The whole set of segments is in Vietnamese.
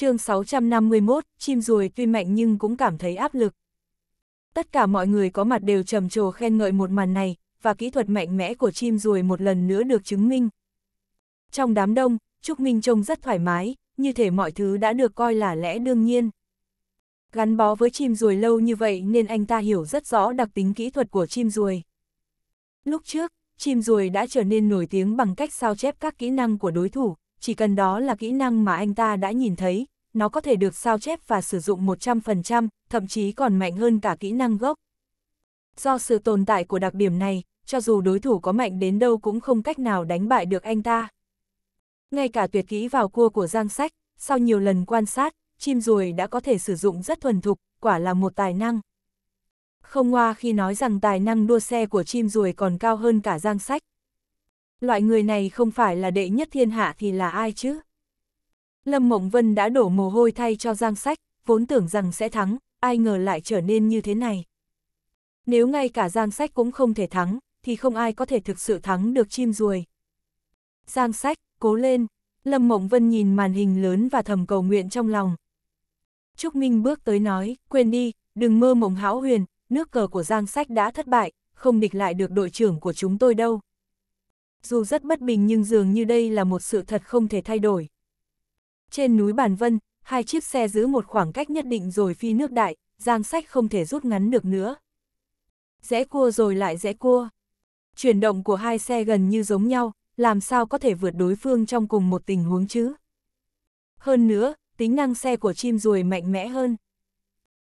chương 651, chim ruồi tuy mạnh nhưng cũng cảm thấy áp lực. Tất cả mọi người có mặt đều trầm trồ khen ngợi một màn này, và kỹ thuật mạnh mẽ của chim ruồi một lần nữa được chứng minh. Trong đám đông, Trúc Minh trông rất thoải mái, như thể mọi thứ đã được coi là lẽ đương nhiên. Gắn bó với chim ruồi lâu như vậy nên anh ta hiểu rất rõ đặc tính kỹ thuật của chim ruồi. Lúc trước, chim ruồi đã trở nên nổi tiếng bằng cách sao chép các kỹ năng của đối thủ, chỉ cần đó là kỹ năng mà anh ta đã nhìn thấy, nó có thể được sao chép và sử dụng 100%, thậm chí còn mạnh hơn cả kỹ năng gốc. Do sự tồn tại của đặc điểm này, cho dù đối thủ có mạnh đến đâu cũng không cách nào đánh bại được anh ta. Ngay cả tuyệt kỹ vào cua của Giang Sách, sau nhiều lần quan sát, chim ruồi đã có thể sử dụng rất thuần thục, quả là một tài năng. Không hoa khi nói rằng tài năng đua xe của chim ruồi còn cao hơn cả Giang Sách. Loại người này không phải là đệ nhất thiên hạ thì là ai chứ? Lâm Mộng Vân đã đổ mồ hôi thay cho Giang Sách, vốn tưởng rằng sẽ thắng, ai ngờ lại trở nên như thế này. Nếu ngay cả Giang Sách cũng không thể thắng, thì không ai có thể thực sự thắng được chim ruồi. Giang Sách, cố lên, Lâm Mộng Vân nhìn màn hình lớn và thầm cầu nguyện trong lòng. Trúc Minh bước tới nói, quên đi, đừng mơ mộng hão huyền, nước cờ của Giang Sách đã thất bại, không địch lại được đội trưởng của chúng tôi đâu. Dù rất bất bình nhưng dường như đây là một sự thật không thể thay đổi. Trên núi bàn Vân, hai chiếc xe giữ một khoảng cách nhất định rồi phi nước đại, giang sách không thể rút ngắn được nữa. Rẽ cua rồi lại rẽ cua. Chuyển động của hai xe gần như giống nhau, làm sao có thể vượt đối phương trong cùng một tình huống chứ? Hơn nữa, tính năng xe của chim ruồi mạnh mẽ hơn.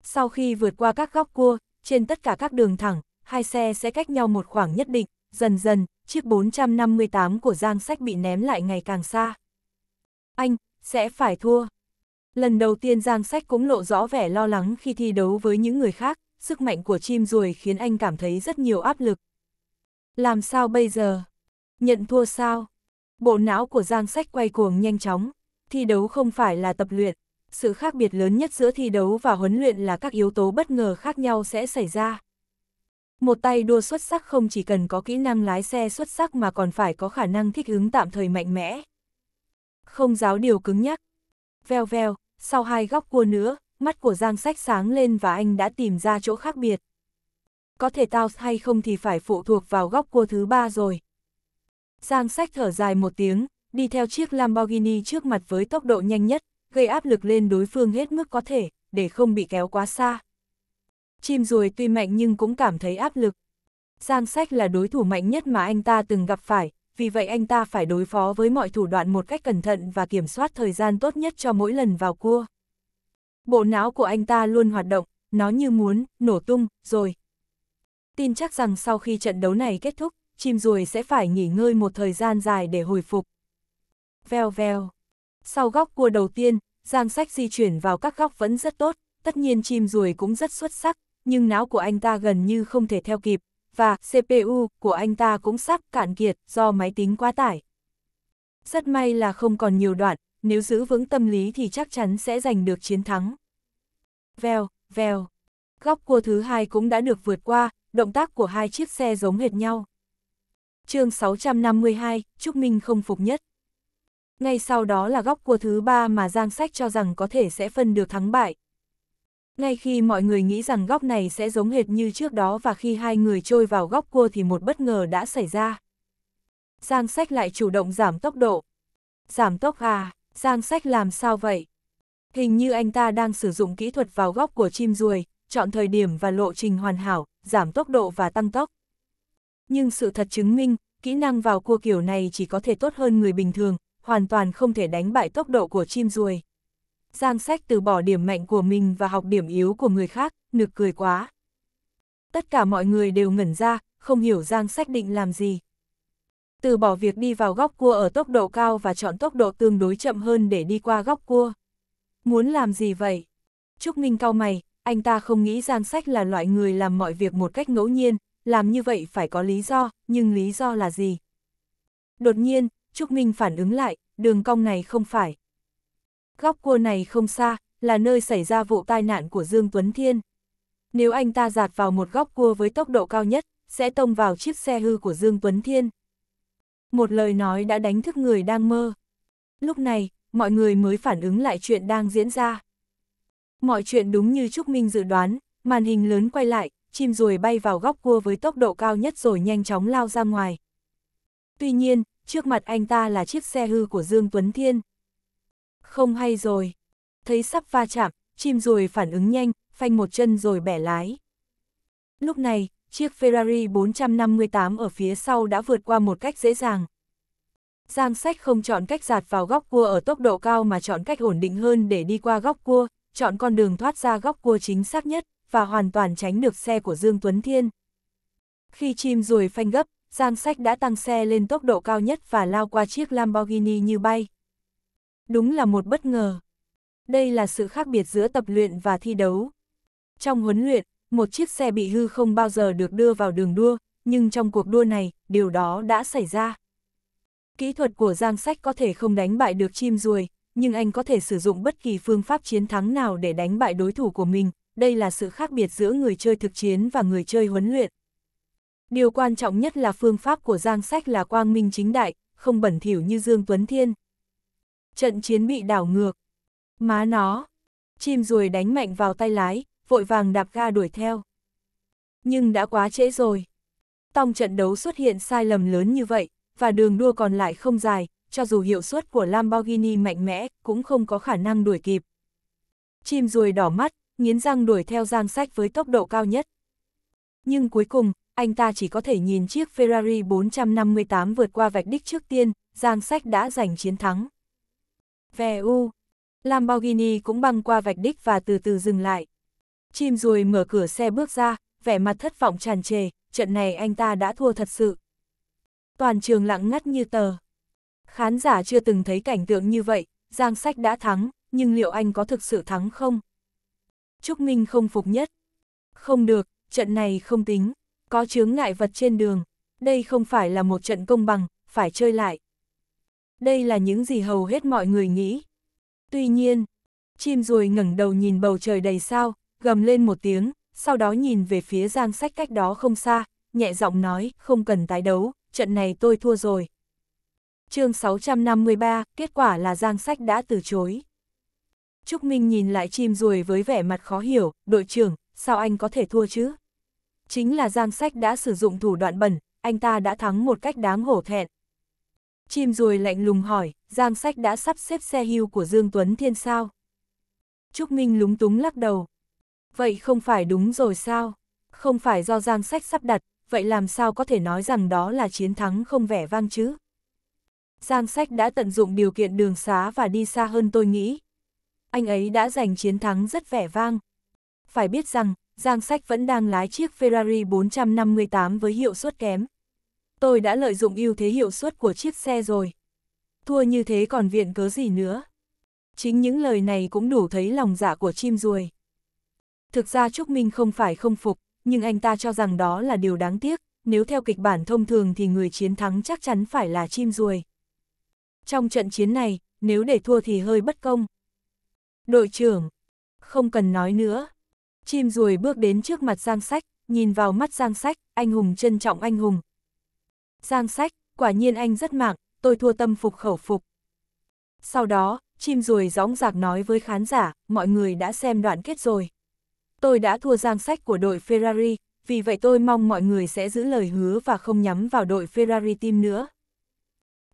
Sau khi vượt qua các góc cua, trên tất cả các đường thẳng, hai xe sẽ cách nhau một khoảng nhất định, dần dần, chiếc 458 của Giang Sách bị ném lại ngày càng xa. Anh, sẽ phải thua. Lần đầu tiên Giang Sách cũng lộ rõ vẻ lo lắng khi thi đấu với những người khác, sức mạnh của chim ruồi khiến anh cảm thấy rất nhiều áp lực. Làm sao bây giờ? Nhận thua sao? Bộ não của Giang Sách quay cuồng nhanh chóng. Thi đấu không phải là tập luyện. Sự khác biệt lớn nhất giữa thi đấu và huấn luyện là các yếu tố bất ngờ khác nhau sẽ xảy ra. Một tay đua xuất sắc không chỉ cần có kỹ năng lái xe xuất sắc mà còn phải có khả năng thích ứng tạm thời mạnh mẽ. Không giáo điều cứng nhắc. Veo veo, sau hai góc cua nữa, mắt của Giang Sách sáng lên và anh đã tìm ra chỗ khác biệt. Có thể tao hay không thì phải phụ thuộc vào góc cua thứ ba rồi. Giang Sách thở dài một tiếng, đi theo chiếc Lamborghini trước mặt với tốc độ nhanh nhất, gây áp lực lên đối phương hết mức có thể, để không bị kéo quá xa. Chim ruồi tuy mạnh nhưng cũng cảm thấy áp lực. Giang Sách là đối thủ mạnh nhất mà anh ta từng gặp phải, vì vậy anh ta phải đối phó với mọi thủ đoạn một cách cẩn thận và kiểm soát thời gian tốt nhất cho mỗi lần vào cua. Bộ não của anh ta luôn hoạt động, nó như muốn, nổ tung, rồi. Tin chắc rằng sau khi trận đấu này kết thúc, chim ruồi sẽ phải nghỉ ngơi một thời gian dài để hồi phục. Vèo vèo. Sau góc cua đầu tiên, Giang Sách di chuyển vào các góc vẫn rất tốt, tất nhiên chim ruồi cũng rất xuất sắc, nhưng não của anh ta gần như không thể theo kịp, và CPU của anh ta cũng sắp cạn kiệt do máy tính quá tải. Rất may là không còn nhiều đoạn, nếu giữ vững tâm lý thì chắc chắn sẽ giành được chiến thắng. Vèo, vèo. Góc cua thứ hai cũng đã được vượt qua, động tác của hai chiếc xe giống hệt nhau. chương 652, Trúc Minh không phục nhất. Ngay sau đó là góc cua thứ ba mà Giang Sách cho rằng có thể sẽ phân được thắng bại, ngay khi mọi người nghĩ rằng góc này sẽ giống hệt như trước đó và khi hai người trôi vào góc cua thì một bất ngờ đã xảy ra. Giang sách lại chủ động giảm tốc độ. Giảm tốc à, Giang sách làm sao vậy? Hình như anh ta đang sử dụng kỹ thuật vào góc của chim ruồi, chọn thời điểm và lộ trình hoàn hảo, giảm tốc độ và tăng tốc. Nhưng sự thật chứng minh, kỹ năng vào cua kiểu này chỉ có thể tốt hơn người bình thường, hoàn toàn không thể đánh bại tốc độ của chim ruồi. Giang sách từ bỏ điểm mạnh của mình và học điểm yếu của người khác, nực cười quá. Tất cả mọi người đều ngẩn ra, không hiểu Giang sách định làm gì. Từ bỏ việc đi vào góc cua ở tốc độ cao và chọn tốc độ tương đối chậm hơn để đi qua góc cua. Muốn làm gì vậy? Trúc Minh cau mày, anh ta không nghĩ Giang Sách là loại người làm mọi việc một cách ngẫu nhiên, làm như vậy phải có lý do, nhưng lý do là gì? Đột nhiên, Trúc Minh phản ứng lại, đường cong này không phải. Góc cua này không xa, là nơi xảy ra vụ tai nạn của Dương Tuấn Thiên. Nếu anh ta giạt vào một góc cua với tốc độ cao nhất, sẽ tông vào chiếc xe hư của Dương Tuấn Thiên. Một lời nói đã đánh thức người đang mơ. Lúc này, mọi người mới phản ứng lại chuyện đang diễn ra. Mọi chuyện đúng như Trúc Minh dự đoán, màn hình lớn quay lại, chim ruồi bay vào góc cua với tốc độ cao nhất rồi nhanh chóng lao ra ngoài. Tuy nhiên, trước mặt anh ta là chiếc xe hư của Dương Tuấn Thiên. Không hay rồi. Thấy sắp va chạm, chim rồi phản ứng nhanh, phanh một chân rồi bẻ lái. Lúc này, chiếc Ferrari 458 ở phía sau đã vượt qua một cách dễ dàng. Giang sách không chọn cách giạt vào góc cua ở tốc độ cao mà chọn cách ổn định hơn để đi qua góc cua, chọn con đường thoát ra góc cua chính xác nhất và hoàn toàn tránh được xe của Dương Tuấn Thiên. Khi chim ruồi phanh gấp, Giang Sách đã tăng xe lên tốc độ cao nhất và lao qua chiếc Lamborghini như bay. Đúng là một bất ngờ. Đây là sự khác biệt giữa tập luyện và thi đấu. Trong huấn luyện, một chiếc xe bị hư không bao giờ được đưa vào đường đua, nhưng trong cuộc đua này, điều đó đã xảy ra. Kỹ thuật của Giang Sách có thể không đánh bại được chim ruồi, nhưng anh có thể sử dụng bất kỳ phương pháp chiến thắng nào để đánh bại đối thủ của mình. Đây là sự khác biệt giữa người chơi thực chiến và người chơi huấn luyện. Điều quan trọng nhất là phương pháp của Giang Sách là quang minh chính đại, không bẩn thỉu như Dương Tuấn Thiên trận chiến bị đảo ngược. Má nó, chim ruồi đánh mạnh vào tay lái, vội vàng đạp ga đuổi theo. Nhưng đã quá trễ rồi. Tòng trận đấu xuất hiện sai lầm lớn như vậy, và đường đua còn lại không dài, cho dù hiệu suất của Lamborghini mạnh mẽ, cũng không có khả năng đuổi kịp. Chim ruồi đỏ mắt, nghiến răng đuổi theo giang sách với tốc độ cao nhất. Nhưng cuối cùng, anh ta chỉ có thể nhìn chiếc Ferrari 458 vượt qua vạch đích trước tiên, giang sách đã giành chiến thắng. Vè u. Lamborghini cũng băng qua vạch đích và từ từ dừng lại. Chim ruồi mở cửa xe bước ra, vẻ mặt thất vọng tràn trề, trận này anh ta đã thua thật sự. Toàn trường lặng ngắt như tờ. Khán giả chưa từng thấy cảnh tượng như vậy, Giang Sách đã thắng, nhưng liệu anh có thực sự thắng không? Trúc Minh không phục nhất. Không được, trận này không tính, có chướng ngại vật trên đường, đây không phải là một trận công bằng, phải chơi lại. Đây là những gì hầu hết mọi người nghĩ. Tuy nhiên, chim ruồi ngẩng đầu nhìn bầu trời đầy sao, gầm lên một tiếng, sau đó nhìn về phía giang sách cách đó không xa, nhẹ giọng nói, không cần tái đấu, trận này tôi thua rồi. chương 653, kết quả là giang sách đã từ chối. Trúc Minh nhìn lại chim ruồi với vẻ mặt khó hiểu, đội trưởng, sao anh có thể thua chứ? Chính là Giang Sách đã sử dụng thủ đoạn bẩn, anh ta đã thắng một cách đáng hổ thẹn, Chim rồi lạnh lùng hỏi, Giang Sách đã sắp xếp xe hưu của Dương Tuấn Thiên sao? Trúc Minh lúng túng lắc đầu. Vậy không phải đúng rồi sao? Không phải do Giang Sách sắp đặt, vậy làm sao có thể nói rằng đó là chiến thắng không vẻ vang chứ? Giang Sách đã tận dụng điều kiện đường xá và đi xa hơn tôi nghĩ. Anh ấy đã giành chiến thắng rất vẻ vang. Phải biết rằng, Giang Sách vẫn đang lái chiếc Ferrari 458 với hiệu suất kém tôi đã lợi dụng ưu thế hiệu suất của chiếc xe rồi. Thua như thế còn viện cớ gì nữa. Chính những lời này cũng đủ thấy lòng dạ của chim ruồi. Thực ra Trúc Minh không phải không phục, nhưng anh ta cho rằng đó là điều đáng tiếc, nếu theo kịch bản thông thường thì người chiến thắng chắc chắn phải là chim ruồi. Trong trận chiến này, nếu để thua thì hơi bất công. Đội trưởng, không cần nói nữa. Chim ruồi bước đến trước mặt Giang Sách, nhìn vào mắt Giang Sách, anh hùng trân trọng anh hùng, Giang sách, quả nhiên anh rất mạng, tôi thua tâm phục khẩu phục. Sau đó, chim ruồi gióng giạc nói với khán giả, mọi người đã xem đoạn kết rồi. Tôi đã thua giang sách của đội Ferrari, vì vậy tôi mong mọi người sẽ giữ lời hứa và không nhắm vào đội Ferrari team nữa.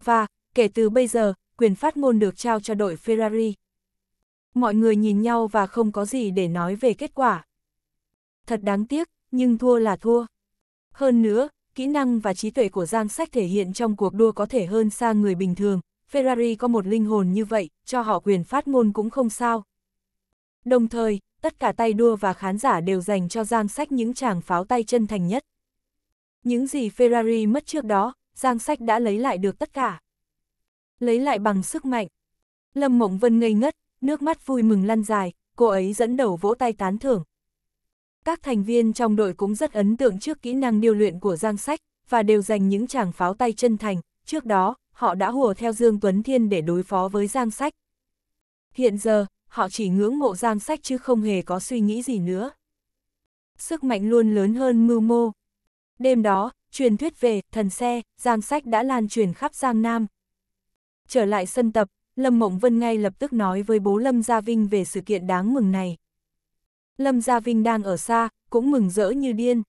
Và, kể từ bây giờ, quyền phát ngôn được trao cho đội Ferrari. Mọi người nhìn nhau và không có gì để nói về kết quả. Thật đáng tiếc, nhưng thua là thua. Hơn nữa, kỹ năng và trí tuệ của Giang Sách thể hiện trong cuộc đua có thể hơn xa người bình thường, Ferrari có một linh hồn như vậy, cho họ quyền phát ngôn cũng không sao. Đồng thời, tất cả tay đua và khán giả đều dành cho Giang Sách những tràng pháo tay chân thành nhất. Những gì Ferrari mất trước đó, Giang Sách đã lấy lại được tất cả. Lấy lại bằng sức mạnh. Lâm Mộng Vân ngây ngất, nước mắt vui mừng lăn dài, cô ấy dẫn đầu vỗ tay tán thưởng. Các thành viên trong đội cũng rất ấn tượng trước kỹ năng điêu luyện của Giang Sách, và đều dành những chàng pháo tay chân thành, trước đó, họ đã hùa theo Dương Tuấn Thiên để đối phó với Giang Sách. Hiện giờ, họ chỉ ngưỡng mộ Giang Sách chứ không hề có suy nghĩ gì nữa. Sức mạnh luôn lớn hơn mưu mô. Đêm đó, truyền thuyết về thần xe, Giang Sách đã lan truyền khắp Giang Nam. Trở lại sân tập, Lâm Mộng Vân ngay lập tức nói với bố Lâm Gia Vinh về sự kiện đáng mừng này. Lâm Gia Vinh đang ở xa, cũng mừng rỡ như điên.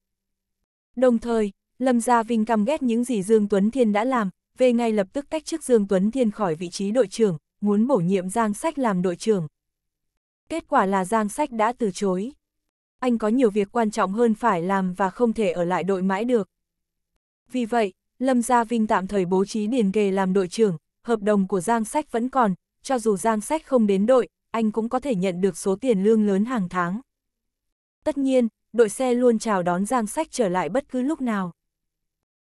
Đồng thời, Lâm Gia Vinh căm ghét những gì Dương Tuấn Thiên đã làm, về ngay lập tức tách chức Dương Tuấn Thiên khỏi vị trí đội trưởng, muốn bổ nhiệm Giang Sách làm đội trưởng. Kết quả là Giang Sách đã từ chối. Anh có nhiều việc quan trọng hơn phải làm và không thể ở lại đội mãi được. Vì vậy, Lâm Gia Vinh tạm thời bố trí Điền Kề làm đội trưởng, hợp đồng của Giang Sách vẫn còn, cho dù Giang Sách không đến đội, anh cũng có thể nhận được số tiền lương lớn hàng tháng. Tất nhiên, đội xe luôn chào đón Giang Sách trở lại bất cứ lúc nào.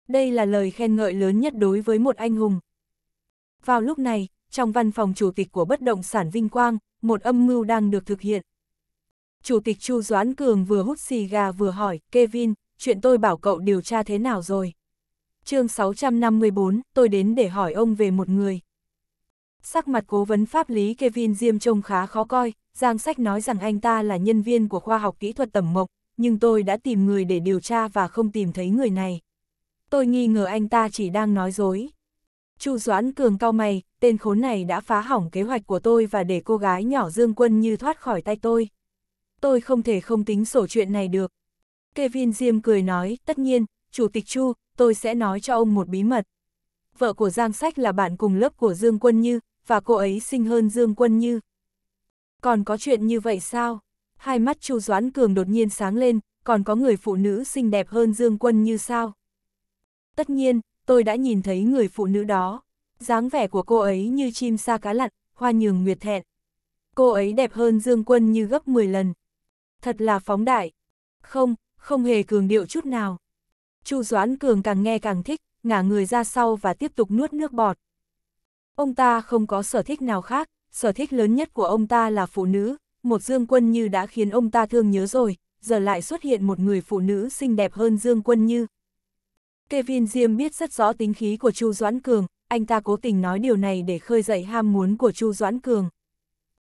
Đây là lời khen ngợi lớn nhất đối với một anh hùng. Vào lúc này, trong văn phòng chủ tịch của bất động sản Vinh Quang, một âm mưu đang được thực hiện. Chủ tịch Chu Doãn Cường vừa hút xì gà vừa hỏi, Kevin, chuyện tôi bảo cậu điều tra thế nào rồi? chương 654, tôi đến để hỏi ông về một người. Sắc mặt cố vấn pháp lý Kevin Diêm trông khá khó coi, Giang Sách nói rằng anh ta là nhân viên của khoa học kỹ thuật tẩm mộc, nhưng tôi đã tìm người để điều tra và không tìm thấy người này. Tôi nghi ngờ anh ta chỉ đang nói dối. Chu Doãn Cường cao mày, tên khốn này đã phá hỏng kế hoạch của tôi và để cô gái nhỏ Dương Quân như thoát khỏi tay tôi. Tôi không thể không tính sổ chuyện này được. Kevin Diêm cười nói, tất nhiên, Chủ tịch Chu, tôi sẽ nói cho ông một bí mật. Vợ của Giang Sách là bạn cùng lớp của Dương Quân Như, và cô ấy sinh hơn Dương Quân Như. Còn có chuyện như vậy sao? Hai mắt Chu Doãn Cường đột nhiên sáng lên, còn có người phụ nữ xinh đẹp hơn Dương Quân như sao? Tất nhiên, tôi đã nhìn thấy người phụ nữ đó. dáng vẻ của cô ấy như chim sa cá lặn, hoa nhường nguyệt thẹn. Cô ấy đẹp hơn Dương Quân như gấp 10 lần. Thật là phóng đại. Không, không hề cường điệu chút nào. Chu Doãn Cường càng nghe càng thích, ngả người ra sau và tiếp tục nuốt nước bọt. Ông ta không có sở thích nào khác, sở thích lớn nhất của ông ta là phụ nữ, một Dương Quân Như đã khiến ông ta thương nhớ rồi, giờ lại xuất hiện một người phụ nữ xinh đẹp hơn Dương Quân Như. Kevin Diêm biết rất rõ tính khí của Chu Doãn Cường, anh ta cố tình nói điều này để khơi dậy ham muốn của Chu Doãn Cường.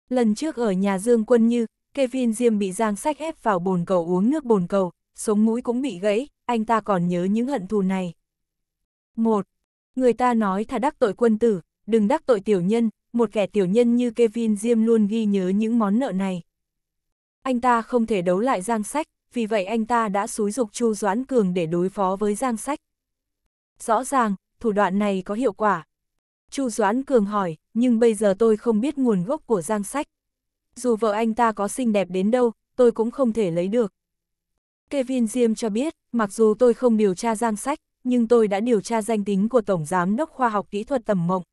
Lần trước ở nhà Dương Quân Như, Kevin Diêm bị Giang Sách ép vào bồn cầu uống nước bồn cầu, sống mũi cũng bị gãy, anh ta còn nhớ những hận thù này. 1. Người ta nói thà đắc tội quân tử, đừng đắc tội tiểu nhân, một kẻ tiểu nhân như Kevin Diêm luôn ghi nhớ những món nợ này. Anh ta không thể đấu lại Giang Sách, vì vậy anh ta đã xúi dục Chu Doãn Cường để đối phó với Giang Sách. Rõ ràng, thủ đoạn này có hiệu quả. Chu Doãn Cường hỏi, nhưng bây giờ tôi không biết nguồn gốc của Giang Sách. Dù vợ anh ta có xinh đẹp đến đâu, tôi cũng không thể lấy được. Kevin Diêm cho biết, mặc dù tôi không điều tra Giang Sách, nhưng tôi đã điều tra danh tính của Tổng Giám đốc Khoa học Kỹ thuật Tầm Mộng.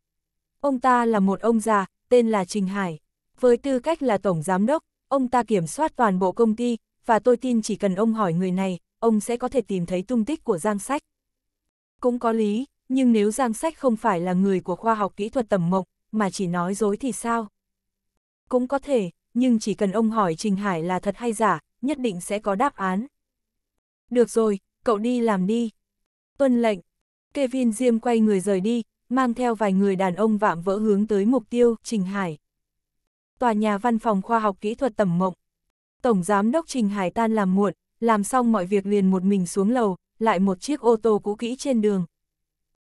Ông ta là một ông già, tên là Trình Hải. Với tư cách là tổng giám đốc, ông ta kiểm soát toàn bộ công ty, và tôi tin chỉ cần ông hỏi người này, ông sẽ có thể tìm thấy tung tích của Giang Sách. Cũng có lý, nhưng nếu Giang Sách không phải là người của khoa học kỹ thuật tầm mộc, mà chỉ nói dối thì sao? Cũng có thể, nhưng chỉ cần ông hỏi Trình Hải là thật hay giả, nhất định sẽ có đáp án. Được rồi, cậu đi làm đi. Tuân lệnh. Kevin Diêm quay người rời đi, mang theo vài người đàn ông vạm vỡ hướng tới mục tiêu, Trình Hải. Tòa nhà văn phòng khoa học kỹ thuật tầm mộng. Tổng giám đốc Trình Hải tan làm muộn, làm xong mọi việc liền một mình xuống lầu, lại một chiếc ô tô cũ kỹ trên đường.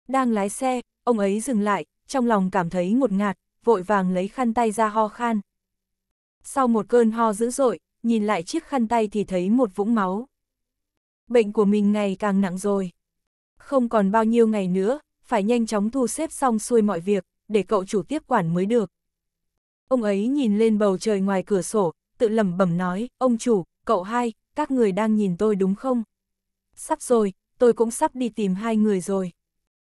Đang lái xe, ông ấy dừng lại, trong lòng cảm thấy ngột ngạt, vội vàng lấy khăn tay ra ho khan. Sau một cơn ho dữ dội, nhìn lại chiếc khăn tay thì thấy một vũng máu. Bệnh của mình ngày càng nặng rồi. Không còn bao nhiêu ngày nữa, phải nhanh chóng thu xếp xong xuôi mọi việc, để cậu chủ tiếp quản mới được. Ông ấy nhìn lên bầu trời ngoài cửa sổ, tự lẩm bẩm nói, ông chủ, cậu hai, các người đang nhìn tôi đúng không? Sắp rồi, tôi cũng sắp đi tìm hai người rồi.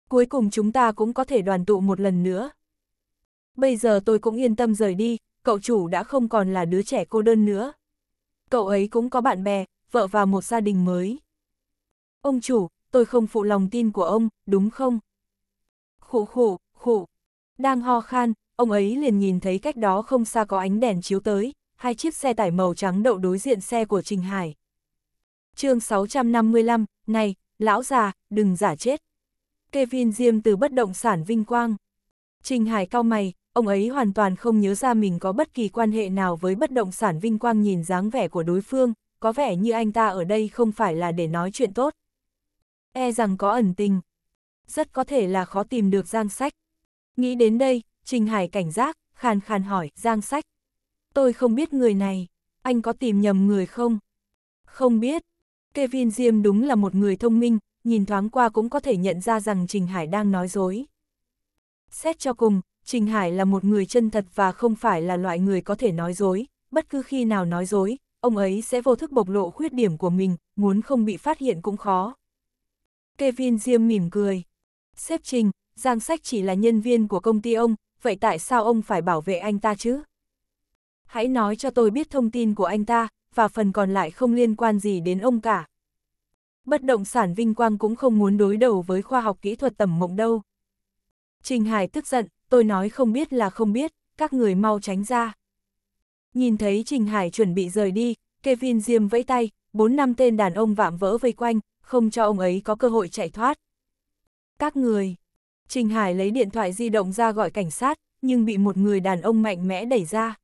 Cuối cùng chúng ta cũng có thể đoàn tụ một lần nữa. Bây giờ tôi cũng yên tâm rời đi, cậu chủ đã không còn là đứa trẻ cô đơn nữa. Cậu ấy cũng có bạn bè, vợ và một gia đình mới. Ông chủ, tôi không phụ lòng tin của ông, đúng không? khủ khủ, khủ. Đang ho khan, ông ấy liền nhìn thấy cách đó không xa có ánh đèn chiếu tới, hai chiếc xe tải màu trắng đậu đối diện xe của Trình Hải. chương 655, này, lão già, đừng giả chết. Kevin Diêm từ bất động sản vinh quang. Trình Hải cao mày, ông ấy hoàn toàn không nhớ ra mình có bất kỳ quan hệ nào với bất động sản vinh quang nhìn dáng vẻ của đối phương, có vẻ như anh ta ở đây không phải là để nói chuyện tốt. E rằng có ẩn tình, rất có thể là khó tìm được Giang Sách. Nghĩ đến đây, Trình Hải cảnh giác, khàn khàn hỏi, Giang Sách. Tôi không biết người này, anh có tìm nhầm người không? Không biết. Kevin Diêm đúng là một người thông minh, nhìn thoáng qua cũng có thể nhận ra rằng Trình Hải đang nói dối. Xét cho cùng, Trình Hải là một người chân thật và không phải là loại người có thể nói dối, bất cứ khi nào nói dối, ông ấy sẽ vô thức bộc lộ khuyết điểm của mình, muốn không bị phát hiện cũng khó. Kevin Diêm mỉm cười. Xếp trình, Giang Sách chỉ là nhân viên của công ty ông, vậy tại sao ông phải bảo vệ anh ta chứ? Hãy nói cho tôi biết thông tin của anh ta, và phần còn lại không liên quan gì đến ông cả. Bất động sản Vinh Quang cũng không muốn đối đầu với khoa học kỹ thuật tầm mộng đâu. Trình Hải tức giận, tôi nói không biết là không biết, các người mau tránh ra. Nhìn thấy Trình Hải chuẩn bị rời đi, Kevin Diêm vẫy tay, bốn năm tên đàn ông vạm vỡ vây quanh, không cho ông ấy có cơ hội chạy thoát các người. Trình Hải lấy điện thoại di động ra gọi cảnh sát, nhưng bị một người đàn ông mạnh mẽ đẩy ra.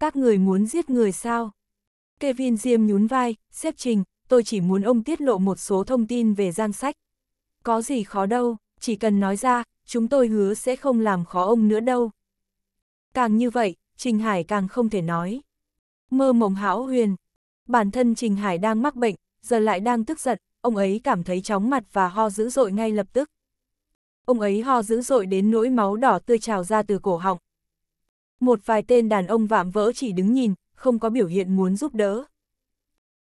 Các người muốn giết người sao? Kevin Diêm nhún vai, xếp Trình, tôi chỉ muốn ông tiết lộ một số thông tin về gian sách. Có gì khó đâu, chỉ cần nói ra, chúng tôi hứa sẽ không làm khó ông nữa đâu. Càng như vậy, Trình Hải càng không thể nói. Mơ mộng hão huyền. Bản thân Trình Hải đang mắc bệnh, giờ lại đang tức giận, ông ấy cảm thấy chóng mặt và ho dữ dội ngay lập tức. Ông ấy ho dữ dội đến nỗi máu đỏ tươi trào ra từ cổ họng. Một vài tên đàn ông vạm vỡ chỉ đứng nhìn, không có biểu hiện muốn giúp đỡ.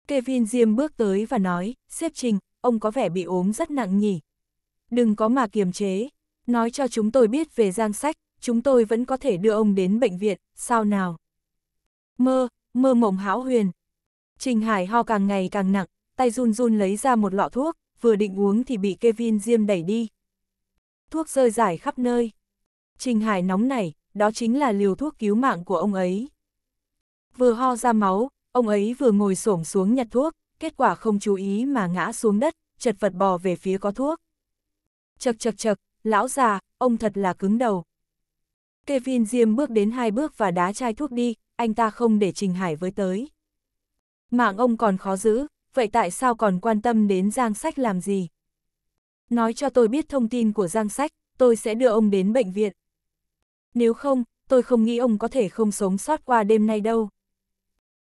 Kevin Diêm bước tới và nói, xếp trình, ông có vẻ bị ốm rất nặng nhỉ. Đừng có mà kiềm chế, nói cho chúng tôi biết về giang sách, chúng tôi vẫn có thể đưa ông đến bệnh viện, sao nào? Mơ, mơ mộng hão huyền. Trình Hải ho càng ngày càng nặng, tay run run lấy ra một lọ thuốc, vừa định uống thì bị Kevin Diêm đẩy đi. Thuốc rơi rải khắp nơi. Trình Hải nóng nảy, đó chính là liều thuốc cứu mạng của ông ấy. Vừa ho ra máu, ông ấy vừa ngồi xổm xuống nhặt thuốc, kết quả không chú ý mà ngã xuống đất, chật vật bò về phía có thuốc. Chật chật chật, lão già, ông thật là cứng đầu. Kevin Diêm bước đến hai bước và đá chai thuốc đi, anh ta không để Trình Hải với tới. Mạng ông còn khó giữ, vậy tại sao còn quan tâm đến Giang Sách làm gì? Nói cho tôi biết thông tin của Giang Sách, tôi sẽ đưa ông đến bệnh viện. Nếu không, tôi không nghĩ ông có thể không sống sót qua đêm nay đâu.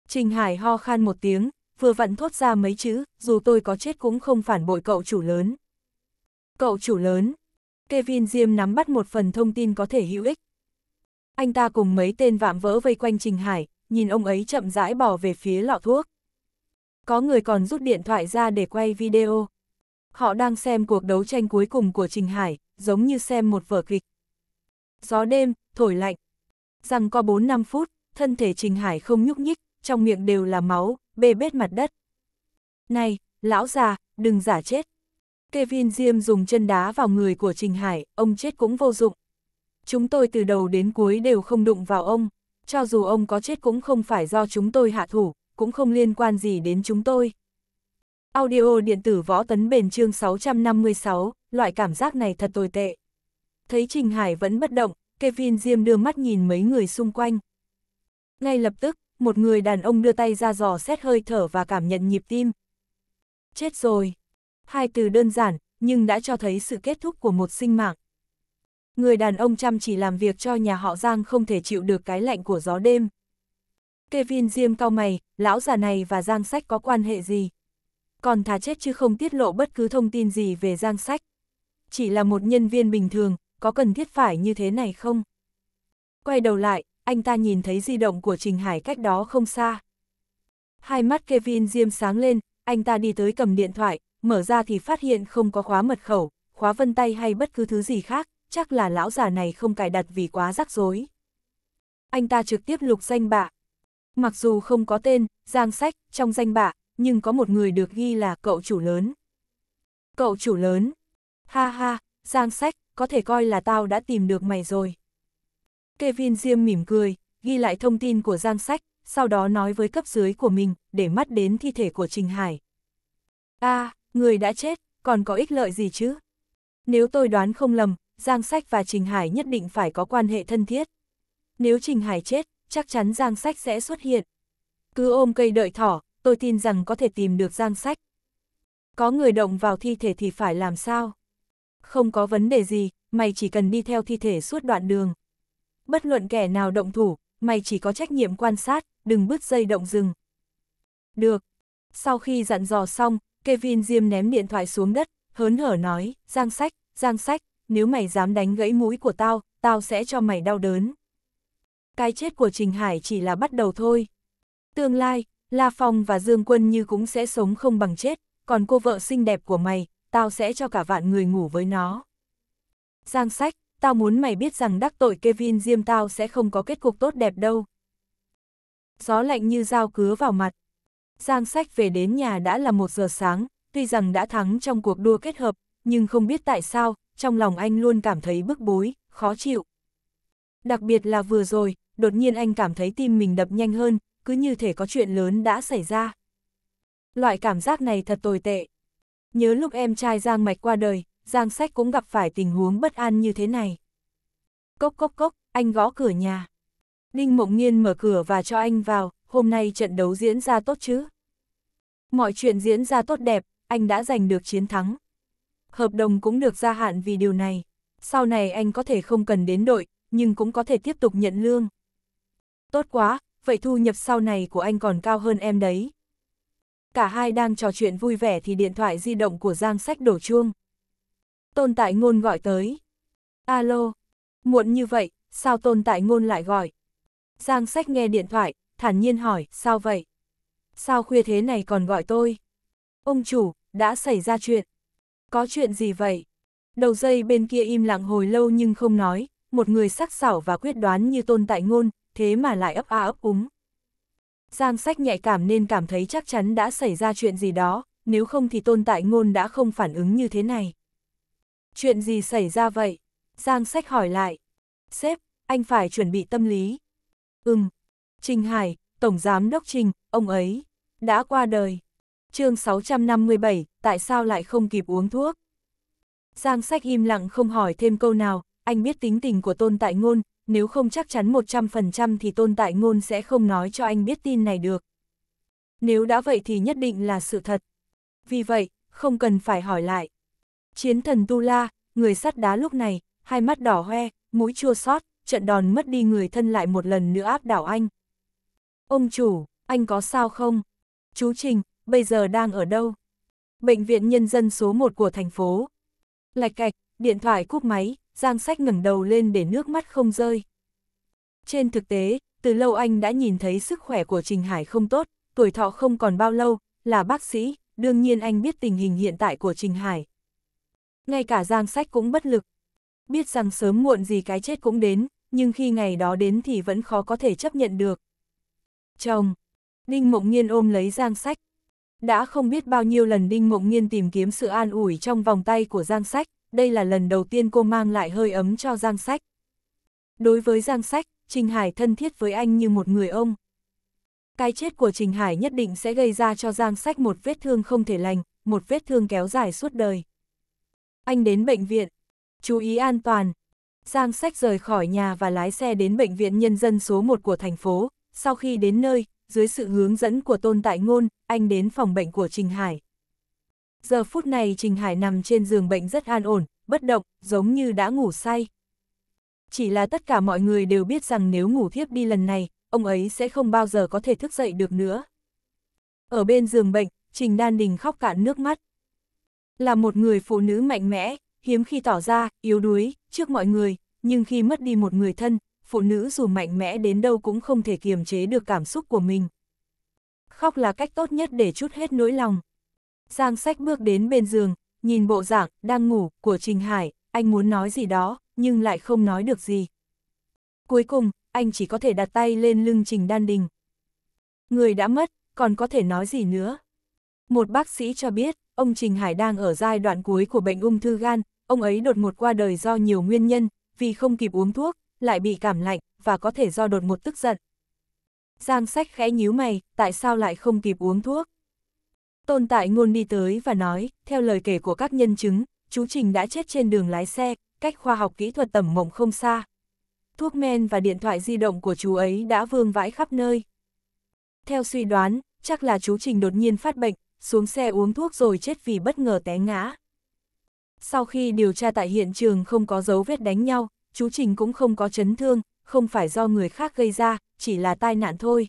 Trình Hải ho khan một tiếng, vừa vặn thốt ra mấy chữ, dù tôi có chết cũng không phản bội cậu chủ lớn. Cậu chủ lớn, Kevin Diêm nắm bắt một phần thông tin có thể hữu ích. Anh ta cùng mấy tên vạm vỡ vây quanh Trình Hải, nhìn ông ấy chậm rãi bỏ về phía lọ thuốc có người còn rút điện thoại ra để quay video. Họ đang xem cuộc đấu tranh cuối cùng của Trình Hải, giống như xem một vở kịch. Gió đêm, thổi lạnh. Rằng có 4-5 phút, thân thể Trình Hải không nhúc nhích, trong miệng đều là máu, bê bết mặt đất. Này, lão già, đừng giả chết. Kevin Diêm dùng chân đá vào người của Trình Hải, ông chết cũng vô dụng. Chúng tôi từ đầu đến cuối đều không đụng vào ông, cho dù ông có chết cũng không phải do chúng tôi hạ thủ, cũng không liên quan gì đến chúng tôi. Audio điện tử võ tấn bền chương 656, loại cảm giác này thật tồi tệ. Thấy Trình Hải vẫn bất động, Kevin Diêm đưa mắt nhìn mấy người xung quanh. Ngay lập tức, một người đàn ông đưa tay ra dò xét hơi thở và cảm nhận nhịp tim. Chết rồi. Hai từ đơn giản, nhưng đã cho thấy sự kết thúc của một sinh mạng. Người đàn ông chăm chỉ làm việc cho nhà họ Giang không thể chịu được cái lạnh của gió đêm. Kevin Diêm cao mày, lão già này và Giang Sách có quan hệ gì? Còn thà chết chứ không tiết lộ bất cứ thông tin gì về Giang Sách. Chỉ là một nhân viên bình thường, có cần thiết phải như thế này không? Quay đầu lại, anh ta nhìn thấy di động của Trình Hải cách đó không xa. Hai mắt Kevin Diêm sáng lên, anh ta đi tới cầm điện thoại, mở ra thì phát hiện không có khóa mật khẩu, khóa vân tay hay bất cứ thứ gì khác, chắc là lão già này không cài đặt vì quá rắc rối. Anh ta trực tiếp lục danh bạ, Mặc dù không có tên, giang sách, trong danh bạ, nhưng có một người được ghi là cậu chủ lớn. Cậu chủ lớn. Ha ha, giang sách, có thể coi là tao đã tìm được mày rồi. Kevin Diêm mỉm cười, ghi lại thông tin của giang sách, sau đó nói với cấp dưới của mình, để mắt đến thi thể của Trình Hải. a à, người đã chết, còn có ích lợi gì chứ? Nếu tôi đoán không lầm, Giang Sách và Trình Hải nhất định phải có quan hệ thân thiết. Nếu Trình Hải chết, chắc chắn Giang Sách sẽ xuất hiện. Cứ ôm cây đợi thỏ, tôi tin rằng có thể tìm được Giang Sách. Có người động vào thi thể thì phải làm sao? Không có vấn đề gì, mày chỉ cần đi theo thi thể suốt đoạn đường. Bất luận kẻ nào động thủ, mày chỉ có trách nhiệm quan sát, đừng bứt dây động rừng. Được. Sau khi dặn dò xong, Kevin Diêm ném điện thoại xuống đất, hớn hở nói, Giang Sách, Giang Sách, nếu mày dám đánh gãy mũi của tao, tao sẽ cho mày đau đớn cái chết của Trình Hải chỉ là bắt đầu thôi. Tương lai, La Phong và Dương Quân như cũng sẽ sống không bằng chết, còn cô vợ xinh đẹp của mày, tao sẽ cho cả vạn người ngủ với nó. Giang sách, tao muốn mày biết rằng đắc tội Kevin Diêm tao sẽ không có kết cục tốt đẹp đâu. Gió lạnh như dao cứa vào mặt. Giang sách về đến nhà đã là một giờ sáng, tuy rằng đã thắng trong cuộc đua kết hợp, nhưng không biết tại sao, trong lòng anh luôn cảm thấy bức bối, khó chịu. Đặc biệt là vừa rồi, đột nhiên anh cảm thấy tim mình đập nhanh hơn, cứ như thể có chuyện lớn đã xảy ra. Loại cảm giác này thật tồi tệ. Nhớ lúc em trai Giang Mạch qua đời, Giang Sách cũng gặp phải tình huống bất an như thế này. Cốc cốc cốc, anh gõ cửa nhà. Ninh Mộng Nhiên mở cửa và cho anh vào, hôm nay trận đấu diễn ra tốt chứ. Mọi chuyện diễn ra tốt đẹp, anh đã giành được chiến thắng. Hợp đồng cũng được gia hạn vì điều này. Sau này anh có thể không cần đến đội, nhưng cũng có thể tiếp tục nhận lương. Tốt quá, vậy thu nhập sau này của anh còn cao hơn em đấy. Cả hai đang trò chuyện vui vẻ thì điện thoại di động của Giang Sách đổ chuông. Tôn Tại Ngôn gọi tới. Alo, muộn như vậy, sao Tôn Tại Ngôn lại gọi? Giang Sách nghe điện thoại, thản nhiên hỏi, sao vậy? Sao khuya thế này còn gọi tôi? Ông chủ, đã xảy ra chuyện. Có chuyện gì vậy? Đầu dây bên kia im lặng hồi lâu nhưng không nói, một người sắc sảo và quyết đoán như Tôn Tại Ngôn, thế mà lại ấp a ấp úng. Giang sách nhạy cảm nên cảm thấy chắc chắn đã xảy ra chuyện gì đó, nếu không thì tôn tại ngôn đã không phản ứng như thế này. Chuyện gì xảy ra vậy? Giang sách hỏi lại. Sếp, anh phải chuẩn bị tâm lý. Ừm. Trình Hải, Tổng Giám Đốc Trình, ông ấy, đã qua đời. chương 657, tại sao lại không kịp uống thuốc? Giang sách im lặng không hỏi thêm câu nào, anh biết tính tình của tôn tại ngôn, nếu không chắc chắn 100% thì tôn tại ngôn sẽ không nói cho anh biết tin này được. Nếu đã vậy thì nhất định là sự thật. Vì vậy, không cần phải hỏi lại. Chiến thần Tu La, người sắt đá lúc này, hai mắt đỏ hoe, mũi chua xót, trận đòn mất đi người thân lại một lần nữa áp đảo anh. Ông chủ, anh có sao không? Chú Trình, bây giờ đang ở đâu? Bệnh viện nhân dân số 1 của thành phố. Lạch cạch, điện thoại cúp máy, Giang Sách ngẩng đầu lên để nước mắt không rơi. Trên thực tế, từ lâu anh đã nhìn thấy sức khỏe của Trình Hải không tốt, tuổi thọ không còn bao lâu, là bác sĩ, đương nhiên anh biết tình hình hiện tại của Trình Hải. Ngay cả Giang Sách cũng bất lực. Biết rằng sớm muộn gì cái chết cũng đến, nhưng khi ngày đó đến thì vẫn khó có thể chấp nhận được. Chồng! Đinh Mộng Nhiên ôm lấy Giang Sách. Đã không biết bao nhiêu lần Đinh Mộng Nhiên tìm kiếm sự an ủi trong vòng tay của Giang Sách, đây là lần đầu tiên cô mang lại hơi ấm cho Giang Sách. Đối với Giang Sách, Trình Hải thân thiết với anh như một người ông. Cái chết của Trình Hải nhất định sẽ gây ra cho Giang Sách một vết thương không thể lành, một vết thương kéo dài suốt đời. Anh đến bệnh viện, chú ý an toàn. Giang Sách rời khỏi nhà và lái xe đến bệnh viện nhân dân số 1 của thành phố. Sau khi đến nơi, dưới sự hướng dẫn của Tôn Tại Ngôn, anh đến phòng bệnh của Trình Hải. Giờ phút này Trình Hải nằm trên giường bệnh rất an ổn, bất động, giống như đã ngủ say. Chỉ là tất cả mọi người đều biết rằng nếu ngủ thiếp đi lần này, ông ấy sẽ không bao giờ có thể thức dậy được nữa. Ở bên giường bệnh, Trình Đan Đình khóc cạn nước mắt. Là một người phụ nữ mạnh mẽ, hiếm khi tỏ ra, yếu đuối, trước mọi người, nhưng khi mất đi một người thân, phụ nữ dù mạnh mẽ đến đâu cũng không thể kiềm chế được cảm xúc của mình. Khóc là cách tốt nhất để chút hết nỗi lòng. Giang sách bước đến bên giường, nhìn bộ dạng đang ngủ của Trình Hải, anh muốn nói gì đó, nhưng lại không nói được gì. Cuối cùng, anh chỉ có thể đặt tay lên lưng Trình Đan Đình. Người đã mất, còn có thể nói gì nữa? Một bác sĩ cho biết, ông Trình Hải đang ở giai đoạn cuối của bệnh ung thư gan, ông ấy đột ngột qua đời do nhiều nguyên nhân, vì không kịp uống thuốc, lại bị cảm lạnh, và có thể do đột ngột tức giận. Giang sách khẽ nhíu mày, tại sao lại không kịp uống thuốc? Tôn Tại Ngôn đi tới và nói, theo lời kể của các nhân chứng, chú Trình đã chết trên đường lái xe, cách khoa học kỹ thuật tầm mộng không xa. Thuốc men và điện thoại di động của chú ấy đã vương vãi khắp nơi. Theo suy đoán, chắc là chú Trình đột nhiên phát bệnh, xuống xe uống thuốc rồi chết vì bất ngờ té ngã. Sau khi điều tra tại hiện trường không có dấu vết đánh nhau, chú Trình cũng không có chấn thương, không phải do người khác gây ra, chỉ là tai nạn thôi.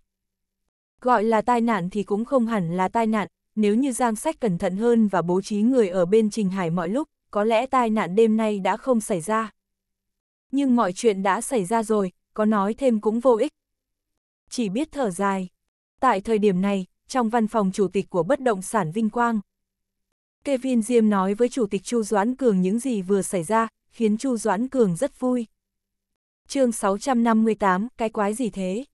Gọi là tai nạn thì cũng không hẳn là tai nạn, nếu như Giang Sách cẩn thận hơn và bố trí người ở bên Trình Hải mọi lúc, có lẽ tai nạn đêm nay đã không xảy ra. Nhưng mọi chuyện đã xảy ra rồi, có nói thêm cũng vô ích. Chỉ biết thở dài. Tại thời điểm này, trong văn phòng chủ tịch của bất động sản Vinh Quang, Kevin Diêm nói với chủ tịch Chu Doãn Cường những gì vừa xảy ra, khiến Chu Doãn Cường rất vui. chương 658, cái quái gì thế?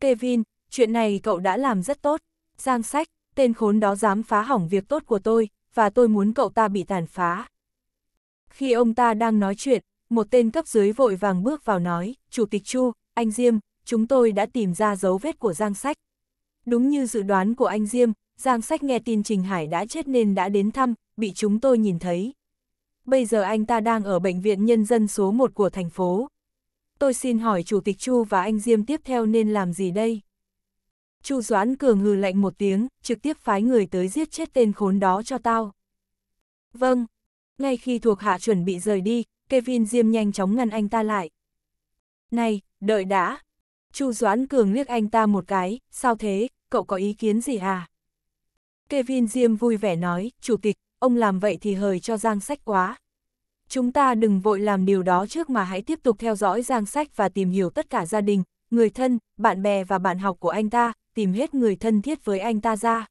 Kevin, chuyện này cậu đã làm rất tốt. Giang sách, tên khốn đó dám phá hỏng việc tốt của tôi, và tôi muốn cậu ta bị tàn phá. Khi ông ta đang nói chuyện, một tên cấp dưới vội vàng bước vào nói, Chủ tịch Chu, anh Diêm, chúng tôi đã tìm ra dấu vết của Giang Sách. Đúng như dự đoán của anh Diêm, Giang Sách nghe tin Trình Hải đã chết nên đã đến thăm, bị chúng tôi nhìn thấy. Bây giờ anh ta đang ở Bệnh viện Nhân dân số 1 của thành phố. Tôi xin hỏi Chủ tịch Chu và anh Diêm tiếp theo nên làm gì đây? Chu Doãn Cường hừ lạnh một tiếng, trực tiếp phái người tới giết chết tên khốn đó cho tao. Vâng. Ngay khi thuộc hạ chuẩn bị rời đi, Kevin Diêm nhanh chóng ngăn anh ta lại. Này, đợi đã. Chu Doãn Cường liếc anh ta một cái, sao thế, cậu có ý kiến gì à? Kevin Diêm vui vẻ nói, chủ tịch, ông làm vậy thì hời cho Giang Sách quá. Chúng ta đừng vội làm điều đó trước mà hãy tiếp tục theo dõi Giang Sách và tìm hiểu tất cả gia đình, người thân, bạn bè và bạn học của anh ta, tìm hết người thân thiết với anh ta ra.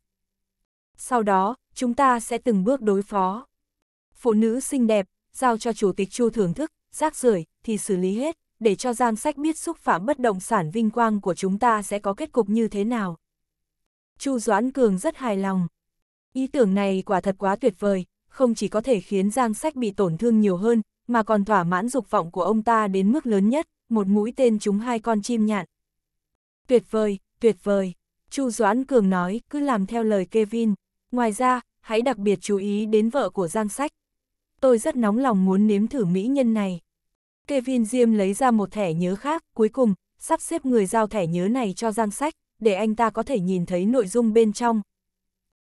Sau đó, chúng ta sẽ từng bước đối phó. Phụ nữ xinh đẹp, giao cho chủ tịch Chu thưởng thức, rác rưởi thì xử lý hết, để cho Giang Sách biết xúc phạm bất động sản vinh quang của chúng ta sẽ có kết cục như thế nào. Chu Doãn Cường rất hài lòng. Ý tưởng này quả thật quá tuyệt vời, không chỉ có thể khiến Giang Sách bị tổn thương nhiều hơn, mà còn thỏa mãn dục vọng của ông ta đến mức lớn nhất, một mũi tên chúng hai con chim nhạn. Tuyệt vời, tuyệt vời. Chu Doãn Cường nói, cứ làm theo lời Kevin. Ngoài ra, hãy đặc biệt chú ý đến vợ của Giang Sách. Tôi rất nóng lòng muốn nếm thử mỹ nhân này. Kevin Diêm lấy ra một thẻ nhớ khác, cuối cùng, sắp xếp người giao thẻ nhớ này cho Giang Sách, để anh ta có thể nhìn thấy nội dung bên trong.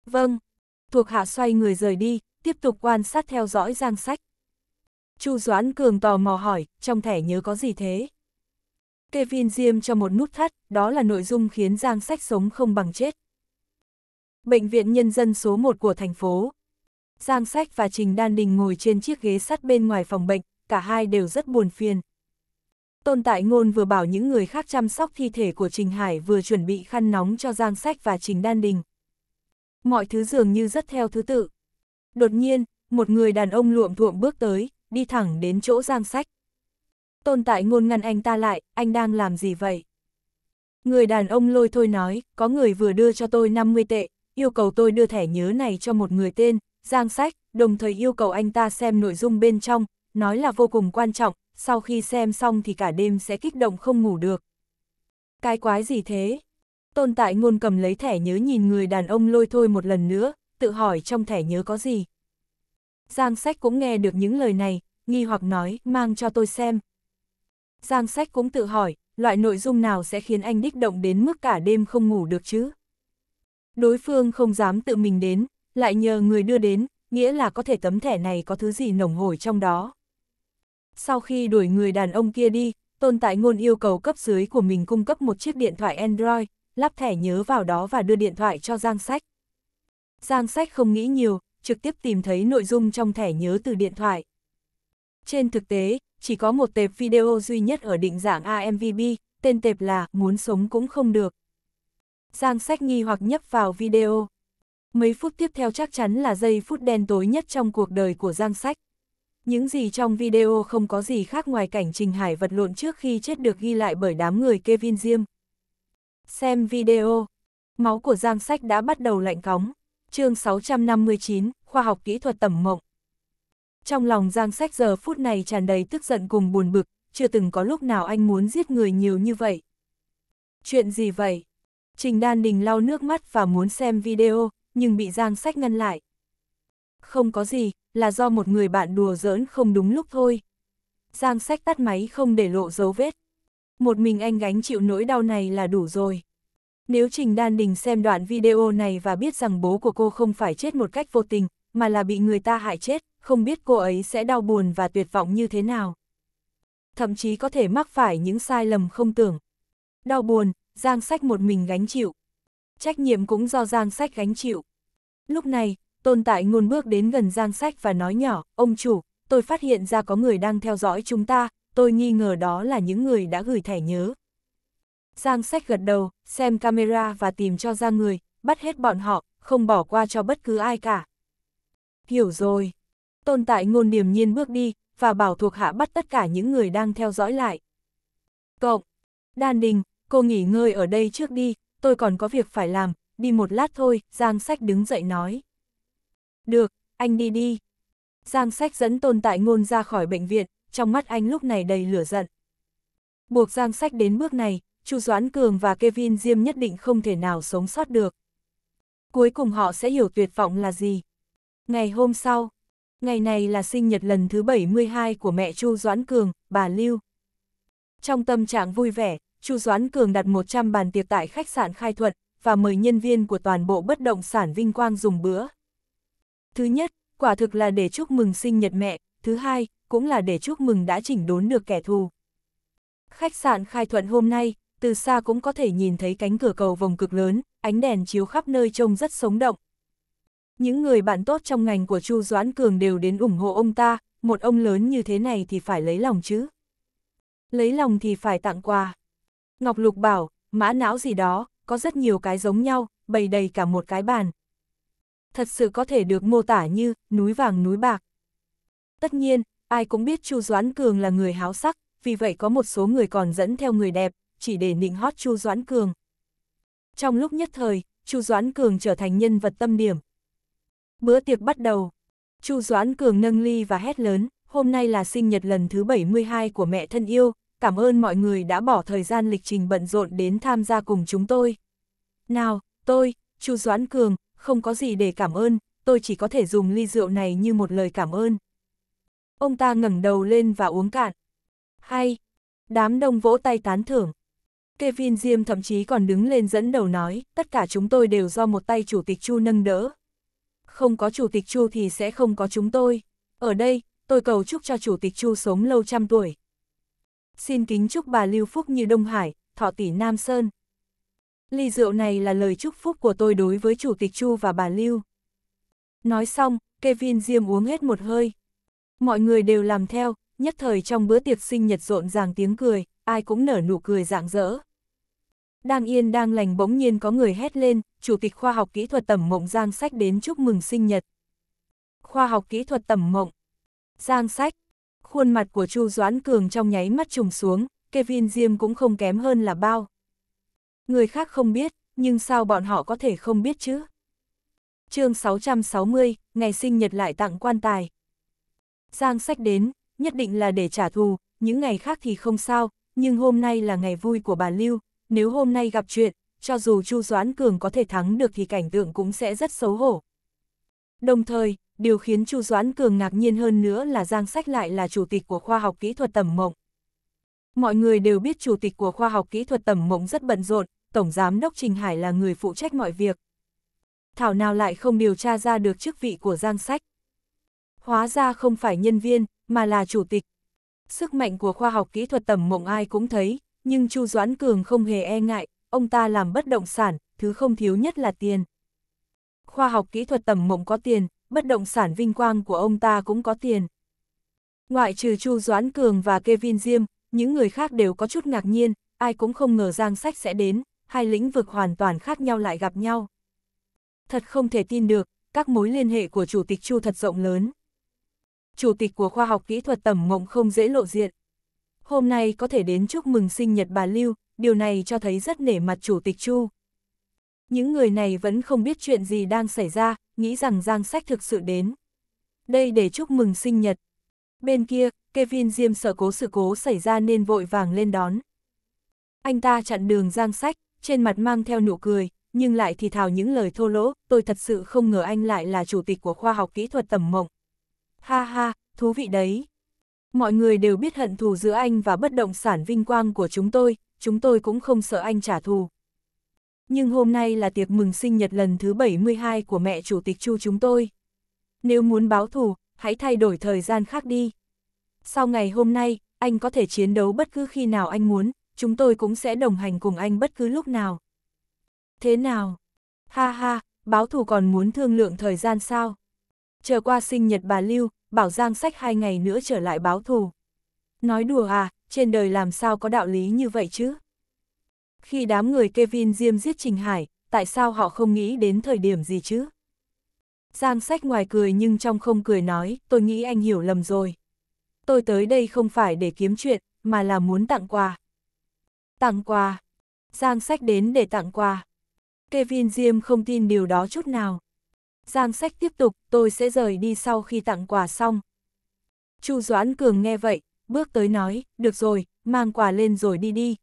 Vâng, thuộc hạ xoay người rời đi, tiếp tục quan sát theo dõi Giang Sách. Chu Doãn Cường tò mò hỏi, trong thẻ nhớ có gì thế? Kevin Diêm cho một nút thắt, đó là nội dung khiến Giang Sách sống không bằng chết. Bệnh viện nhân dân số 1 của thành phố. Giang Sách và Trình Đan Đình ngồi trên chiếc ghế sắt bên ngoài phòng bệnh, cả hai đều rất buồn phiền. Tôn Tại Ngôn vừa bảo những người khác chăm sóc thi thể của Trình Hải vừa chuẩn bị khăn nóng cho Giang Sách và Trình Đan Đình. Mọi thứ dường như rất theo thứ tự. Đột nhiên, một người đàn ông luộm thuộm bước tới, đi thẳng đến chỗ Giang Sách. Tôn tại ngôn ngăn anh ta lại, anh đang làm gì vậy? Người đàn ông lôi thôi nói, có người vừa đưa cho tôi 50 tệ, yêu cầu tôi đưa thẻ nhớ này cho một người tên, Giang Sách, đồng thời yêu cầu anh ta xem nội dung bên trong, nói là vô cùng quan trọng, sau khi xem xong thì cả đêm sẽ kích động không ngủ được. Cái quái gì thế? Tôn tại ngôn cầm lấy thẻ nhớ nhìn người đàn ông lôi thôi một lần nữa, tự hỏi trong thẻ nhớ có gì. Giang sách cũng nghe được những lời này, nghi hoặc nói, mang cho tôi xem. Giang sách cũng tự hỏi, loại nội dung nào sẽ khiến anh đích động đến mức cả đêm không ngủ được chứ? Đối phương không dám tự mình đến, lại nhờ người đưa đến, nghĩa là có thể tấm thẻ này có thứ gì nồng hổi trong đó. Sau khi đuổi người đàn ông kia đi, tồn tại ngôn yêu cầu cấp dưới của mình cung cấp một chiếc điện thoại Android, lắp thẻ nhớ vào đó và đưa điện thoại cho Giang Sách. Giang Sách không nghĩ nhiều, trực tiếp tìm thấy nội dung trong thẻ nhớ từ điện thoại. Trên thực tế, chỉ có một tệp video duy nhất ở định dạng AMVB, tên tệp là Muốn sống cũng không được. Giang sách nghi hoặc nhấp vào video. Mấy phút tiếp theo chắc chắn là giây phút đen tối nhất trong cuộc đời của Giang sách. Những gì trong video không có gì khác ngoài cảnh Trình Hải vật lộn trước khi chết được ghi lại bởi đám người Kevin Diêm. Xem video. Máu của Giang Sách đã bắt đầu lạnh cóng. chương 659, Khoa học kỹ thuật tẩm mộng. Trong lòng Giang Sách giờ phút này tràn đầy tức giận cùng buồn bực, chưa từng có lúc nào anh muốn giết người nhiều như vậy. Chuyện gì vậy? Trình Đan Đình lau nước mắt và muốn xem video, nhưng bị Giang Sách ngăn lại. Không có gì, là do một người bạn đùa giỡn không đúng lúc thôi. Giang Sách tắt máy không để lộ dấu vết. Một mình anh gánh chịu nỗi đau này là đủ rồi. Nếu Trình Đan Đình xem đoạn video này và biết rằng bố của cô không phải chết một cách vô tình, mà là bị người ta hại chết, không biết cô ấy sẽ đau buồn và tuyệt vọng như thế nào. Thậm chí có thể mắc phải những sai lầm không tưởng. Đau buồn, Giang Sách một mình gánh chịu. Trách nhiệm cũng do Giang Sách gánh chịu. Lúc này, tồn tại ngôn bước đến gần Giang Sách và nói nhỏ, ông chủ, tôi phát hiện ra có người đang theo dõi chúng ta, tôi nghi ngờ đó là những người đã gửi thẻ nhớ. Giang Sách gật đầu, xem camera và tìm cho ra người, bắt hết bọn họ, không bỏ qua cho bất cứ ai cả. Hiểu rồi. Tồn tại ngôn điềm nhiên bước đi, và bảo thuộc hạ bắt tất cả những người đang theo dõi lại. Cộng, đan đình, cô nghỉ ngơi ở đây trước đi, tôi còn có việc phải làm, đi một lát thôi, Giang Sách đứng dậy nói. Được, anh đi đi. Giang Sách dẫn tồn tại ngôn ra khỏi bệnh viện, trong mắt anh lúc này đầy lửa giận. Buộc Giang Sách đến bước này, Chu Doãn Cường và Kevin Diêm nhất định không thể nào sống sót được. Cuối cùng họ sẽ hiểu tuyệt vọng là gì. Ngày hôm sau, Ngày này là sinh nhật lần thứ 72 của mẹ Chu Doãn Cường, bà Lưu. Trong tâm trạng vui vẻ, Chu Doãn Cường đặt 100 bàn tiệc tại khách sạn Khai Thuận và mời nhân viên của toàn bộ bất động sản Vinh Quang dùng bữa. Thứ nhất, quả thực là để chúc mừng sinh nhật mẹ, thứ hai, cũng là để chúc mừng đã chỉnh đốn được kẻ thù. Khách sạn Khai Thuận hôm nay, từ xa cũng có thể nhìn thấy cánh cửa cầu vòng cực lớn, ánh đèn chiếu khắp nơi trông rất sống động, những người bạn tốt trong ngành của Chu Doãn Cường đều đến ủng hộ ông ta, một ông lớn như thế này thì phải lấy lòng chứ. Lấy lòng thì phải tặng quà. Ngọc Lục bảo, mã não gì đó, có rất nhiều cái giống nhau, bày đầy cả một cái bàn. Thật sự có thể được mô tả như núi vàng núi bạc. Tất nhiên, ai cũng biết Chu Doãn Cường là người háo sắc, vì vậy có một số người còn dẫn theo người đẹp, chỉ để nịnh hót Chu Doãn Cường. Trong lúc nhất thời, Chu Doãn Cường trở thành nhân vật tâm điểm, Bữa tiệc bắt đầu. Chu Doãn Cường nâng ly và hét lớn, hôm nay là sinh nhật lần thứ 72 của mẹ thân yêu, cảm ơn mọi người đã bỏ thời gian lịch trình bận rộn đến tham gia cùng chúng tôi. Nào, tôi, Chu Doãn Cường, không có gì để cảm ơn, tôi chỉ có thể dùng ly rượu này như một lời cảm ơn. Ông ta ngẩng đầu lên và uống cạn. Hay! Đám đông vỗ tay tán thưởng. Kevin Diêm thậm chí còn đứng lên dẫn đầu nói, tất cả chúng tôi đều do một tay chủ tịch Chu nâng đỡ, không có Chủ tịch Chu thì sẽ không có chúng tôi. Ở đây, tôi cầu chúc cho Chủ tịch Chu sống lâu trăm tuổi. Xin kính chúc bà Lưu Phúc như Đông Hải, Thọ Tỷ Nam Sơn. Ly rượu này là lời chúc phúc của tôi đối với Chủ tịch Chu và bà Lưu. Nói xong, Kevin Diêm uống hết một hơi. Mọi người đều làm theo, nhất thời trong bữa tiệc sinh nhật rộn ràng tiếng cười, ai cũng nở nụ cười rạng rỡ. Đang yên đang lành bỗng nhiên có người hét lên, Chủ tịch khoa học kỹ thuật tẩm mộng Giang Sách đến chúc mừng sinh nhật. Khoa học kỹ thuật tẩm mộng. Giang Sách. Khuôn mặt của Chu Doãn Cường trong nháy mắt trùng xuống, Kevin Diêm cũng không kém hơn là bao. Người khác không biết, nhưng sao bọn họ có thể không biết chứ? chương 660, ngày sinh nhật lại tặng quan tài. Giang Sách đến, nhất định là để trả thù, những ngày khác thì không sao, nhưng hôm nay là ngày vui của bà Lưu, nếu hôm nay gặp chuyện, cho dù Chu Doãn Cường có thể thắng được thì cảnh tượng cũng sẽ rất xấu hổ. Đồng thời, điều khiến Chu Doãn Cường ngạc nhiên hơn nữa là Giang Sách lại là chủ tịch của khoa học kỹ thuật tầm mộng. Mọi người đều biết chủ tịch của khoa học kỹ thuật tầm mộng rất bận rộn, Tổng Giám đốc Trình Hải là người phụ trách mọi việc. Thảo nào lại không điều tra ra được chức vị của Giang Sách. Hóa ra không phải nhân viên, mà là chủ tịch. Sức mạnh của khoa học kỹ thuật tầm mộng ai cũng thấy, nhưng Chu Doãn Cường không hề e ngại, ông ta làm bất động sản, thứ không thiếu nhất là tiền. Khoa học kỹ thuật tầm mộng có tiền, bất động sản vinh quang của ông ta cũng có tiền. Ngoại trừ Chu Doãn Cường và Kevin Diêm, những người khác đều có chút ngạc nhiên, ai cũng không ngờ Giang Sách sẽ đến, hai lĩnh vực hoàn toàn khác nhau lại gặp nhau. Thật không thể tin được, các mối liên hệ của Chủ tịch Chu thật rộng lớn. Chủ tịch của khoa học kỹ thuật tầm mộng không dễ lộ diện hôm nay có thể đến chúc mừng sinh nhật bà Lưu, điều này cho thấy rất nể mặt chủ tịch Chu. Những người này vẫn không biết chuyện gì đang xảy ra, nghĩ rằng Giang Sách thực sự đến. Đây để chúc mừng sinh nhật. Bên kia, Kevin Diêm sợ cố sự cố xảy ra nên vội vàng lên đón. Anh ta chặn đường Giang Sách, trên mặt mang theo nụ cười, nhưng lại thì thào những lời thô lỗ, tôi thật sự không ngờ anh lại là chủ tịch của khoa học kỹ thuật tầm mộng. Ha ha, thú vị đấy, Mọi người đều biết hận thù giữa anh và bất động sản vinh quang của chúng tôi, chúng tôi cũng không sợ anh trả thù. Nhưng hôm nay là tiệc mừng sinh nhật lần thứ 72 của mẹ chủ tịch Chu chúng tôi. Nếu muốn báo thù, hãy thay đổi thời gian khác đi. Sau ngày hôm nay, anh có thể chiến đấu bất cứ khi nào anh muốn, chúng tôi cũng sẽ đồng hành cùng anh bất cứ lúc nào. Thế nào? Ha ha, báo thù còn muốn thương lượng thời gian sao? chờ qua sinh nhật bà Lưu, bảo Giang Sách hai ngày nữa trở lại báo thù. Nói đùa à, trên đời làm sao có đạo lý như vậy chứ? Khi đám người Kevin Diêm giết Trình Hải, tại sao họ không nghĩ đến thời điểm gì chứ? Giang Sách ngoài cười nhưng trong không cười nói, tôi nghĩ anh hiểu lầm rồi. Tôi tới đây không phải để kiếm chuyện, mà là muốn tặng quà. Tặng quà. Giang Sách đến để tặng quà. Kevin Diêm không tin điều đó chút nào. Giang sách tiếp tục, tôi sẽ rời đi sau khi tặng quà xong. Chu Doãn Cường nghe vậy, bước tới nói, được rồi, mang quà lên rồi đi đi.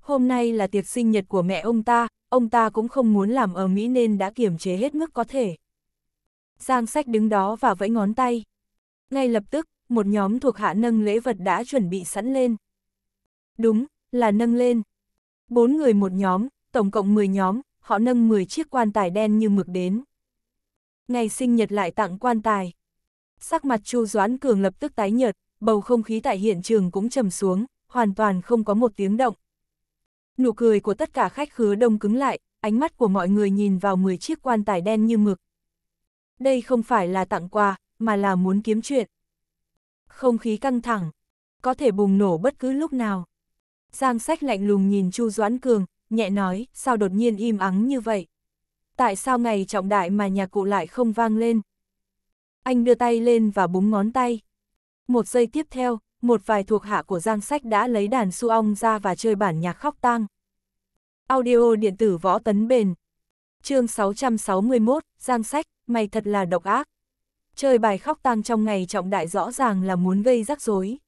Hôm nay là tiệc sinh nhật của mẹ ông ta, ông ta cũng không muốn làm ở Mỹ nên đã kiềm chế hết mức có thể. Giang sách đứng đó và vẫy ngón tay. Ngay lập tức, một nhóm thuộc hạ nâng lễ vật đã chuẩn bị sẵn lên. Đúng, là nâng lên. Bốn người một nhóm, tổng cộng 10 nhóm, họ nâng 10 chiếc quan tài đen như mực đến ngày sinh nhật lại tặng quan tài. Sắc mặt Chu Doãn Cường lập tức tái nhợt, bầu không khí tại hiện trường cũng trầm xuống, hoàn toàn không có một tiếng động. Nụ cười của tất cả khách khứa đông cứng lại, ánh mắt của mọi người nhìn vào 10 chiếc quan tài đen như mực. Đây không phải là tặng quà, mà là muốn kiếm chuyện. Không khí căng thẳng, có thể bùng nổ bất cứ lúc nào. Giang sách lạnh lùng nhìn Chu Doãn Cường, nhẹ nói, sao đột nhiên im ắng như vậy? tại sao ngày trọng đại mà nhà cụ lại không vang lên? Anh đưa tay lên và búng ngón tay. Một giây tiếp theo, một vài thuộc hạ của Giang Sách đã lấy đàn su ong ra và chơi bản nhạc khóc tang. Audio điện tử võ tấn bền. chương 661, Giang Sách, mày thật là độc ác. Chơi bài khóc tang trong ngày trọng đại rõ ràng là muốn gây rắc rối.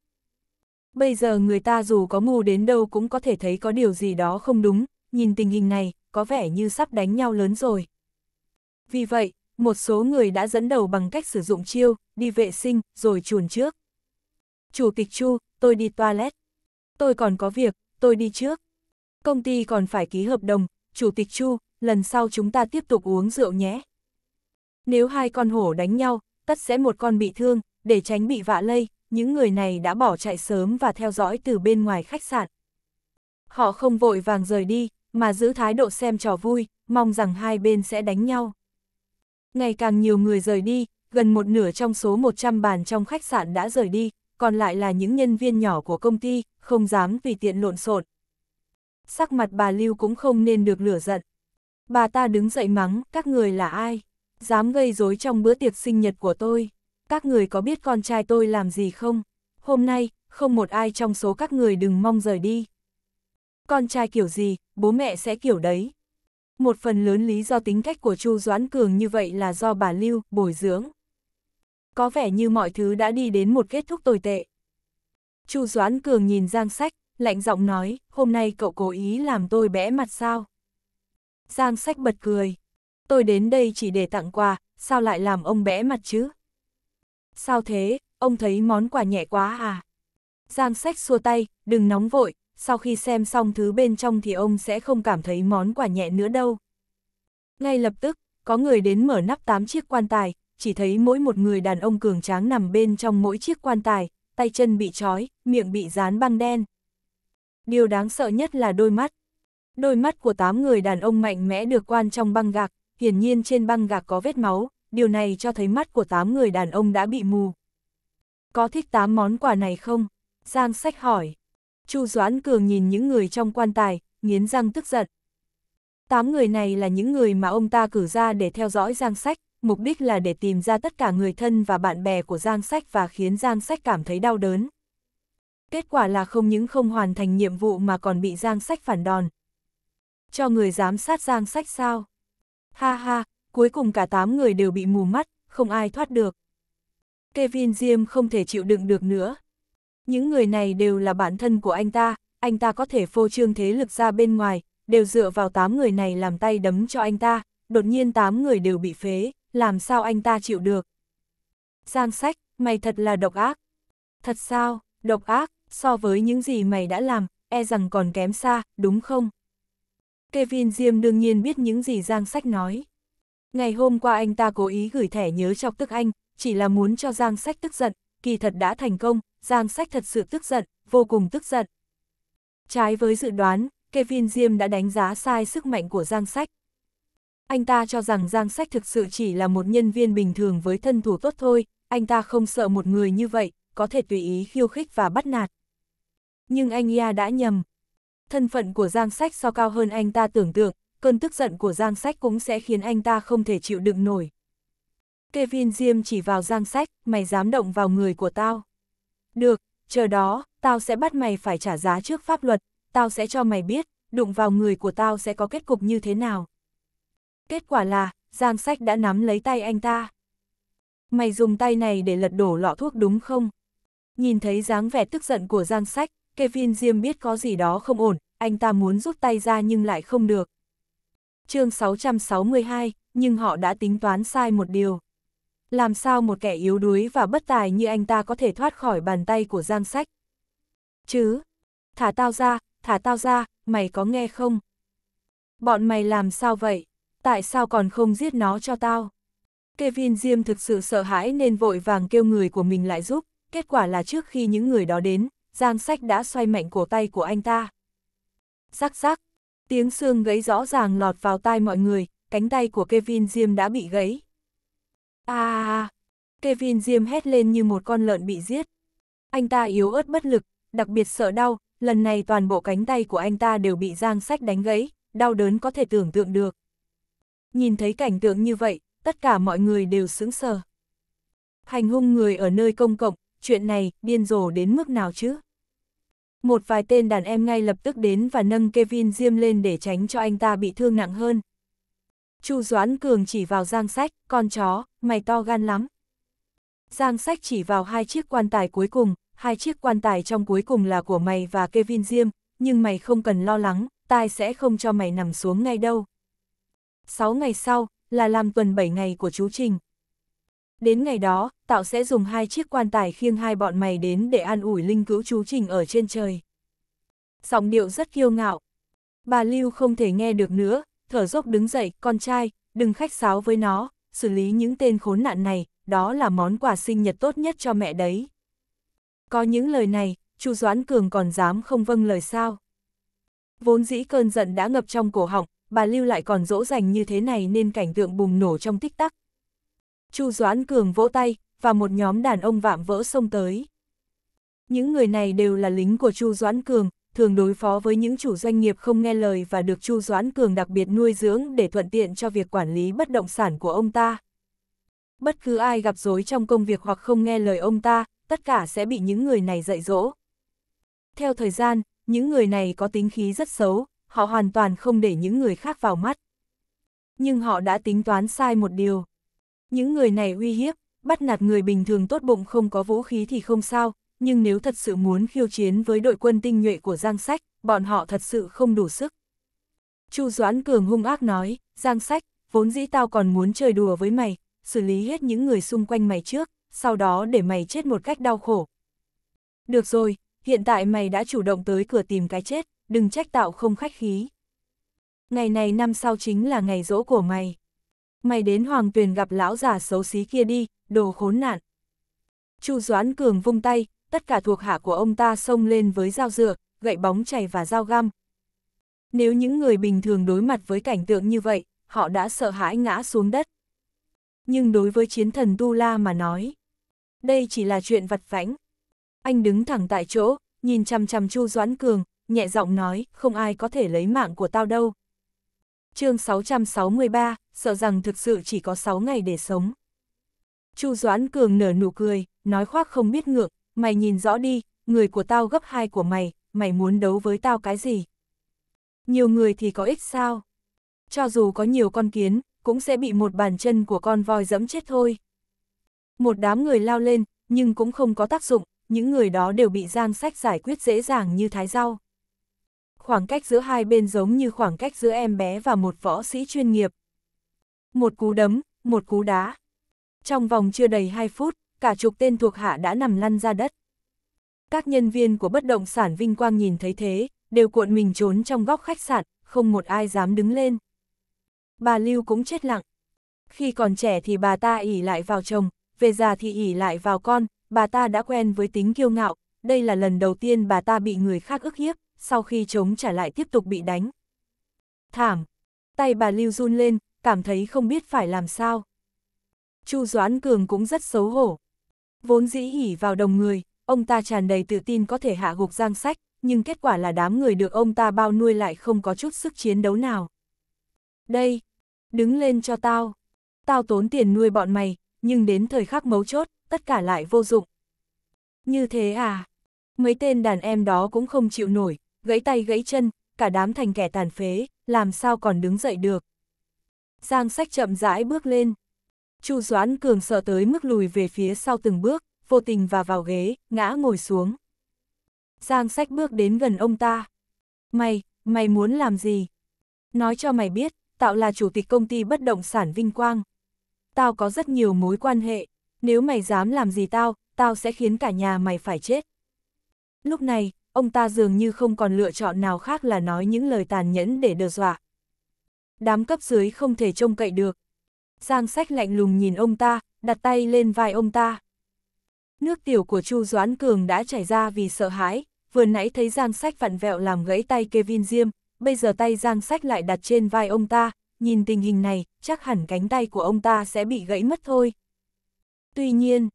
Bây giờ người ta dù có ngu đến đâu cũng có thể thấy có điều gì đó không đúng, nhìn tình hình này, có vẻ như sắp đánh nhau lớn rồi. Vì vậy, một số người đã dẫn đầu bằng cách sử dụng chiêu, đi vệ sinh, rồi chuồn trước. Chủ tịch Chu, tôi đi toilet. Tôi còn có việc, tôi đi trước. Công ty còn phải ký hợp đồng, Chủ tịch Chu, lần sau chúng ta tiếp tục uống rượu nhé. Nếu hai con hổ đánh nhau, tất sẽ một con bị thương, để tránh bị vạ lây, những người này đã bỏ chạy sớm và theo dõi từ bên ngoài khách sạn. Họ không vội vàng rời đi, mà giữ thái độ xem trò vui, mong rằng hai bên sẽ đánh nhau. Ngày càng nhiều người rời đi, gần một nửa trong số 100 bàn trong khách sạn đã rời đi, còn lại là những nhân viên nhỏ của công ty, không dám vì tiện lộn xộn. Sắc mặt bà Lưu cũng không nên được lửa giận. Bà ta đứng dậy mắng, các người là ai? Dám gây rối trong bữa tiệc sinh nhật của tôi. Các người có biết con trai tôi làm gì không? Hôm nay, không một ai trong số các người đừng mong rời đi. Con trai kiểu gì, bố mẹ sẽ kiểu đấy. Một phần lớn lý do tính cách của Chu Doãn Cường như vậy là do bà Lưu bồi dưỡng. Có vẻ như mọi thứ đã đi đến một kết thúc tồi tệ. Chu Doãn Cường nhìn Giang Sách, lạnh giọng nói, hôm nay cậu cố ý làm tôi bẽ mặt sao? Giang Sách bật cười. Tôi đến đây chỉ để tặng quà, sao lại làm ông bẽ mặt chứ? Sao thế, ông thấy món quà nhẹ quá à? Giang Sách xua tay, đừng nóng vội, sau khi xem xong thứ bên trong thì ông sẽ không cảm thấy món quà nhẹ nữa đâu. Ngay lập tức, có người đến mở nắp 8 chiếc quan tài, chỉ thấy mỗi một người đàn ông cường tráng nằm bên trong mỗi chiếc quan tài, tay chân bị trói, miệng bị dán băng đen. Điều đáng sợ nhất là đôi mắt. Đôi mắt của 8 người đàn ông mạnh mẽ được quan trong băng gạc, hiển nhiên trên băng gạc có vết máu, điều này cho thấy mắt của 8 người đàn ông đã bị mù. Có thích 8 món quà này không? Giang sách hỏi. Chu Doãn Cường nhìn những người trong quan tài, nghiến răng tức giận. Tám người này là những người mà ông ta cử ra để theo dõi Giang Sách, mục đích là để tìm ra tất cả người thân và bạn bè của Giang Sách và khiến Giang Sách cảm thấy đau đớn. Kết quả là không những không hoàn thành nhiệm vụ mà còn bị Giang Sách phản đòn. Cho người giám sát Giang Sách sao? Ha ha, cuối cùng cả tám người đều bị mù mắt, không ai thoát được. Kevin Diêm không thể chịu đựng được nữa, những người này đều là bản thân của anh ta, anh ta có thể phô trương thế lực ra bên ngoài, đều dựa vào 8 người này làm tay đấm cho anh ta, đột nhiên 8 người đều bị phế, làm sao anh ta chịu được. Giang sách, mày thật là độc ác. Thật sao, độc ác, so với những gì mày đã làm, e rằng còn kém xa, đúng không? Kevin Diêm đương nhiên biết những gì Giang Sách nói. Ngày hôm qua anh ta cố ý gửi thẻ nhớ chọc tức anh, chỉ là muốn cho Giang Sách tức giận, kỳ thật đã thành công, Giang Sách thật sự tức giận, vô cùng tức giận. Trái với dự đoán, Kevin Diêm đã đánh giá sai sức mạnh của Giang Sách. Anh ta cho rằng Giang Sách thực sự chỉ là một nhân viên bình thường với thân thủ tốt thôi, anh ta không sợ một người như vậy, có thể tùy ý khiêu khích và bắt nạt. Nhưng anh Ya đã nhầm. Thân phận của Giang Sách so cao hơn anh ta tưởng tượng, cơn tức giận của Giang Sách cũng sẽ khiến anh ta không thể chịu đựng nổi. Kevin Diêm chỉ vào Giang Sách, mày dám động vào người của tao. Được, chờ đó, tao sẽ bắt mày phải trả giá trước pháp luật, tao sẽ cho mày biết, đụng vào người của tao sẽ có kết cục như thế nào. Kết quả là, Giang Sách đã nắm lấy tay anh ta. Mày dùng tay này để lật đổ lọ thuốc đúng không? Nhìn thấy dáng vẻ tức giận của Giang Sách, Kevin Diêm biết có gì đó không ổn, anh ta muốn rút tay ra nhưng lại không được. chương 662, nhưng họ đã tính toán sai một điều làm sao một kẻ yếu đuối và bất tài như anh ta có thể thoát khỏi bàn tay của Giang Sách. Chứ, thả tao ra, thả tao ra, mày có nghe không? Bọn mày làm sao vậy? Tại sao còn không giết nó cho tao? Kevin Diêm thực sự sợ hãi nên vội vàng kêu người của mình lại giúp, kết quả là trước khi những người đó đến, Giang Sách đã xoay mạnh cổ tay của anh ta. Rắc rắc, tiếng xương gãy rõ ràng lọt vào tai mọi người, cánh tay của Kevin Diêm đã bị gãy. À, Kevin Diêm hét lên như một con lợn bị giết. Anh ta yếu ớt bất lực, đặc biệt sợ đau, lần này toàn bộ cánh tay của anh ta đều bị giang sách đánh gãy, đau đớn có thể tưởng tượng được. Nhìn thấy cảnh tượng như vậy, tất cả mọi người đều sững sờ. Hành hung người ở nơi công cộng, chuyện này điên rồ đến mức nào chứ? Một vài tên đàn em ngay lập tức đến và nâng Kevin Diêm lên để tránh cho anh ta bị thương nặng hơn, Chu Doãn Cường chỉ vào Giang Sách, con chó, mày to gan lắm. Giang Sách chỉ vào hai chiếc quan tài cuối cùng, hai chiếc quan tài trong cuối cùng là của mày và Kevin Diêm, nhưng mày không cần lo lắng, tai sẽ không cho mày nằm xuống ngay đâu. Sáu ngày sau, là làm tuần bảy ngày của chú Trình. Đến ngày đó, Tạo sẽ dùng hai chiếc quan tài khiêng hai bọn mày đến để an ủi linh cứu chú Trình ở trên trời. Giọng điệu rất kiêu ngạo. Bà Lưu không thể nghe được nữa, thở dốc đứng dậy, con trai, đừng khách sáo với nó, xử lý những tên khốn nạn này, đó là món quà sinh nhật tốt nhất cho mẹ đấy. Có những lời này, Chu Doãn Cường còn dám không vâng lời sao. Vốn dĩ cơn giận đã ngập trong cổ họng, bà Lưu lại còn dỗ dành như thế này nên cảnh tượng bùng nổ trong tích tắc. Chu Doãn Cường vỗ tay, và một nhóm đàn ông vạm vỡ xông tới. Những người này đều là lính của Chu Doãn Cường, thường đối phó với những chủ doanh nghiệp không nghe lời và được Chu Doãn Cường đặc biệt nuôi dưỡng để thuận tiện cho việc quản lý bất động sản của ông ta. Bất cứ ai gặp rối trong công việc hoặc không nghe lời ông ta, tất cả sẽ bị những người này dạy dỗ. Theo thời gian, những người này có tính khí rất xấu, họ hoàn toàn không để những người khác vào mắt. Nhưng họ đã tính toán sai một điều. Những người này uy hiếp, bắt nạt người bình thường tốt bụng không có vũ khí thì không sao, nhưng nếu thật sự muốn khiêu chiến với đội quân tinh nhuệ của Giang Sách, bọn họ thật sự không đủ sức. Chu Doãn Cường hung ác nói, Giang Sách, vốn dĩ tao còn muốn chơi đùa với mày, xử lý hết những người xung quanh mày trước, sau đó để mày chết một cách đau khổ. Được rồi, hiện tại mày đã chủ động tới cửa tìm cái chết, đừng trách tạo không khách khí. Ngày này năm sau chính là ngày rỗ của mày. Mày đến hoàng tuyền gặp lão già xấu xí kia đi, đồ khốn nạn. Chu Doãn Cường vung tay, tất cả thuộc hạ của ông ta xông lên với dao dựa, gậy bóng chày và dao găm. Nếu những người bình thường đối mặt với cảnh tượng như vậy, họ đã sợ hãi ngã xuống đất. Nhưng đối với chiến thần Tu La mà nói, đây chỉ là chuyện vặt vãnh. Anh đứng thẳng tại chỗ, nhìn chằm chằm Chu Doãn Cường, nhẹ giọng nói, không ai có thể lấy mạng của tao đâu. chương 663, sợ rằng thực sự chỉ có 6 ngày để sống. Chu Doãn Cường nở nụ cười, nói khoác không biết ngược mày nhìn rõ đi, người của tao gấp hai của mày, mày muốn đấu với tao cái gì? Nhiều người thì có ích sao? Cho dù có nhiều con kiến, cũng sẽ bị một bàn chân của con voi dẫm chết thôi. Một đám người lao lên, nhưng cũng không có tác dụng, những người đó đều bị Giang Sách giải quyết dễ dàng như thái rau. Khoảng cách giữa hai bên giống như khoảng cách giữa em bé và một võ sĩ chuyên nghiệp. Một cú đấm, một cú đá. Trong vòng chưa đầy hai phút, cả chục tên thuộc hạ đã nằm lăn ra đất. Các nhân viên của bất động sản Vinh Quang nhìn thấy thế, đều cuộn mình trốn trong góc khách sạn, không một ai dám đứng lên. Bà Lưu cũng chết lặng. Khi còn trẻ thì bà ta ỉ lại vào chồng, về già thì ỉ lại vào con, bà ta đã quen với tính kiêu ngạo, đây là lần đầu tiên bà ta bị người khác ức hiếp, sau khi chống trả lại tiếp tục bị đánh. Thảm! Tay bà Lưu run lên, cảm thấy không biết phải làm sao. Chu Doãn Cường cũng rất xấu hổ. Vốn dĩ hỉ vào đồng người, ông ta tràn đầy tự tin có thể hạ gục giang sách, nhưng kết quả là đám người được ông ta bao nuôi lại không có chút sức chiến đấu nào. Đây, đứng lên cho tao. Tao tốn tiền nuôi bọn mày, nhưng đến thời khắc mấu chốt, tất cả lại vô dụng. Như thế à? Mấy tên đàn em đó cũng không chịu nổi, gãy tay gãy chân, cả đám thành kẻ tàn phế, làm sao còn đứng dậy được. Giang sách chậm rãi bước lên. Chu Doãn Cường sợ tới mức lùi về phía sau từng bước, vô tình và vào ghế, ngã ngồi xuống. Giang sách bước đến gần ông ta. Mày, mày muốn làm gì? Nói cho mày biết, tạo là chủ tịch công ty bất động sản Vinh Quang. Tao có rất nhiều mối quan hệ, nếu mày dám làm gì tao, tao sẽ khiến cả nhà mày phải chết. Lúc này, ông ta dường như không còn lựa chọn nào khác là nói những lời tàn nhẫn để đe dọa. Đám cấp dưới không thể trông cậy được, Giang sách lạnh lùng nhìn ông ta, đặt tay lên vai ông ta. Nước tiểu của Chu Doãn Cường đã chảy ra vì sợ hãi, vừa nãy thấy Giang sách vặn vẹo làm gãy tay Kevin Diêm, bây giờ tay Giang sách lại đặt trên vai ông ta, nhìn tình hình này, chắc hẳn cánh tay của ông ta sẽ bị gãy mất thôi. Tuy nhiên,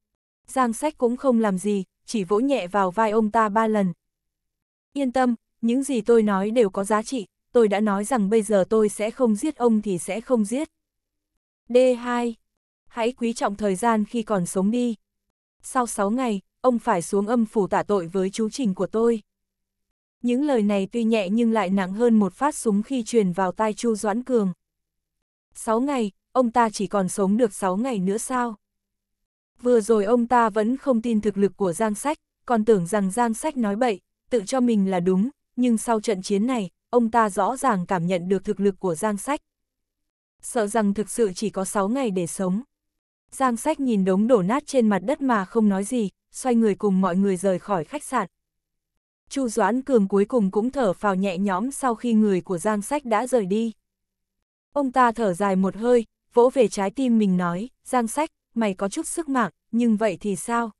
Giang sách cũng không làm gì, chỉ vỗ nhẹ vào vai ông ta ba lần. Yên tâm, những gì tôi nói đều có giá trị, tôi đã nói rằng bây giờ tôi sẽ không giết ông thì sẽ không giết. D2. Hãy quý trọng thời gian khi còn sống đi. Sau 6 ngày, ông phải xuống âm phủ tạ tội với chú trình của tôi. Những lời này tuy nhẹ nhưng lại nặng hơn một phát súng khi truyền vào tai Chu Doãn Cường. 6 ngày, ông ta chỉ còn sống được 6 ngày nữa sao? Vừa rồi ông ta vẫn không tin thực lực của Giang Sách, còn tưởng rằng Giang Sách nói bậy, tự cho mình là đúng, nhưng sau trận chiến này, ông ta rõ ràng cảm nhận được thực lực của Giang Sách sợ rằng thực sự chỉ có 6 ngày để sống. Giang sách nhìn đống đổ nát trên mặt đất mà không nói gì, xoay người cùng mọi người rời khỏi khách sạn. Chu Doãn Cường cuối cùng cũng thở phào nhẹ nhõm sau khi người của Giang Sách đã rời đi. Ông ta thở dài một hơi, vỗ về trái tim mình nói, Giang Sách, mày có chút sức mạng, nhưng vậy thì sao?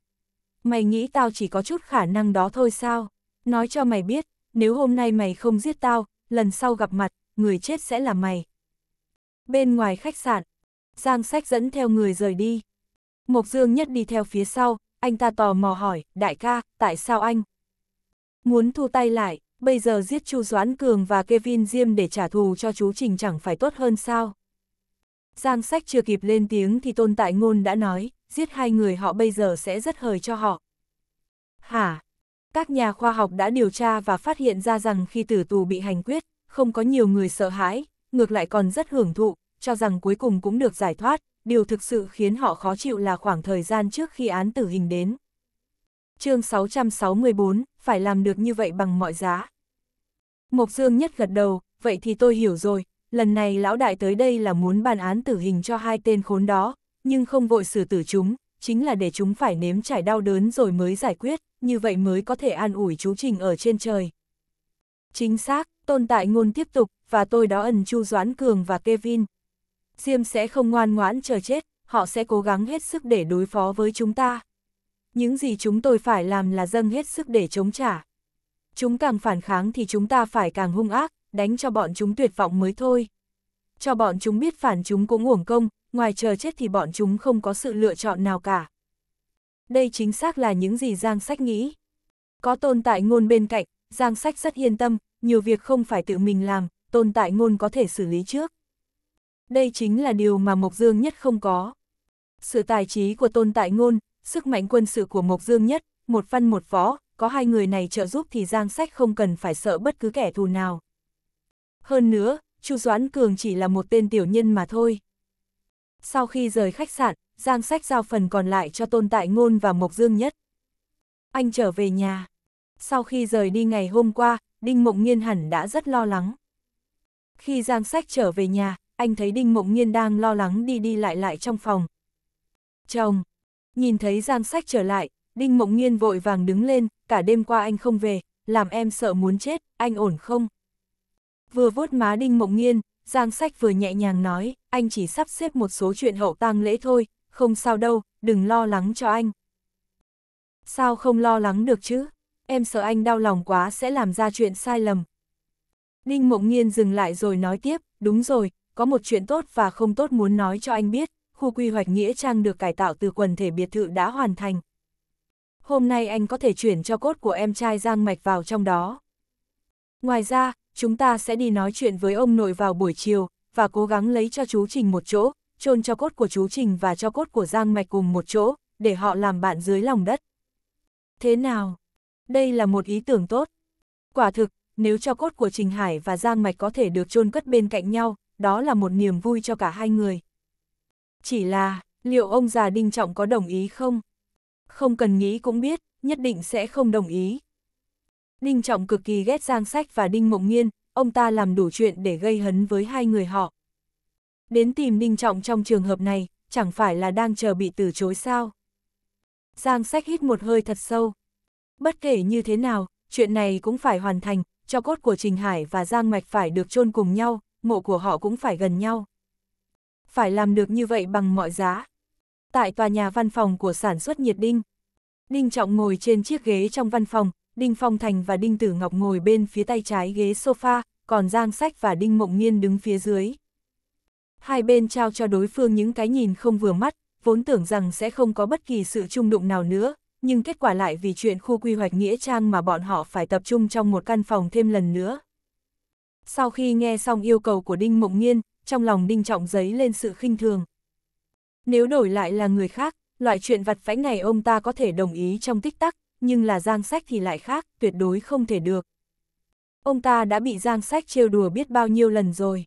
Mày nghĩ tao chỉ có chút khả năng đó thôi sao? Nói cho mày biết, nếu hôm nay mày không giết tao, lần sau gặp mặt, người chết sẽ là mày. Bên ngoài khách sạn, Giang Sách dẫn theo người rời đi. Mộc Dương Nhất đi theo phía sau, anh ta tò mò hỏi, đại ca, tại sao anh? Muốn thu tay lại, bây giờ giết Chu Doãn Cường và Kevin Diêm để trả thù cho chú Trình chẳng phải tốt hơn sao? Giang Sách chưa kịp lên tiếng thì Tôn Tại Ngôn đã nói, giết hai người họ bây giờ sẽ rất hời cho họ. Hả? Các nhà khoa học đã điều tra và phát hiện ra rằng khi tử tù bị hành quyết, không có nhiều người sợ hãi, ngược lại còn rất hưởng thụ, cho rằng cuối cùng cũng được giải thoát, điều thực sự khiến họ khó chịu là khoảng thời gian trước khi án tử hình đến. chương 664, phải làm được như vậy bằng mọi giá. Mộc Dương nhất gật đầu, vậy thì tôi hiểu rồi, lần này lão đại tới đây là muốn bàn án tử hình cho hai tên khốn đó, nhưng không vội xử tử chúng, chính là để chúng phải nếm trải đau đớn rồi mới giải quyết, như vậy mới có thể an ủi chú Trình ở trên trời. Chính xác, tồn tại ngôn tiếp tục, và tôi đó ẩn Chu Doãn Cường và Kevin, Diêm sẽ không ngoan ngoãn chờ chết, họ sẽ cố gắng hết sức để đối phó với chúng ta. Những gì chúng tôi phải làm là dâng hết sức để chống trả. Chúng càng phản kháng thì chúng ta phải càng hung ác, đánh cho bọn chúng tuyệt vọng mới thôi. Cho bọn chúng biết phản chúng cũng uổng công, ngoài chờ chết thì bọn chúng không có sự lựa chọn nào cả. Đây chính xác là những gì Giang Sách nghĩ. Có tồn tại ngôn bên cạnh, Giang Sách rất yên tâm, nhiều việc không phải tự mình làm, tồn tại ngôn có thể xử lý trước đây chính là điều mà Mộc Dương nhất không có. Sự tài trí của tôn tại ngôn, sức mạnh quân sự của Mộc Dương nhất, một văn một phó, có hai người này trợ giúp thì Giang Sách không cần phải sợ bất cứ kẻ thù nào. Hơn nữa, Chu Doãn Cường chỉ là một tên tiểu nhân mà thôi. Sau khi rời khách sạn, Giang Sách giao phần còn lại cho Tôn Tại Ngôn và Mộc Dương Nhất. Anh trở về nhà. Sau khi rời đi ngày hôm qua, Đinh Mộng Nhiên hẳn đã rất lo lắng. Khi Giang Sách trở về nhà, anh thấy Đinh Mộng Nhiên đang lo lắng đi đi lại lại trong phòng. Chồng! Nhìn thấy Giang Sách trở lại, Đinh Mộng Nhiên vội vàng đứng lên, cả đêm qua anh không về, làm em sợ muốn chết, anh ổn không? Vừa vuốt má Đinh Mộng Nhiên, Giang Sách vừa nhẹ nhàng nói, anh chỉ sắp xếp một số chuyện hậu tang lễ thôi, không sao đâu, đừng lo lắng cho anh. Sao không lo lắng được chứ? Em sợ anh đau lòng quá sẽ làm ra chuyện sai lầm. Đinh Mộng Nhiên dừng lại rồi nói tiếp, đúng rồi, có một chuyện tốt và không tốt muốn nói cho anh biết, khu quy hoạch Nghĩa Trang được cải tạo từ quần thể biệt thự đã hoàn thành. Hôm nay anh có thể chuyển cho cốt của em trai Giang Mạch vào trong đó. Ngoài ra, chúng ta sẽ đi nói chuyện với ông nội vào buổi chiều, và cố gắng lấy cho chú Trình một chỗ, chôn cho cốt của chú Trình và cho cốt của Giang Mạch cùng một chỗ, để họ làm bạn dưới lòng đất. Thế nào? Đây là một ý tưởng tốt. Quả thực, nếu cho cốt của Trình Hải và Giang Mạch có thể được chôn cất bên cạnh nhau, đó là một niềm vui cho cả hai người. Chỉ là, liệu ông già Đinh Trọng có đồng ý không? Không cần nghĩ cũng biết, nhất định sẽ không đồng ý. Đinh Trọng cực kỳ ghét Giang Sách và Đinh Mộng nhiên, ông ta làm đủ chuyện để gây hấn với hai người họ. Đến tìm Đinh Trọng trong trường hợp này, chẳng phải là đang chờ bị từ chối sao? Giang Sách hít một hơi thật sâu. Bất kể như thế nào, chuyện này cũng phải hoàn thành, cho cốt của Trình Hải và Giang Mạch phải được chôn cùng nhau, mộ của họ cũng phải gần nhau. Phải làm được như vậy bằng mọi giá. Tại tòa nhà văn phòng của sản xuất nhiệt đinh, Đinh Trọng ngồi trên chiếc ghế trong văn phòng, Đinh Phong Thành và Đinh Tử Ngọc ngồi bên phía tay trái ghế sofa, còn Giang Sách và Đinh Mộng nhiên đứng phía dưới. Hai bên trao cho đối phương những cái nhìn không vừa mắt, vốn tưởng rằng sẽ không có bất kỳ sự trung đụng nào nữa, nhưng kết quả lại vì chuyện khu quy hoạch Nghĩa Trang mà bọn họ phải tập trung trong một căn phòng thêm lần nữa sau khi nghe xong yêu cầu của Đinh Mộng nhiên trong lòng Đinh Trọng giấy lên sự khinh thường. Nếu đổi lại là người khác, loại chuyện vặt vãnh này ông ta có thể đồng ý trong tích tắc, nhưng là Giang Sách thì lại khác, tuyệt đối không thể được. Ông ta đã bị Giang Sách trêu đùa biết bao nhiêu lần rồi.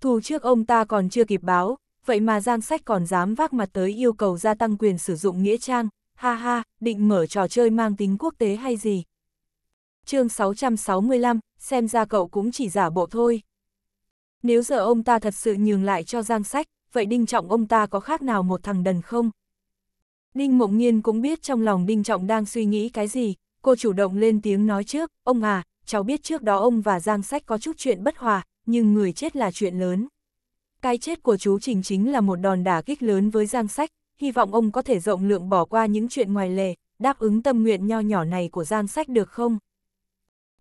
Thù trước ông ta còn chưa kịp báo, vậy mà Giang Sách còn dám vác mặt tới yêu cầu gia tăng quyền sử dụng nghĩa trang, ha ha, định mở trò chơi mang tính quốc tế hay gì chương 665, xem ra cậu cũng chỉ giả bộ thôi. Nếu giờ ông ta thật sự nhường lại cho Giang Sách, vậy Đinh Trọng ông ta có khác nào một thằng đần không? Đinh Mộng Nhiên cũng biết trong lòng Đinh Trọng đang suy nghĩ cái gì, cô chủ động lên tiếng nói trước, ông à, cháu biết trước đó ông và Giang Sách có chút chuyện bất hòa, nhưng người chết là chuyện lớn. Cái chết của chú Trình chính là một đòn đả kích lớn với Giang Sách, hy vọng ông có thể rộng lượng bỏ qua những chuyện ngoài lề, đáp ứng tâm nguyện nho nhỏ này của Giang Sách được không?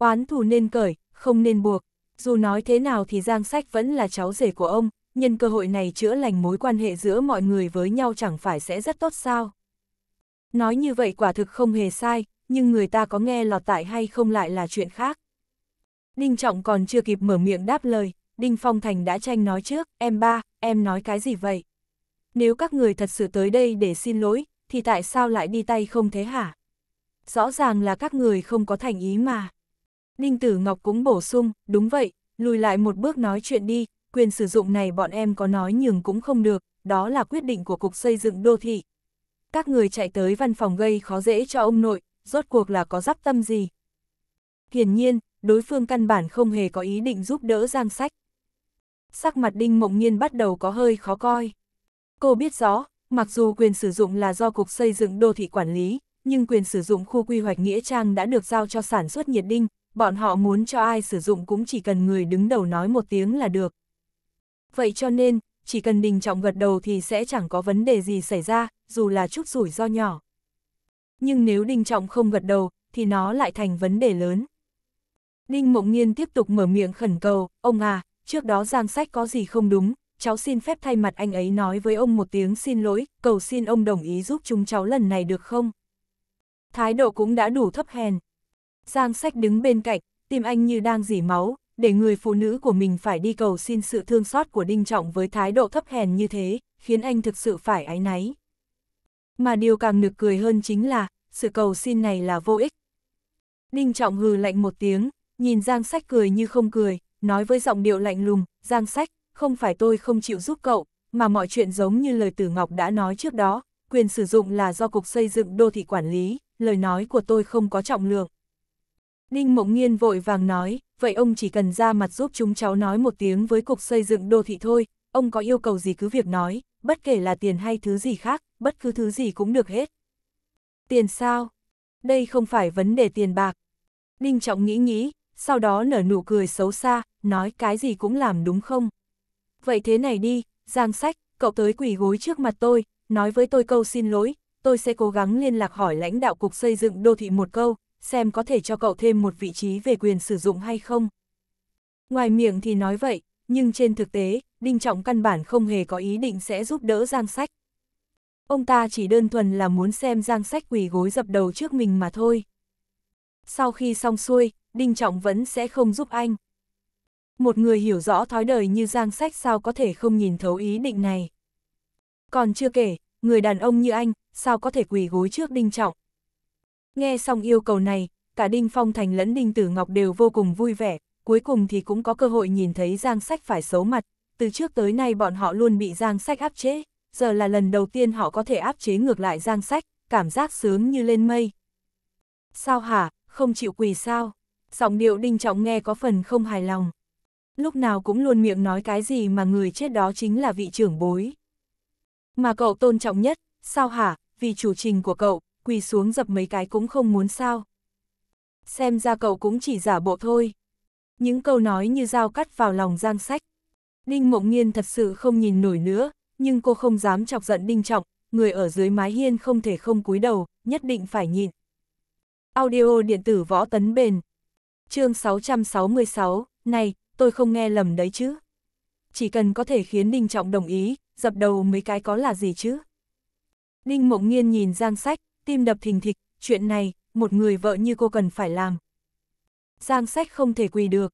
Oán thù nên cởi, không nên buộc. Dù nói thế nào thì Giang Sách vẫn là cháu rể của ông, nhân cơ hội này chữa lành mối quan hệ giữa mọi người với nhau chẳng phải sẽ rất tốt sao. Nói như vậy quả thực không hề sai, nhưng người ta có nghe lọt tại hay không lại là chuyện khác. Đinh Trọng còn chưa kịp mở miệng đáp lời, Đinh Phong Thành đã tranh nói trước, em ba, em nói cái gì vậy? Nếu các người thật sự tới đây để xin lỗi, thì tại sao lại đi tay không thế hả? Rõ ràng là các người không có thành ý mà. Ninh Tử Ngọc cũng bổ sung, đúng vậy, lùi lại một bước nói chuyện đi, quyền sử dụng này bọn em có nói nhường cũng không được, đó là quyết định của Cục Xây dựng Đô thị. Các người chạy tới văn phòng gây khó dễ cho ông nội, rốt cuộc là có giáp tâm gì. Hiển nhiên, đối phương căn bản không hề có ý định giúp đỡ Giang Sách. Sắc mặt Đinh Mộng Nhiên bắt đầu có hơi khó coi. Cô biết rõ, mặc dù quyền sử dụng là do Cục Xây dựng Đô thị quản lý, nhưng quyền sử dụng khu quy hoạch Nghĩa Trang đã được giao cho sản xuất nhiệt đinh, bọn họ muốn cho ai sử dụng cũng chỉ cần người đứng đầu nói một tiếng là được. Vậy cho nên, chỉ cần đình trọng gật đầu thì sẽ chẳng có vấn đề gì xảy ra, dù là chút rủi ro nhỏ. Nhưng nếu đình trọng không gật đầu, thì nó lại thành vấn đề lớn. Đinh Mộng nhiên tiếp tục mở miệng khẩn cầu, ông à, trước đó Giang Sách có gì không đúng, cháu xin phép thay mặt anh ấy nói với ông một tiếng xin lỗi, cầu xin ông đồng ý giúp chúng cháu lần này được không? Thái độ cũng đã đủ thấp hèn, Giang sách đứng bên cạnh, tim anh như đang dỉ máu, để người phụ nữ của mình phải đi cầu xin sự thương xót của Đinh Trọng với thái độ thấp hèn như thế, khiến anh thực sự phải áy náy. Mà điều càng nực cười hơn chính là, sự cầu xin này là vô ích. Đinh Trọng hừ lạnh một tiếng, nhìn Giang Sách cười như không cười, nói với giọng điệu lạnh lùng, Giang Sách, không phải tôi không chịu giúp cậu, mà mọi chuyện giống như lời Tử Ngọc đã nói trước đó, quyền sử dụng là do Cục Xây dựng Đô thị Quản lý, lời nói của tôi không có trọng lượng. Ninh Mộng Nghiên vội vàng nói, vậy ông chỉ cần ra mặt giúp chúng cháu nói một tiếng với Cục Xây dựng Đô thị thôi, ông có yêu cầu gì cứ việc nói, bất kể là tiền hay thứ gì khác, bất cứ thứ gì cũng được hết. Tiền sao? Đây không phải vấn đề tiền bạc. Ninh Trọng nghĩ nghĩ, sau đó nở nụ cười xấu xa, nói cái gì cũng làm đúng không? Vậy thế này đi, Giang Sách, cậu tới quỳ gối trước mặt tôi, nói với tôi câu xin lỗi, tôi sẽ cố gắng liên lạc hỏi lãnh đạo Cục Xây dựng Đô thị một câu, xem có thể cho cậu thêm một vị trí về quyền sử dụng hay không. Ngoài miệng thì nói vậy, nhưng trên thực tế, Đinh Trọng căn bản không hề có ý định sẽ giúp đỡ Giang Sách. Ông ta chỉ đơn thuần là muốn xem Giang Sách quỳ gối dập đầu trước mình mà thôi. Sau khi xong xuôi, Đinh Trọng vẫn sẽ không giúp anh. Một người hiểu rõ thói đời như Giang Sách sao có thể không nhìn thấu ý định này. Còn chưa kể, người đàn ông như anh, sao có thể quỳ gối trước Đinh Trọng. Nghe xong yêu cầu này, cả Đinh Phong Thành lẫn Đinh Tử Ngọc đều vô cùng vui vẻ, cuối cùng thì cũng có cơ hội nhìn thấy Giang Sách phải xấu mặt, từ trước tới nay bọn họ luôn bị Giang Sách áp chế, giờ là lần đầu tiên họ có thể áp chế ngược lại Giang Sách, cảm giác sướng như lên mây. Sao hả, không chịu quỳ sao? Giọng điệu Đinh Trọng nghe có phần không hài lòng. Lúc nào cũng luôn miệng nói cái gì mà người chết đó chính là vị trưởng bối. Mà cậu tôn trọng nhất, sao hả, vì chủ trình của cậu, quỳ xuống dập mấy cái cũng không muốn sao. Xem ra cậu cũng chỉ giả bộ thôi. Những câu nói như dao cắt vào lòng giang sách. Đinh Mộng Nghiên thật sự không nhìn nổi nữa, nhưng cô không dám chọc giận Đinh Trọng, người ở dưới mái hiên không thể không cúi đầu, nhất định phải nhịn. Audio điện tử võ tấn bền. Chương 666, này, tôi không nghe lầm đấy chứ. Chỉ cần có thể khiến Đinh Trọng đồng ý, dập đầu mấy cái có là gì chứ. Đinh Mộng Nghiên nhìn Giang Sách, tim đập thình thịch, chuyện này, một người vợ như cô cần phải làm. Giang sách không thể quỳ được.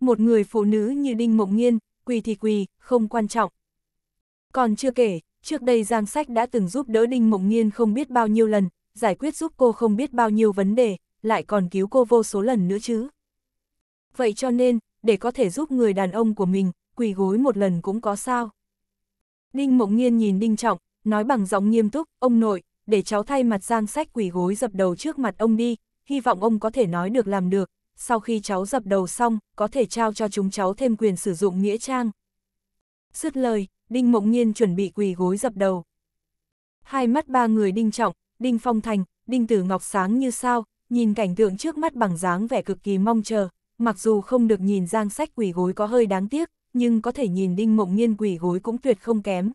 Một người phụ nữ như Đinh Mộng Nghiên, quỳ thì quỳ, không quan trọng. Còn chưa kể, trước đây Giang sách đã từng giúp đỡ Đinh Mộng Nghiên không biết bao nhiêu lần, giải quyết giúp cô không biết bao nhiêu vấn đề, lại còn cứu cô vô số lần nữa chứ. Vậy cho nên, để có thể giúp người đàn ông của mình, quỳ gối một lần cũng có sao. Đinh Mộng Nghiên nhìn Đinh Trọng, nói bằng giọng nghiêm túc, ông nội, để cháu thay mặt Giang Sách quỳ gối dập đầu trước mặt ông đi, hy vọng ông có thể nói được làm được, sau khi cháu dập đầu xong, có thể trao cho chúng cháu thêm quyền sử dụng nghĩa trang. Dứt lời, Đinh Mộng Nhiên chuẩn bị quỳ gối dập đầu. Hai mắt ba người Đinh Trọng, Đinh Phong Thành, Đinh Tử Ngọc sáng như sao, nhìn cảnh tượng trước mắt bằng dáng vẻ cực kỳ mong chờ, mặc dù không được nhìn Giang Sách quỳ gối có hơi đáng tiếc, nhưng có thể nhìn Đinh Mộng Nhiên quỳ gối cũng tuyệt không kém.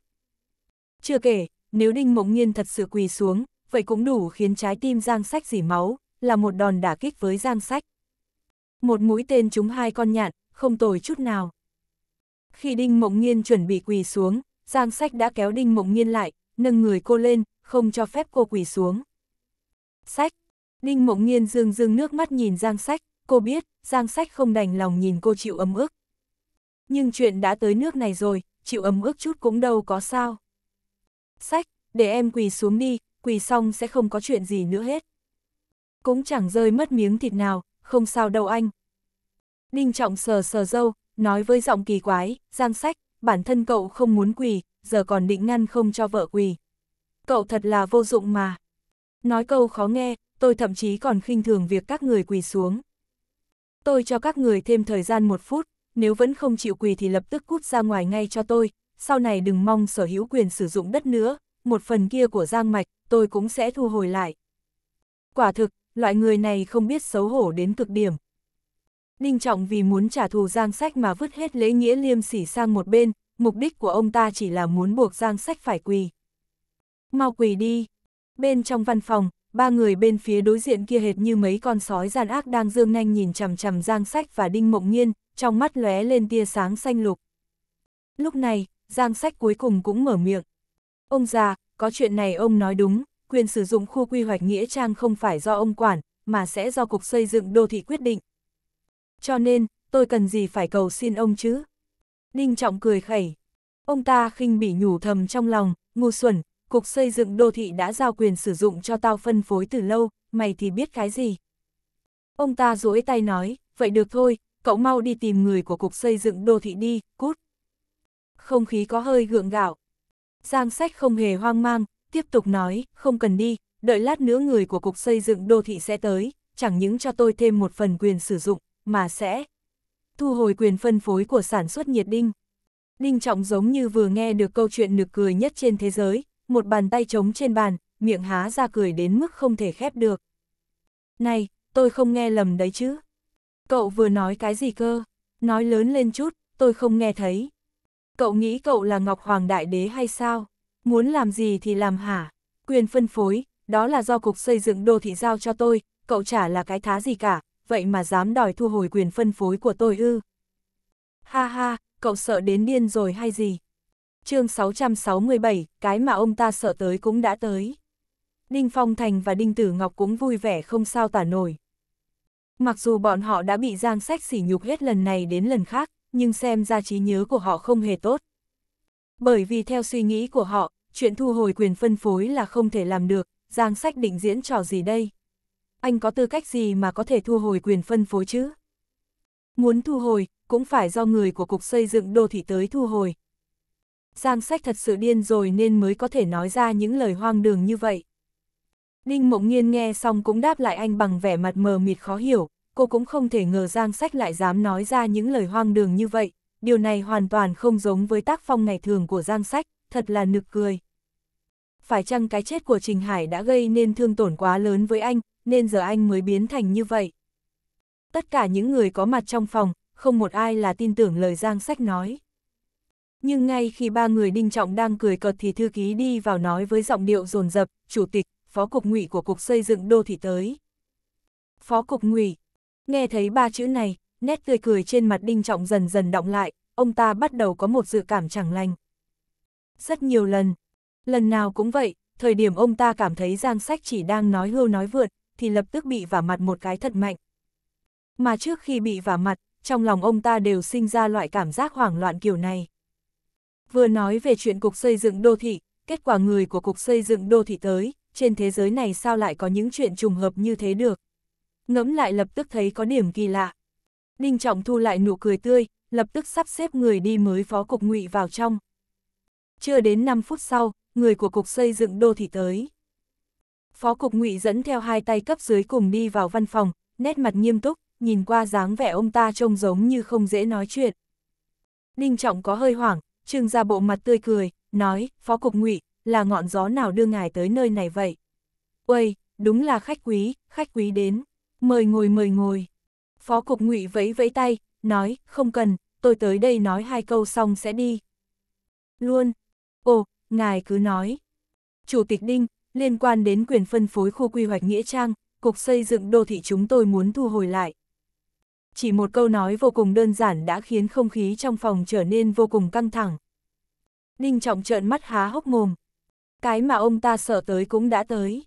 Chưa kể, nếu Đinh Mộng Nhiên thật sự quỳ xuống, vậy cũng đủ khiến trái tim Giang Sách dỉ máu, là một đòn đả kích với Giang Sách. Một mũi tên trúng hai con nhạn, không tồi chút nào. Khi Đinh Mộng Nhiên chuẩn bị quỳ xuống, Giang Sách đã kéo Đinh Mộng Nhiên lại, nâng người cô lên, không cho phép cô quỳ xuống. Sách! Đinh Mộng Nhiên dương dương nước mắt nhìn Giang Sách, cô biết, Giang Sách không đành lòng nhìn cô chịu ấm ức. Nhưng chuyện đã tới nước này rồi, chịu ấm ức chút cũng đâu có sao sách, để em quỳ xuống đi, quỳ xong sẽ không có chuyện gì nữa hết. Cũng chẳng rơi mất miếng thịt nào, không sao đâu anh. Đinh Trọng sờ sờ dâu, nói với giọng kỳ quái, giang sách, bản thân cậu không muốn quỳ, giờ còn định ngăn không cho vợ quỳ. Cậu thật là vô dụng mà. Nói câu khó nghe, tôi thậm chí còn khinh thường việc các người quỳ xuống. Tôi cho các người thêm thời gian một phút, nếu vẫn không chịu quỳ thì lập tức cút ra ngoài ngay cho tôi, sau này đừng mong sở hữu quyền sử dụng đất nữa, một phần kia của Giang Mạch, tôi cũng sẽ thu hồi lại. Quả thực, loại người này không biết xấu hổ đến cực điểm. Ninh Trọng vì muốn trả thù Giang Sách mà vứt hết lễ nghĩa liêm sỉ sang một bên, mục đích của ông ta chỉ là muốn buộc Giang Sách phải quỳ. Mau quỳ đi. Bên trong văn phòng, ba người bên phía đối diện kia hệt như mấy con sói gian ác đang dương nanh nhìn chằm chằm Giang Sách và Đinh Mộng Nhiên, trong mắt lóe lên tia sáng xanh lục. Lúc này, Giang sách cuối cùng cũng mở miệng. Ông già, có chuyện này ông nói đúng, quyền sử dụng khu quy hoạch Nghĩa Trang không phải do ông quản, mà sẽ do Cục Xây dựng Đô thị quyết định. Cho nên, tôi cần gì phải cầu xin ông chứ? Ninh Trọng cười khẩy. Ông ta khinh bỉ nhủ thầm trong lòng, ngu xuẩn, Cục Xây dựng Đô thị đã giao quyền sử dụng cho tao phân phối từ lâu, mày thì biết cái gì? Ông ta duỗi tay nói, vậy được thôi, cậu mau đi tìm người của Cục Xây dựng Đô thị đi, cút không khí có hơi gượng gạo. Giang sách không hề hoang mang, tiếp tục nói, không cần đi, đợi lát nữa người của Cục Xây dựng Đô thị sẽ tới, chẳng những cho tôi thêm một phần quyền sử dụng, mà sẽ thu hồi quyền phân phối của sản xuất nhiệt đinh. Đinh Trọng giống như vừa nghe được câu chuyện nực cười nhất trên thế giới, một bàn tay trống trên bàn, miệng há ra cười đến mức không thể khép được. Này, tôi không nghe lầm đấy chứ. Cậu vừa nói cái gì cơ? Nói lớn lên chút, tôi không nghe thấy. Cậu nghĩ cậu là Ngọc Hoàng Đại Đế hay sao? Muốn làm gì thì làm hả? Quyền phân phối, đó là do Cục Xây dựng Đô Thị giao cho tôi, cậu chả là cái thá gì cả, vậy mà dám đòi thu hồi quyền phân phối của tôi ư? Ha ha, cậu sợ đến điên rồi hay gì? chương 667, cái mà ông ta sợ tới cũng đã tới. Đinh Phong Thành và Đinh Tử Ngọc cũng vui vẻ không sao tả nổi. Mặc dù bọn họ đã bị Giang Sách sỉ nhục hết lần này đến lần khác, nhưng xem ra trí nhớ của họ không hề tốt. Bởi vì theo suy nghĩ của họ, chuyện thu hồi quyền phân phối là không thể làm được, Giang Sách định diễn trò gì đây? Anh có tư cách gì mà có thể thu hồi quyền phân phối chứ? Muốn thu hồi, cũng phải do người của Cục Xây dựng Đô thị tới thu hồi. Giang Sách thật sự điên rồi nên mới có thể nói ra những lời hoang đường như vậy. Đinh Mộng Nghiên nghe xong cũng đáp lại anh bằng vẻ mặt mờ mịt khó hiểu, cô cũng không thể ngờ Giang Sách lại dám nói ra những lời hoang đường như vậy, điều này hoàn toàn không giống với tác phong ngày thường của Giang Sách, thật là nực cười. Phải chăng cái chết của Trình Hải đã gây nên thương tổn quá lớn với anh, nên giờ anh mới biến thành như vậy? Tất cả những người có mặt trong phòng, không một ai là tin tưởng lời Giang Sách nói. Nhưng ngay khi ba người đinh trọng đang cười cợt thì thư ký đi vào nói với giọng điệu dồn dập, chủ tịch, phó cục ngụy của cục xây dựng đô thị tới. Phó cục ngụy, Nghe thấy ba chữ này, nét tươi cười trên mặt Đinh Trọng dần dần động lại, ông ta bắt đầu có một dự cảm chẳng lành. Rất nhiều lần, lần nào cũng vậy, thời điểm ông ta cảm thấy Giang Sách chỉ đang nói hưu nói vượt, thì lập tức bị vả mặt một cái thật mạnh. Mà trước khi bị vả mặt, trong lòng ông ta đều sinh ra loại cảm giác hoảng loạn kiểu này. Vừa nói về chuyện Cục Xây dựng Đô thị, kết quả người của Cục Xây dựng Đô thị tới, trên thế giới này sao lại có những chuyện trùng hợp như thế được ngẫm lại lập tức thấy có điểm kỳ lạ. Đinh Trọng Thu lại nụ cười tươi, lập tức sắp xếp người đi mới phó cục ngụy vào trong. Chưa đến 5 phút sau, người của cục xây dựng đô thị tới. Phó cục ngụy dẫn theo hai tay cấp dưới cùng đi vào văn phòng, nét mặt nghiêm túc, nhìn qua dáng vẻ ông ta trông giống như không dễ nói chuyện. Đinh Trọng có hơi hoảng, trưng ra bộ mặt tươi cười, nói, phó cục ngụy, là ngọn gió nào đưa ngài tới nơi này vậy? Uầy, đúng là khách quý, khách quý đến. Mời ngồi mời ngồi. Phó cục ngụy vẫy vẫy tay, nói, không cần, tôi tới đây nói hai câu xong sẽ đi. Luôn. Ồ, ngài cứ nói. Chủ tịch Đinh, liên quan đến quyền phân phối khu quy hoạch Nghĩa Trang, Cục xây dựng đô thị chúng tôi muốn thu hồi lại. Chỉ một câu nói vô cùng đơn giản đã khiến không khí trong phòng trở nên vô cùng căng thẳng. Đinh trọng trợn mắt há hốc mồm. Cái mà ông ta sợ tới cũng đã tới.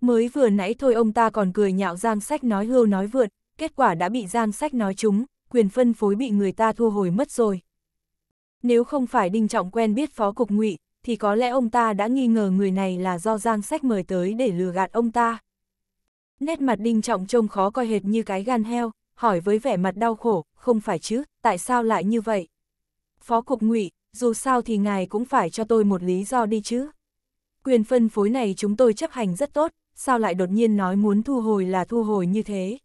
Mới vừa nãy thôi ông ta còn cười nhạo Giang Sách nói hưu nói vượt, kết quả đã bị Giang Sách nói trúng, quyền phân phối bị người ta thu hồi mất rồi. Nếu không phải Đinh Trọng quen biết phó cục ngụy, thì có lẽ ông ta đã nghi ngờ người này là do Giang Sách mời tới để lừa gạt ông ta. Nét mặt Đinh Trọng trông khó coi hệt như cái gan heo, hỏi với vẻ mặt đau khổ, không phải chứ, tại sao lại như vậy? Phó cục ngụy, dù sao thì ngài cũng phải cho tôi một lý do đi chứ. Quyền phân phối này chúng tôi chấp hành rất tốt, sao lại đột nhiên nói muốn thu hồi là thu hồi như thế?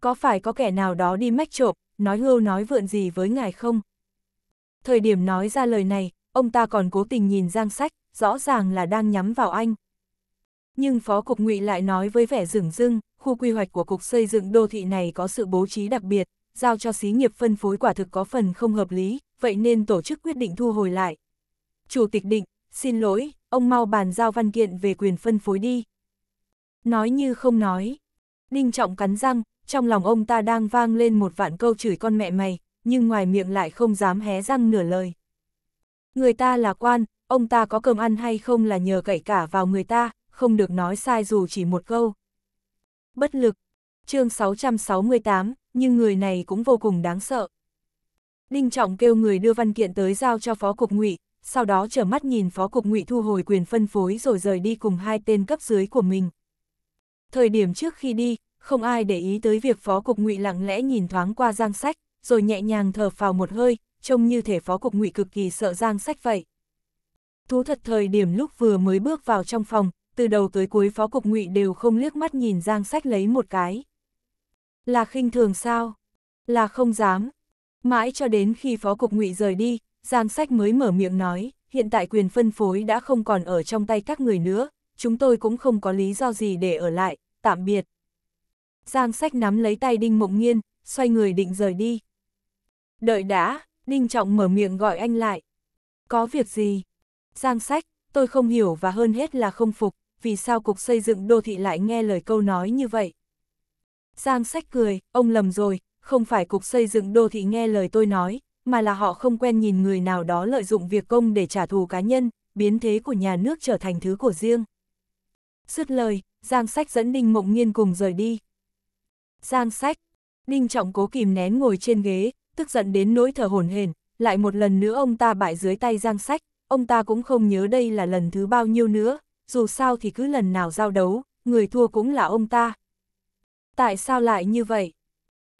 Có phải có kẻ nào đó đi mách trộm, nói hưu nói vượn gì với ngài không? Thời điểm nói ra lời này, ông ta còn cố tình nhìn Giang Sách, rõ ràng là đang nhắm vào anh. Nhưng Phó Cục ngụy lại nói với vẻ rừng rưng, khu quy hoạch của Cục xây dựng đô thị này có sự bố trí đặc biệt, giao cho xí nghiệp phân phối quả thực có phần không hợp lý, vậy nên tổ chức quyết định thu hồi lại. Chủ tịch định, xin lỗi, ông mau bàn giao văn kiện về quyền phân phối đi. Nói như không nói. Đinh Trọng cắn răng, trong lòng ông ta đang vang lên một vạn câu chửi con mẹ mày, nhưng ngoài miệng lại không dám hé răng nửa lời. Người ta là quan, ông ta có cơm ăn hay không là nhờ cậy cả vào người ta, không được nói sai dù chỉ một câu. Bất lực, chương 668, nhưng người này cũng vô cùng đáng sợ. Đinh Trọng kêu người đưa văn kiện tới giao cho Phó Cục ngụy sau đó trở mắt nhìn Phó Cục ngụy thu hồi quyền phân phối rồi rời đi cùng hai tên cấp dưới của mình thời điểm trước khi đi, không ai để ý tới việc phó cục ngụy lặng lẽ nhìn thoáng qua giang sách, rồi nhẹ nhàng thở phào một hơi, trông như thể phó cục ngụy cực kỳ sợ giang sách vậy. Thú thật thời điểm lúc vừa mới bước vào trong phòng, từ đầu tới cuối phó cục ngụy đều không liếc mắt nhìn giang sách lấy một cái. Là khinh thường sao? Là không dám. Mãi cho đến khi phó cục ngụy rời đi, giang sách mới mở miệng nói, hiện tại quyền phân phối đã không còn ở trong tay các người nữa, chúng tôi cũng không có lý do gì để ở lại, tạm biệt. Giang sách nắm lấy tay Đinh Mộng Nghiên, xoay người định rời đi. Đợi đã, Đinh Trọng mở miệng gọi anh lại. Có việc gì? Giang sách, tôi không hiểu và hơn hết là không phục, vì sao Cục Xây dựng Đô thị lại nghe lời câu nói như vậy? Giang sách cười, ông lầm rồi, không phải Cục Xây dựng Đô thị nghe lời tôi nói, mà là họ không quen nhìn người nào đó lợi dụng việc công để trả thù cá nhân, biến thế của nhà nước trở thành thứ của riêng. Dứt lời, Giang Sách dẫn Đinh Mộng Nghiên cùng rời đi. Giang Sách, Đinh Trọng cố kìm nén ngồi trên ghế, tức giận đến nỗi thở hổn hển, lại một lần nữa ông ta bại dưới tay Giang Sách, ông ta cũng không nhớ đây là lần thứ bao nhiêu nữa, dù sao thì cứ lần nào giao đấu, người thua cũng là ông ta. Tại sao lại như vậy?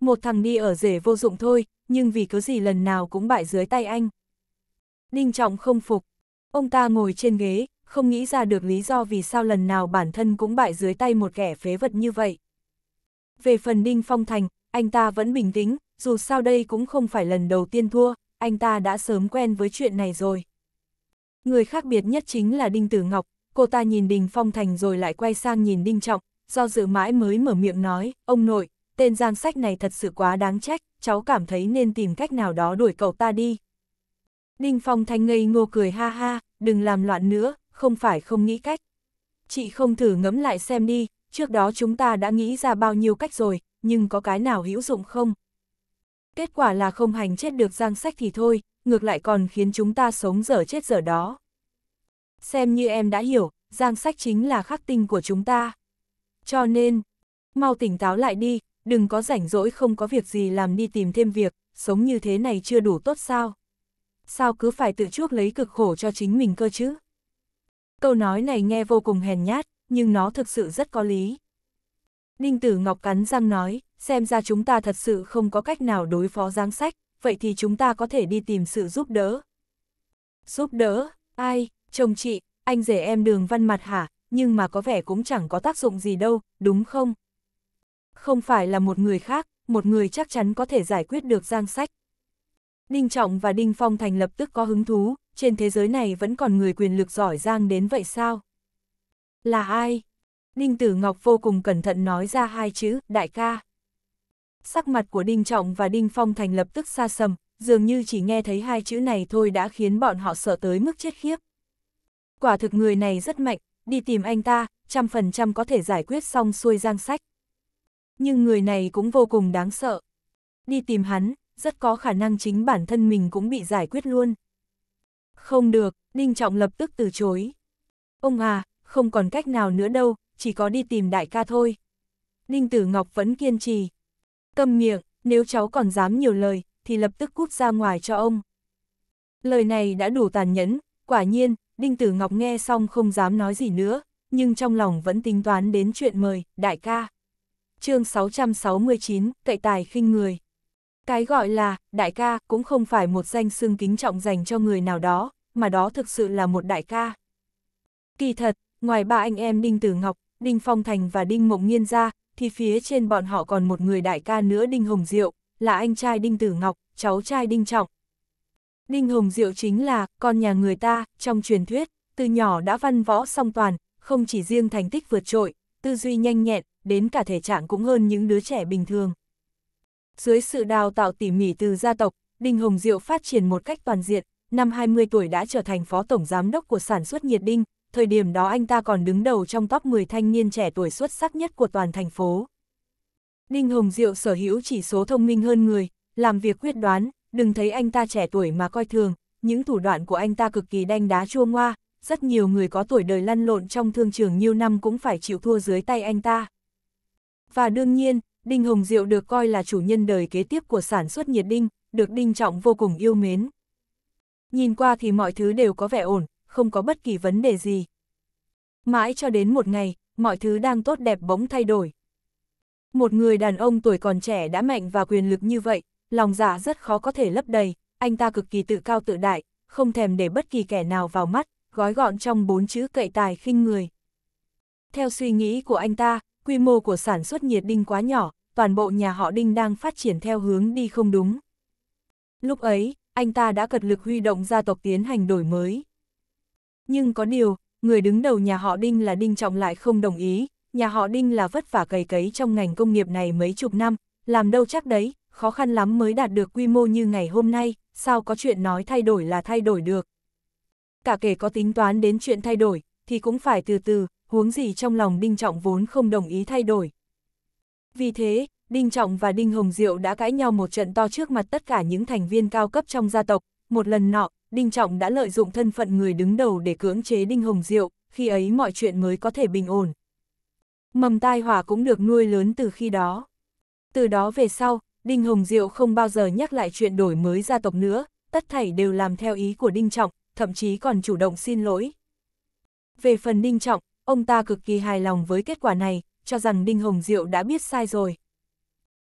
Một thằng đi ở rể vô dụng thôi, nhưng vì cứ gì lần nào cũng bại dưới tay anh. Đinh Trọng không phục, ông ta ngồi trên ghế, không nghĩ ra được lý do vì sao lần nào bản thân cũng bại dưới tay một kẻ phế vật như vậy. Về phần Đinh Phong Thành, anh ta vẫn bình tĩnh, dù sao đây cũng không phải lần đầu tiên thua, anh ta đã sớm quen với chuyện này rồi. Người khác biệt nhất chính là Đinh Tử Ngọc, cô ta nhìn Đinh Phong Thành rồi lại quay sang nhìn Đinh Trọng, do dự mãi mới mở miệng nói, ông nội, tên giang sách này thật sự quá đáng trách, cháu cảm thấy nên tìm cách nào đó đuổi cậu ta đi. Đinh Phong Thành ngây ngô cười ha ha, đừng làm loạn nữa, không phải không nghĩ cách. Chị không thử ngẫm lại xem đi, trước đó chúng ta đã nghĩ ra bao nhiêu cách rồi, nhưng có cái nào hữu dụng không? Kết quả là không hành chết được giang sách thì thôi, ngược lại còn khiến chúng ta sống dở chết dở đó. Xem như em đã hiểu, giang sách chính là khắc tinh của chúng ta. Cho nên, mau tỉnh táo lại đi, đừng có rảnh rỗi không có việc gì làm đi tìm thêm việc, sống như thế này chưa đủ tốt sao? Sao cứ phải tự chuốc lấy cực khổ cho chính mình cơ chứ? Câu nói này nghe vô cùng hèn nhát, nhưng nó thực sự rất có lý. đinh Tử Ngọc cắn răng nói, xem ra chúng ta thật sự không có cách nào đối phó giáng sách, vậy thì chúng ta có thể đi tìm sự giúp đỡ. Giúp đỡ, ai, chồng chị, anh rể em đường văn mặt hả, nhưng mà có vẻ cũng chẳng có tác dụng gì đâu, đúng không? Không phải là một người khác, một người chắc chắn có thể giải quyết được giang sách. Đinh Trọng và Đinh Phong Thành lập tức có hứng thú, trên thế giới này vẫn còn người quyền lực giỏi giang đến vậy sao? Là ai? Đinh Tử Ngọc vô cùng cẩn thận nói ra hai chữ, đại ca. Sắc mặt của Đinh Trọng và Đinh Phong Thành lập tức xa sầm, dường như chỉ nghe thấy hai chữ này thôi đã khiến bọn họ sợ tới mức chết khiếp. Quả thực người này rất mạnh, đi tìm anh ta, trăm phần trăm có thể giải quyết xong xuôi giang sách. Nhưng người này cũng vô cùng đáng sợ. Đi tìm hắn, rất có khả năng chính bản thân mình cũng bị giải quyết luôn. Không được, Ninh Trọng lập tức từ chối. Ông à, không còn cách nào nữa đâu, chỉ có đi tìm đại ca thôi. Ninh Tử Ngọc vẫn kiên trì. Cầm miệng, nếu cháu còn dám nhiều lời, thì lập tức cút ra ngoài cho ông. Lời này đã đủ tàn nhẫn, quả nhiên, Đinh Tử Ngọc nghe xong không dám nói gì nữa, nhưng trong lòng vẫn tính toán đến chuyện mời, đại ca. chương 669, cậy tài khinh người. Cái gọi là, đại ca, cũng không phải một danh xưng kính trọng dành cho người nào đó, mà đó thực sự là một đại ca. Kỳ thật, ngoài ba anh em Đinh Tử Ngọc, Đinh Phong Thành và Đinh Mộng Nghiên ra, thì phía trên bọn họ còn một người đại ca nữa Đinh Hồng Diệu, là anh trai Đinh Tử Ngọc, cháu trai Đinh Trọng. Đinh Hồng Diệu chính là con nhà người ta, trong truyền thuyết, từ nhỏ đã văn võ song toàn, không chỉ riêng thành tích vượt trội, tư duy nhanh nhẹn, đến cả thể trạng cũng hơn những đứa trẻ bình thường dưới sự đào tạo tỉ mỉ từ gia tộc, Đinh Hồng Diệu phát triển một cách toàn diện, năm 20 tuổi đã trở thành phó tổng giám đốc của sản xuất nhiệt đinh, thời điểm đó anh ta còn đứng đầu trong top 10 thanh niên trẻ tuổi xuất sắc nhất của toàn thành phố. Đinh Hồng Diệu sở hữu chỉ số thông minh hơn người, làm việc quyết đoán, đừng thấy anh ta trẻ tuổi mà coi thường, những thủ đoạn của anh ta cực kỳ đanh đá chua ngoa, rất nhiều người có tuổi đời lăn lộn trong thương trường nhiều năm cũng phải chịu thua dưới tay anh ta. Và đương nhiên, Đinh Hồng Diệu được coi là chủ nhân đời kế tiếp của sản xuất nhiệt đinh, được Đinh Trọng vô cùng yêu mến. Nhìn qua thì mọi thứ đều có vẻ ổn, không có bất kỳ vấn đề gì. Mãi cho đến một ngày, mọi thứ đang tốt đẹp bỗng thay đổi. Một người đàn ông tuổi còn trẻ đã mạnh và quyền lực như vậy, lòng dạ rất khó có thể lấp đầy, anh ta cực kỳ tự cao tự đại, không thèm để bất kỳ kẻ nào vào mắt, gói gọn trong bốn chữ cậy tài khinh người. Theo suy nghĩ của anh ta, quy mô của sản xuất nhiệt đinh quá nhỏ, toàn bộ nhà họ đinh đang phát triển theo hướng đi không đúng. Lúc ấy, anh ta đã cật lực huy động gia tộc tiến hành đổi mới. Nhưng có điều, người đứng đầu nhà họ đinh là đinh trọng lại không đồng ý, nhà họ đinh là vất vả cày cấy trong ngành công nghiệp này mấy chục năm, làm đâu chắc đấy, khó khăn lắm mới đạt được quy mô như ngày hôm nay, sao có chuyện nói thay đổi là thay đổi được. Cả kể có tính toán đến chuyện thay đổi, thì cũng phải từ từ, huống gì trong lòng Đinh Trọng vốn không đồng ý thay đổi. Vì thế, Đinh Trọng và Đinh Hồng Diệu đã cãi nhau một trận to trước mặt tất cả những thành viên cao cấp trong gia tộc. Một lần nọ, Đinh Trọng đã lợi dụng thân phận người đứng đầu để cưỡng chế Đinh Hồng Diệu, khi ấy mọi chuyện mới có thể bình ổn. Mầm tai hỏa cũng được nuôi lớn từ khi đó. Từ đó về sau, Đinh Hồng Diệu không bao giờ nhắc lại chuyện đổi mới gia tộc nữa, tất thảy đều làm theo ý của Đinh Trọng, thậm chí còn chủ động xin lỗi. Về phần Đinh Trọng, ông ta cực kỳ hài lòng với kết quả này, cho rằng Đinh Hồng Diệu đã biết sai rồi.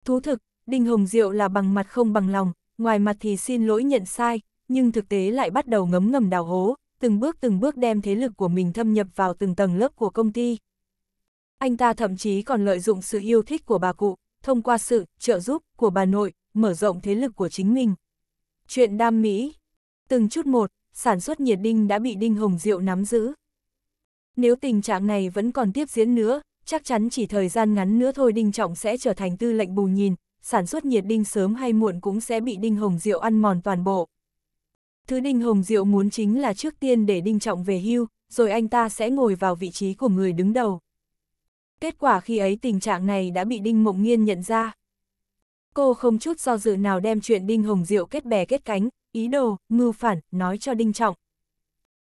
Thú thực, Đinh Hồng Diệu là bằng mặt không bằng lòng, ngoài mặt thì xin lỗi nhận sai, nhưng thực tế lại bắt đầu ngấm ngầm đào hố, từng bước từng bước đem thế lực của mình thâm nhập vào từng tầng lớp của công ty. Anh ta thậm chí còn lợi dụng sự yêu thích của bà cụ, thông qua sự trợ giúp của bà nội, mở rộng thế lực của chính mình. Chuyện đam mỹ, từng chút một, sản xuất nhiệt đinh đã bị Đinh Hồng Diệu nắm giữ. Nếu tình trạng này vẫn còn tiếp diễn nữa, chắc chắn chỉ thời gian ngắn nữa thôi Đinh Trọng sẽ trở thành tư lệnh bù nhìn, sản xuất nhiệt đinh sớm hay muộn cũng sẽ bị Đinh Hồng Diệu ăn mòn toàn bộ. Thứ Đinh Hồng Diệu muốn chính là trước tiên để Đinh Trọng về hưu, rồi anh ta sẽ ngồi vào vị trí của người đứng đầu. Kết quả khi ấy tình trạng này đã bị Đinh Mộng Nghiên nhận ra. Cô không chút do dự nào đem chuyện Đinh Hồng Diệu kết bè kết cánh, ý đồ, mưu phản, nói cho Đinh Trọng.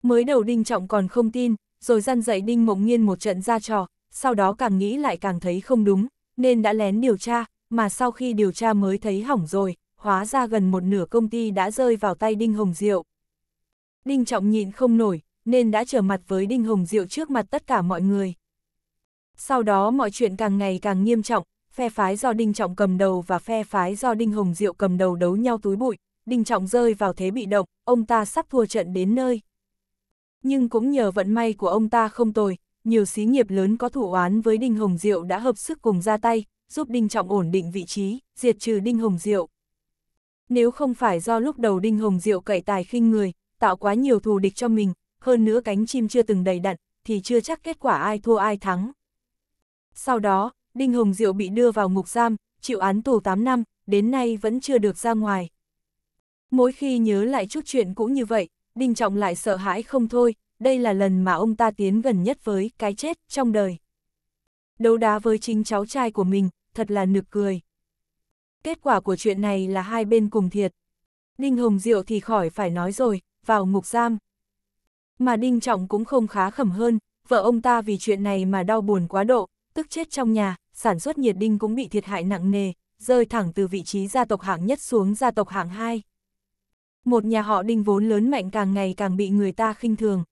Mới đầu Đinh Trọng còn không tin, rồi răn dậy Đinh Mộng nhiên một trận ra trò, sau đó càng nghĩ lại càng thấy không đúng, nên đã lén điều tra, mà sau khi điều tra mới thấy hỏng rồi, hóa ra gần một nửa công ty đã rơi vào tay Đinh Hồng Diệu. Đinh Trọng nhịn không nổi, nên đã trở mặt với Đinh Hồng Diệu trước mặt tất cả mọi người. Sau đó mọi chuyện càng ngày càng nghiêm trọng, phe phái do Đinh Trọng cầm đầu và phe phái do Đinh Hồng Diệu cầm đầu đấu nhau túi bụi, Đinh Trọng rơi vào thế bị động, ông ta sắp thua trận đến nơi nhưng cũng nhờ vận may của ông ta không tồi, nhiều xí nghiệp lớn có thủ oán với Đinh Hồng Diệu đã hợp sức cùng ra tay, giúp Đinh Trọng ổn định vị trí, diệt trừ Đinh Hồng Diệu. Nếu không phải do lúc đầu Đinh Hồng Diệu cậy tài khinh người, tạo quá nhiều thù địch cho mình, hơn nữa cánh chim chưa từng đầy đặn, thì chưa chắc kết quả ai thua ai thắng. Sau đó, Đinh Hồng Diệu bị đưa vào ngục giam, chịu án tù 8 năm, đến nay vẫn chưa được ra ngoài. Mỗi khi nhớ lại chút chuyện cũ như vậy, Đinh Trọng lại sợ hãi không thôi, đây là lần mà ông ta tiến gần nhất với cái chết trong đời. Đấu đá với chính cháu trai của mình, thật là nực cười. Kết quả của chuyện này là hai bên cùng thiệt. Đinh Hồng Diệu thì khỏi phải nói rồi, vào ngục giam. Mà Đinh Trọng cũng không khá khẩm hơn, vợ ông ta vì chuyện này mà đau buồn quá độ, tức chết trong nhà, sản xuất nhiệt đinh cũng bị thiệt hại nặng nề, rơi thẳng từ vị trí gia tộc hạng nhất xuống gia tộc hạng 2 một nhà họ đinh vốn lớn mạnh càng ngày càng bị người ta khinh thường.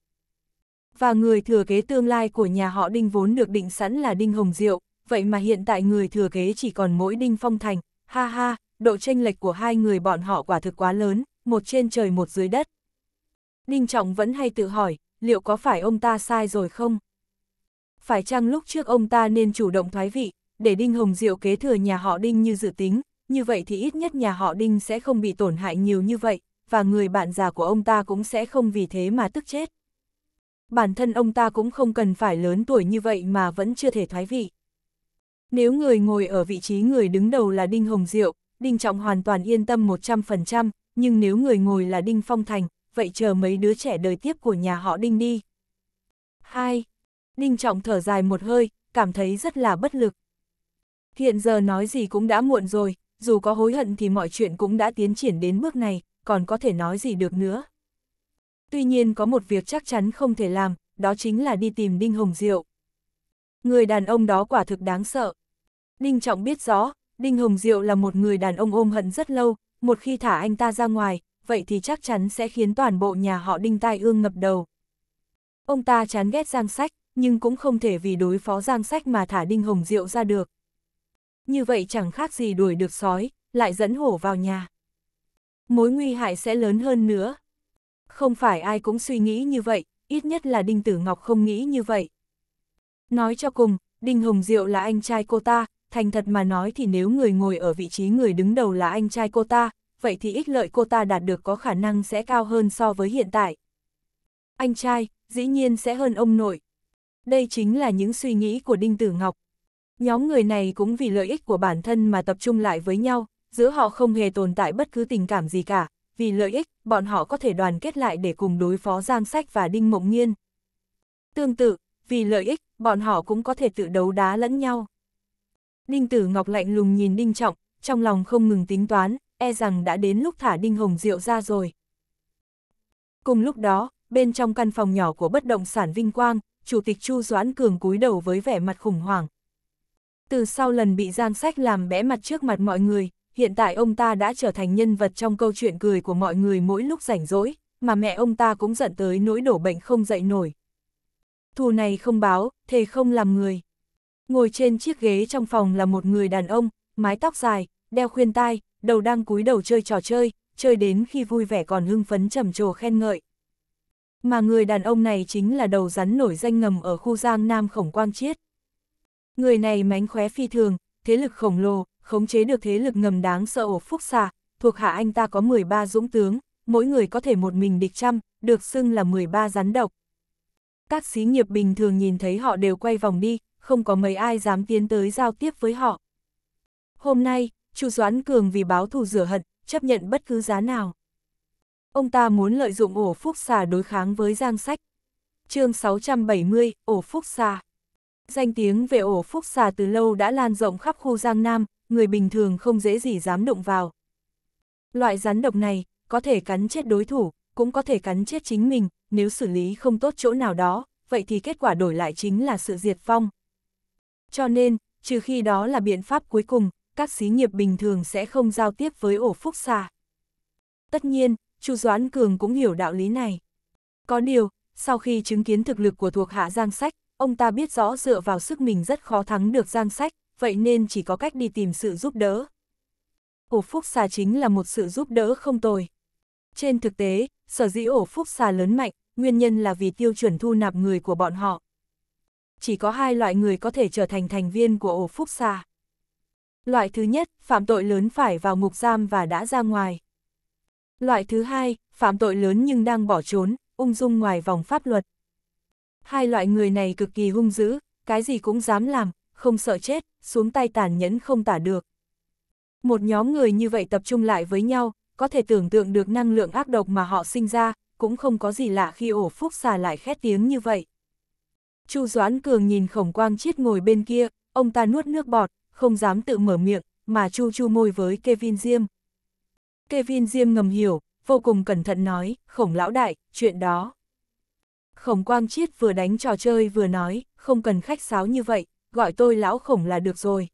Và người thừa kế tương lai của nhà họ đinh vốn được định sẵn là đinh hồng diệu, vậy mà hiện tại người thừa kế chỉ còn mỗi đinh phong thành, ha ha, độ chênh lệch của hai người bọn họ quả thực quá lớn, một trên trời một dưới đất. Đinh Trọng vẫn hay tự hỏi, liệu có phải ông ta sai rồi không? Phải chăng lúc trước ông ta nên chủ động thoái vị, để Đinh Hồng Diệu kế thừa nhà họ Đinh như dự tính, như vậy thì ít nhất nhà họ Đinh sẽ không bị tổn hại nhiều như vậy và người bạn già của ông ta cũng sẽ không vì thế mà tức chết. Bản thân ông ta cũng không cần phải lớn tuổi như vậy mà vẫn chưa thể thoái vị. Nếu người ngồi ở vị trí người đứng đầu là Đinh Hồng Diệu, Đinh Trọng hoàn toàn yên tâm 100%, nhưng nếu người ngồi là Đinh Phong Thành, vậy chờ mấy đứa trẻ đời tiếp của nhà họ Đinh đi. 2. Đinh Trọng thở dài một hơi, cảm thấy rất là bất lực. Hiện giờ nói gì cũng đã muộn rồi, dù có hối hận thì mọi chuyện cũng đã tiến triển đến bước này, còn có thể nói gì được nữa. Tuy nhiên có một việc chắc chắn không thể làm, đó chính là đi tìm Đinh Hồng Diệu. Người đàn ông đó quả thực đáng sợ. Đinh Trọng biết rõ, Đinh Hồng Diệu là một người đàn ông ôm hận rất lâu, một khi thả anh ta ra ngoài, vậy thì chắc chắn sẽ khiến toàn bộ nhà họ Đinh tai ương ngập đầu. Ông ta chán ghét Giang Sách, nhưng cũng không thể vì đối phó Giang Sách mà thả Đinh Hồng Diệu ra được. Như vậy chẳng khác gì đuổi được sói, lại dẫn hổ vào nhà mối nguy hại sẽ lớn hơn nữa. Không phải ai cũng suy nghĩ như vậy, ít nhất là Đinh Tử Ngọc không nghĩ như vậy. Nói cho cùng, Đinh Hồng Diệu là anh trai cô ta, thành thật mà nói thì nếu người ngồi ở vị trí người đứng đầu là anh trai cô ta, vậy thì ích lợi cô ta đạt được có khả năng sẽ cao hơn so với hiện tại. Anh trai, dĩ nhiên sẽ hơn ông nội. Đây chính là những suy nghĩ của Đinh Tử Ngọc. Nhóm người này cũng vì lợi ích của bản thân mà tập trung lại với nhau, giữa họ không hề tồn tại bất cứ tình cảm gì cả, vì lợi ích, bọn họ có thể đoàn kết lại để cùng đối phó Giang Sách và Đinh Mộng Nghiên. Tương tự, vì lợi ích, bọn họ cũng có thể tự đấu đá lẫn nhau. Đinh Tử Ngọc lạnh lùng nhìn Đinh Trọng, trong lòng không ngừng tính toán, e rằng đã đến lúc thả Đinh Hồng Diệu ra rồi. Cùng lúc đó, bên trong căn phòng nhỏ của bất động sản Vinh Quang, Chủ tịch Chu Doãn Cường cúi đầu với vẻ mặt khủng hoảng. Từ sau lần bị Giang Sách làm bẽ mặt trước mặt mọi người, hiện tại ông ta đã trở thành nhân vật trong câu chuyện cười của mọi người mỗi lúc rảnh rỗi, mà mẹ ông ta cũng giận tới nỗi đổ bệnh không dậy nổi. Thù này không báo, thề không làm người. Ngồi trên chiếc ghế trong phòng là một người đàn ông, mái tóc dài, đeo khuyên tai, đầu đang cúi đầu chơi trò chơi, chơi đến khi vui vẻ còn hưng phấn trầm trồ khen ngợi. Mà người đàn ông này chính là đầu rắn nổi danh ngầm ở khu giang Nam Khổng Quang Chiết. Người này mánh khóe phi thường, thế lực khổng lồ, khống chế được thế lực ngầm đáng sợ ổ phúc xà, thuộc hạ anh ta có 13 dũng tướng, mỗi người có thể một mình địch trăm, được xưng là 13 rắn độc. Các xí nghiệp bình thường nhìn thấy họ đều quay vòng đi, không có mấy ai dám tiến tới giao tiếp với họ. Hôm nay, Chu Doãn Cường vì báo thù rửa hận, chấp nhận bất cứ giá nào. Ông ta muốn lợi dụng ổ phúc xà đối kháng với Giang Sách. chương 670, ổ phúc xà. Danh tiếng về ổ phúc xà từ lâu đã lan rộng khắp khu Giang Nam, người bình thường không dễ gì dám động vào. Loại rắn độc này, có thể cắn chết đối thủ, cũng có thể cắn chết chính mình, nếu xử lý không tốt chỗ nào đó, vậy thì kết quả đổi lại chính là sự diệt vong. Cho nên, trừ khi đó là biện pháp cuối cùng, các xí nghiệp bình thường sẽ không giao tiếp với ổ phúc xà. Tất nhiên, Chu Doãn Cường cũng hiểu đạo lý này. Có điều, sau khi chứng kiến thực lực của thuộc hạ Giang Sách, ông ta biết rõ dựa vào sức mình rất khó thắng được Giang Sách, vậy nên chỉ có cách đi tìm sự giúp đỡ. Ổ phúc xà chính là một sự giúp đỡ không tồi. Trên thực tế, sở dĩ ổ phúc xà lớn mạnh, nguyên nhân là vì tiêu chuẩn thu nạp người của bọn họ. Chỉ có hai loại người có thể trở thành thành viên của ổ phúc xà. Loại thứ nhất, phạm tội lớn phải vào ngục giam và đã ra ngoài. Loại thứ hai, phạm tội lớn nhưng đang bỏ trốn, ung dung ngoài vòng pháp luật. Hai loại người này cực kỳ hung dữ, cái gì cũng dám làm, không sợ chết, xuống tay tàn nhẫn không tả được. Một nhóm người như vậy tập trung lại với nhau, có thể tưởng tượng được năng lượng ác độc mà họ sinh ra, cũng không có gì lạ khi ổ phúc xà lại khét tiếng như vậy. Chu Doãn Cường nhìn khổng quang chiết ngồi bên kia, ông ta nuốt nước bọt, không dám tự mở miệng, mà chu chu môi với Kevin Diêm. Kevin Diêm ngầm hiểu, vô cùng cẩn thận nói, khổng lão đại, chuyện đó. Khổng quang chiết vừa đánh trò chơi vừa nói, không cần khách sáo như vậy, gọi tôi lão khổng là được rồi.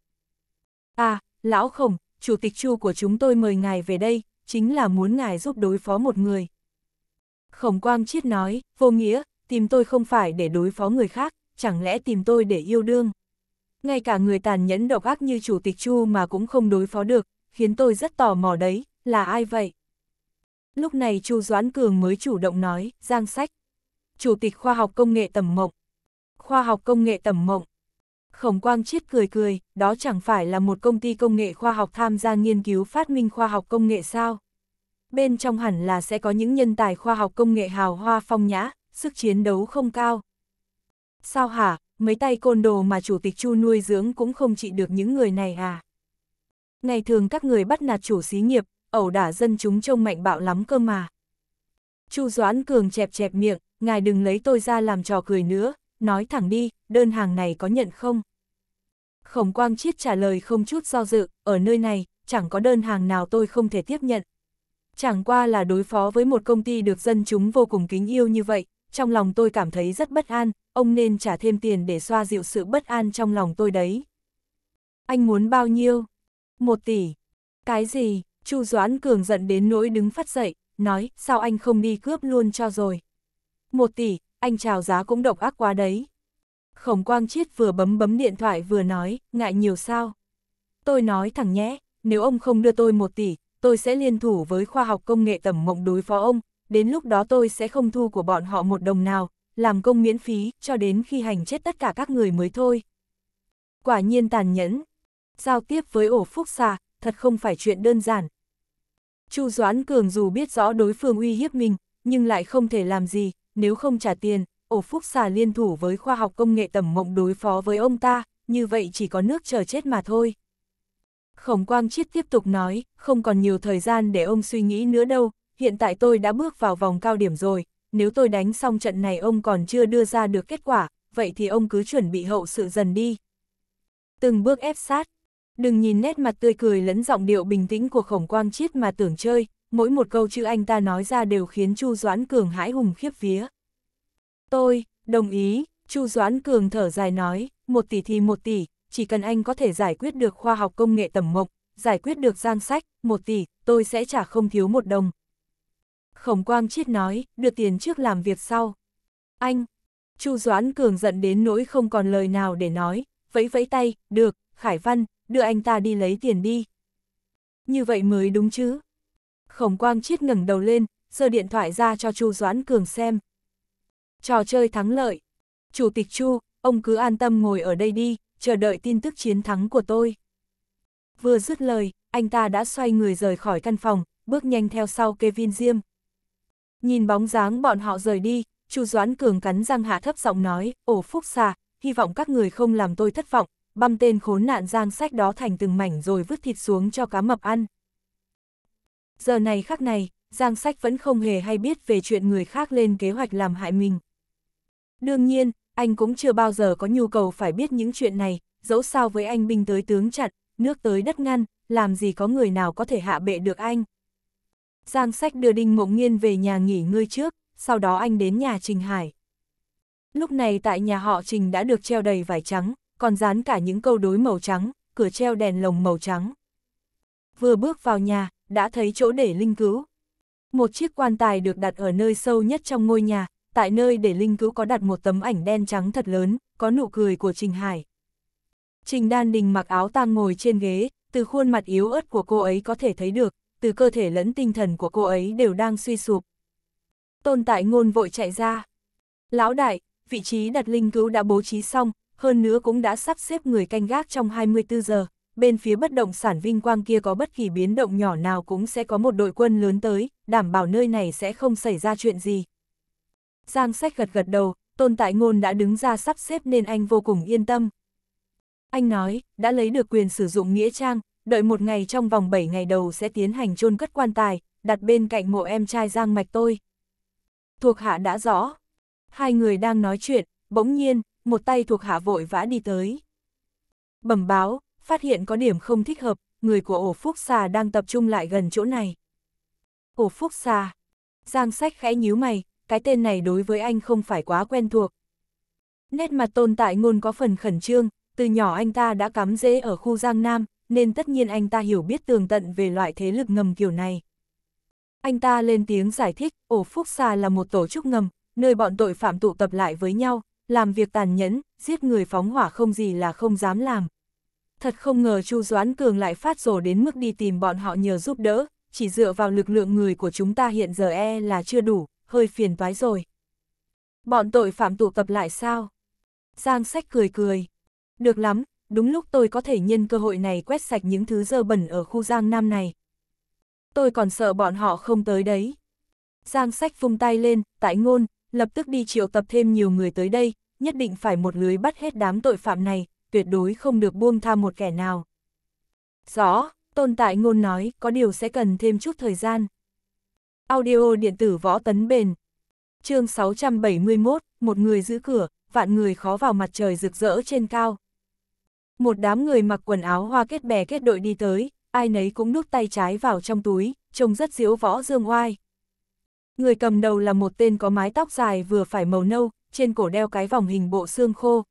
À, lão khổng, chủ tịch chu của chúng tôi mời ngài về đây, chính là muốn ngài giúp đối phó một người. Khổng quang chiết nói, vô nghĩa, tìm tôi không phải để đối phó người khác, chẳng lẽ tìm tôi để yêu đương. Ngay cả người tàn nhẫn độc ác như chủ tịch chu mà cũng không đối phó được, khiến tôi rất tò mò đấy, là ai vậy? Lúc này chu Doãn Cường mới chủ động nói, giang sách. Chủ tịch khoa học công nghệ tầm mộng. Khoa học công nghệ tầm mộng, Khổng Quang Chiết cười cười, đó chẳng phải là một công ty công nghệ khoa học tham gia nghiên cứu phát minh khoa học công nghệ sao? Bên trong hẳn là sẽ có những nhân tài khoa học công nghệ hào hoa phong nhã, sức chiến đấu không cao. Sao hả, mấy tay côn đồ mà chủ tịch Chu nuôi dưỡng cũng không trị được những người này à? Ngày thường các người bắt nạt chủ xí nghiệp, ẩu đả dân chúng trông mạnh bạo lắm cơ mà. Chu Doãn Cường chẹp chẹp miệng, ngài đừng lấy tôi ra làm trò cười nữa, nói thẳng đi, đơn hàng này có nhận không? Khổng Quang Chiết trả lời không chút do dự, ở nơi này, chẳng có đơn hàng nào tôi không thể tiếp nhận. Chẳng qua là đối phó với một công ty được dân chúng vô cùng kính yêu như vậy, trong lòng tôi cảm thấy rất bất an, ông nên trả thêm tiền để xoa dịu sự bất an trong lòng tôi đấy. Anh muốn bao nhiêu? Một tỷ. Cái gì? Chu Doãn Cường giận đến nỗi đứng phát dậy, nói, sao anh không đi cướp luôn cho rồi? Một tỷ, anh chào giá cũng độc ác quá đấy. Khổng Quang Chiết vừa bấm bấm điện thoại vừa nói, ngại nhiều sao. Tôi nói thẳng nhé, nếu ông không đưa tôi một tỷ, tôi sẽ liên thủ với khoa học công nghệ tầm mộng đối phó ông, đến lúc đó tôi sẽ không thu của bọn họ một đồng nào, làm công miễn phí, cho đến khi hành chết tất cả các người mới thôi. Quả nhiên tàn nhẫn, giao tiếp với ổ phúc xà, thật không phải chuyện đơn giản. Chu Doãn Cường dù biết rõ đối phương uy hiếp mình, nhưng lại không thể làm gì, nếu không trả tiền, ổ phúc xà liên thủ với khoa học công nghệ tầm mộng đối phó với ông ta, như vậy chỉ có nước chờ chết mà thôi. Khổng Quang Chiết tiếp tục nói, không còn nhiều thời gian để ông suy nghĩ nữa đâu, hiện tại tôi đã bước vào vòng cao điểm rồi, nếu tôi đánh xong trận này ông còn chưa đưa ra được kết quả, vậy thì ông cứ chuẩn bị hậu sự dần đi. Từng bước ép sát, đừng nhìn nét mặt tươi cười lẫn giọng điệu bình tĩnh của Khổng Quang Chiết mà tưởng chơi, mỗi một câu chữ anh ta nói ra đều khiến Chu Doãn Cường hãi hùng khiếp vía. Tôi, đồng ý, Chu Doãn Cường thở dài nói, một tỷ thì một tỷ, chỉ cần anh có thể giải quyết được khoa học công nghệ tầm mộc giải quyết được giang sách, một tỷ, tôi sẽ trả không thiếu một đồng. Khổng Quang Chiết nói, đưa tiền trước làm việc sau. Anh, Chu Doãn Cường giận đến nỗi không còn lời nào để nói, vẫy vẫy tay, được, Khải Văn, đưa anh ta đi lấy tiền đi. Như vậy mới đúng chứ. Khổng Quang Chiết ngẩng đầu lên, giơ điện thoại ra cho Chu Doãn Cường xem. Trò chơi thắng lợi. Chủ tịch Chu, ông cứ an tâm ngồi ở đây đi, chờ đợi tin tức chiến thắng của tôi. Vừa dứt lời, anh ta đã xoay người rời khỏi căn phòng, bước nhanh theo sau Kevin Diêm. Nhìn bóng dáng bọn họ rời đi, Chu Doãn Cường cắn răng hạ thấp giọng nói, ổ phúc xà, hy vọng các người không làm tôi thất vọng, băm tên khốn nạn giang sách đó thành từng mảnh rồi vứt thịt xuống cho cá mập ăn. Giờ này khắc này, giang sách vẫn không hề hay biết về chuyện người khác lên kế hoạch làm hại mình. Đương nhiên, anh cũng chưa bao giờ có nhu cầu phải biết những chuyện này, dẫu sao với anh binh tới tướng chặn, nước tới đất ngăn, làm gì có người nào có thể hạ bệ được anh. Giang sách đưa Đinh Mộng Nghiên về nhà nghỉ ngơi trước, sau đó anh đến nhà Trình Hải. Lúc này tại nhà họ Trình đã được treo đầy vải trắng, còn dán cả những câu đối màu trắng, cửa treo đèn lồng màu trắng. Vừa bước vào nhà, đã thấy chỗ để linh cứu. Một chiếc quan tài được đặt ở nơi sâu nhất trong ngôi nhà, tại nơi để linh cứu có đặt một tấm ảnh đen trắng thật lớn, có nụ cười của Trình Hải. Trình Đan Đình mặc áo tang ngồi trên ghế, từ khuôn mặt yếu ớt của cô ấy có thể thấy được, từ cơ thể lẫn tinh thần của cô ấy đều đang suy sụp. Tôn tại ngôn vội chạy ra. Lão đại, vị trí đặt linh cứu đã bố trí xong, hơn nữa cũng đã sắp xếp người canh gác trong 24 giờ. Bên phía bất động sản vinh quang kia có bất kỳ biến động nhỏ nào cũng sẽ có một đội quân lớn tới, đảm bảo nơi này sẽ không xảy ra chuyện gì, Giang sách gật gật đầu, tôn tại ngôn đã đứng ra sắp xếp nên anh vô cùng yên tâm. Anh nói, đã lấy được quyền sử dụng nghĩa trang, đợi một ngày trong vòng 7 ngày đầu sẽ tiến hành chôn cất quan tài, đặt bên cạnh mộ em trai Giang Mạch tôi. Thuộc hạ đã rõ. Hai người đang nói chuyện, bỗng nhiên, một tay thuộc hạ vội vã đi tới. Bẩm báo, phát hiện có điểm không thích hợp, người của ổ phúc xà đang tập trung lại gần chỗ này. Ổ phúc xà. Giang sách khẽ nhíu mày, cái tên này đối với anh không phải quá quen thuộc. Nét mặt tôn tại ngôn có phần khẩn trương, từ nhỏ anh ta đã cắm rễ ở khu Giang Nam, nên tất nhiên anh ta hiểu biết tường tận về loại thế lực ngầm kiểu này. Anh ta lên tiếng giải thích, ổ Phúc Xà là một tổ chức ngầm, nơi bọn tội phạm tụ tập lại với nhau, làm việc tàn nhẫn, giết người phóng hỏa không gì là không dám làm. Thật không ngờ Chu Doãn Cường lại phát rồ đến mức đi tìm bọn họ nhờ giúp đỡ, chỉ dựa vào lực lượng người của chúng ta hiện giờ e là chưa đủ, hơi phiền toái rồi. Bọn tội phạm tụ tập lại sao? Giang sách cười cười. Được lắm, đúng lúc tôi có thể nhân cơ hội này quét sạch những thứ dơ bẩn ở khu Giang Nam này. Tôi còn sợ bọn họ không tới đấy. Giang sách vung tay lên, tại ngôn, lập tức đi triệu tập thêm nhiều người tới đây, nhất định phải một lưới bắt hết đám tội phạm này, tuyệt đối không được buông tha một kẻ nào. Rõ, tôn tại ngôn nói có điều sẽ cần thêm chút thời gian. Audio điện tử võ tấn bền. chương 671, một người giữ cửa, vạn người khó vào mặt trời rực rỡ trên cao. Một đám người mặc quần áo hoa kết bè kết đội đi tới, ai nấy cũng đút tay trái vào trong túi, trông rất diễu võ dương oai. Người cầm đầu là một tên có mái tóc dài vừa phải màu nâu, trên cổ đeo cái vòng hình bộ xương khô.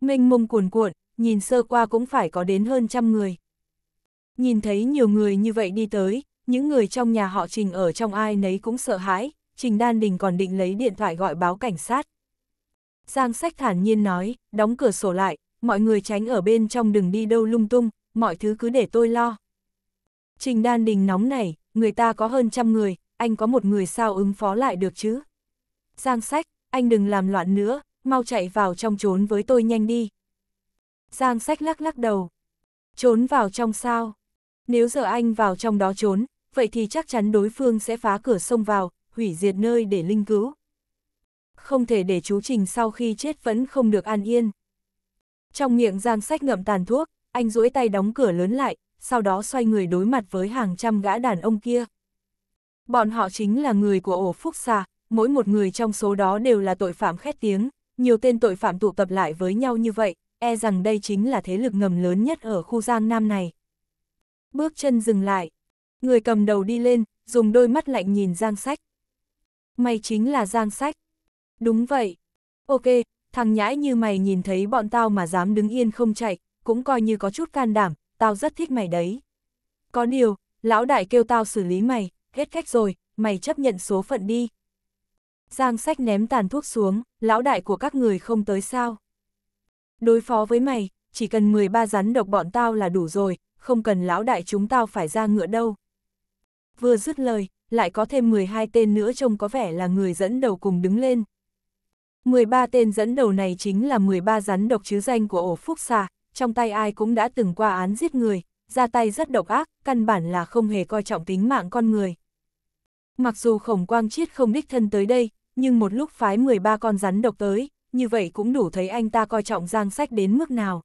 minh mông cuồn cuộn, nhìn sơ qua cũng phải có đến hơn trăm người. Nhìn thấy nhiều người như vậy đi tới, những người trong nhà họ Trình ở trong ai nấy cũng sợ hãi, Trình Đan Đình còn định lấy điện thoại gọi báo cảnh sát. Giang sách thản nhiên nói, đóng cửa sổ lại, mọi người tránh ở bên trong đừng đi đâu lung tung, mọi thứ cứ để tôi lo. Trình Đan Đình nóng này, người ta có hơn trăm người, anh có một người sao ứng phó lại được chứ? Giang sách, anh đừng làm loạn nữa, mau chạy vào trong trốn với tôi nhanh đi. Giang sách lắc lắc đầu. Trốn vào trong sao? Nếu giờ anh vào trong đó trốn, vậy thì chắc chắn đối phương sẽ phá cửa sông vào, hủy diệt nơi để linh cứu. Không thể để chú Trình sau khi chết vẫn không được an yên. Trong miệng giang sách ngậm tàn thuốc, anh duỗi tay đóng cửa lớn lại, sau đó xoay người đối mặt với hàng trăm gã đàn ông kia. Bọn họ chính là người của ổ phúc xà, mỗi một người trong số đó đều là tội phạm khét tiếng, nhiều tên tội phạm tụ tập lại với nhau như vậy, e rằng đây chính là thế lực ngầm lớn nhất ở khu Giang Nam này. Bước chân dừng lại, Người cầm đầu đi lên, dùng đôi mắt lạnh nhìn Giang Sách. Mày chính là Giang Sách. Đúng vậy. Ok, thằng nhãi như mày nhìn thấy bọn tao mà dám đứng yên không chạy, cũng coi như có chút can đảm, tao rất thích mày đấy. Có điều, lão đại kêu tao xử lý mày, hết cách rồi, mày chấp nhận số phận đi. Giang sách ném tàn thuốc xuống, lão đại của các người không tới sao. Đối phó với mày, chỉ cần 13 rắn độc bọn tao là đủ rồi, không cần lão đại chúng tao phải ra ngựa đâu vừa dứt lời, lại có thêm 12 tên nữa trông có vẻ là người dẫn đầu cùng đứng lên. 13 tên dẫn đầu này chính là 13 rắn độc chứ danh của ổ phúc xà, trong tay ai cũng đã từng qua án giết người, ra tay rất độc ác, căn bản là không hề coi trọng tính mạng con người. Mặc dù khổng quang chiết không đích thân tới đây, nhưng một lúc phái 13 con rắn độc tới, như vậy cũng đủ thấy anh ta coi trọng giang sách đến mức nào.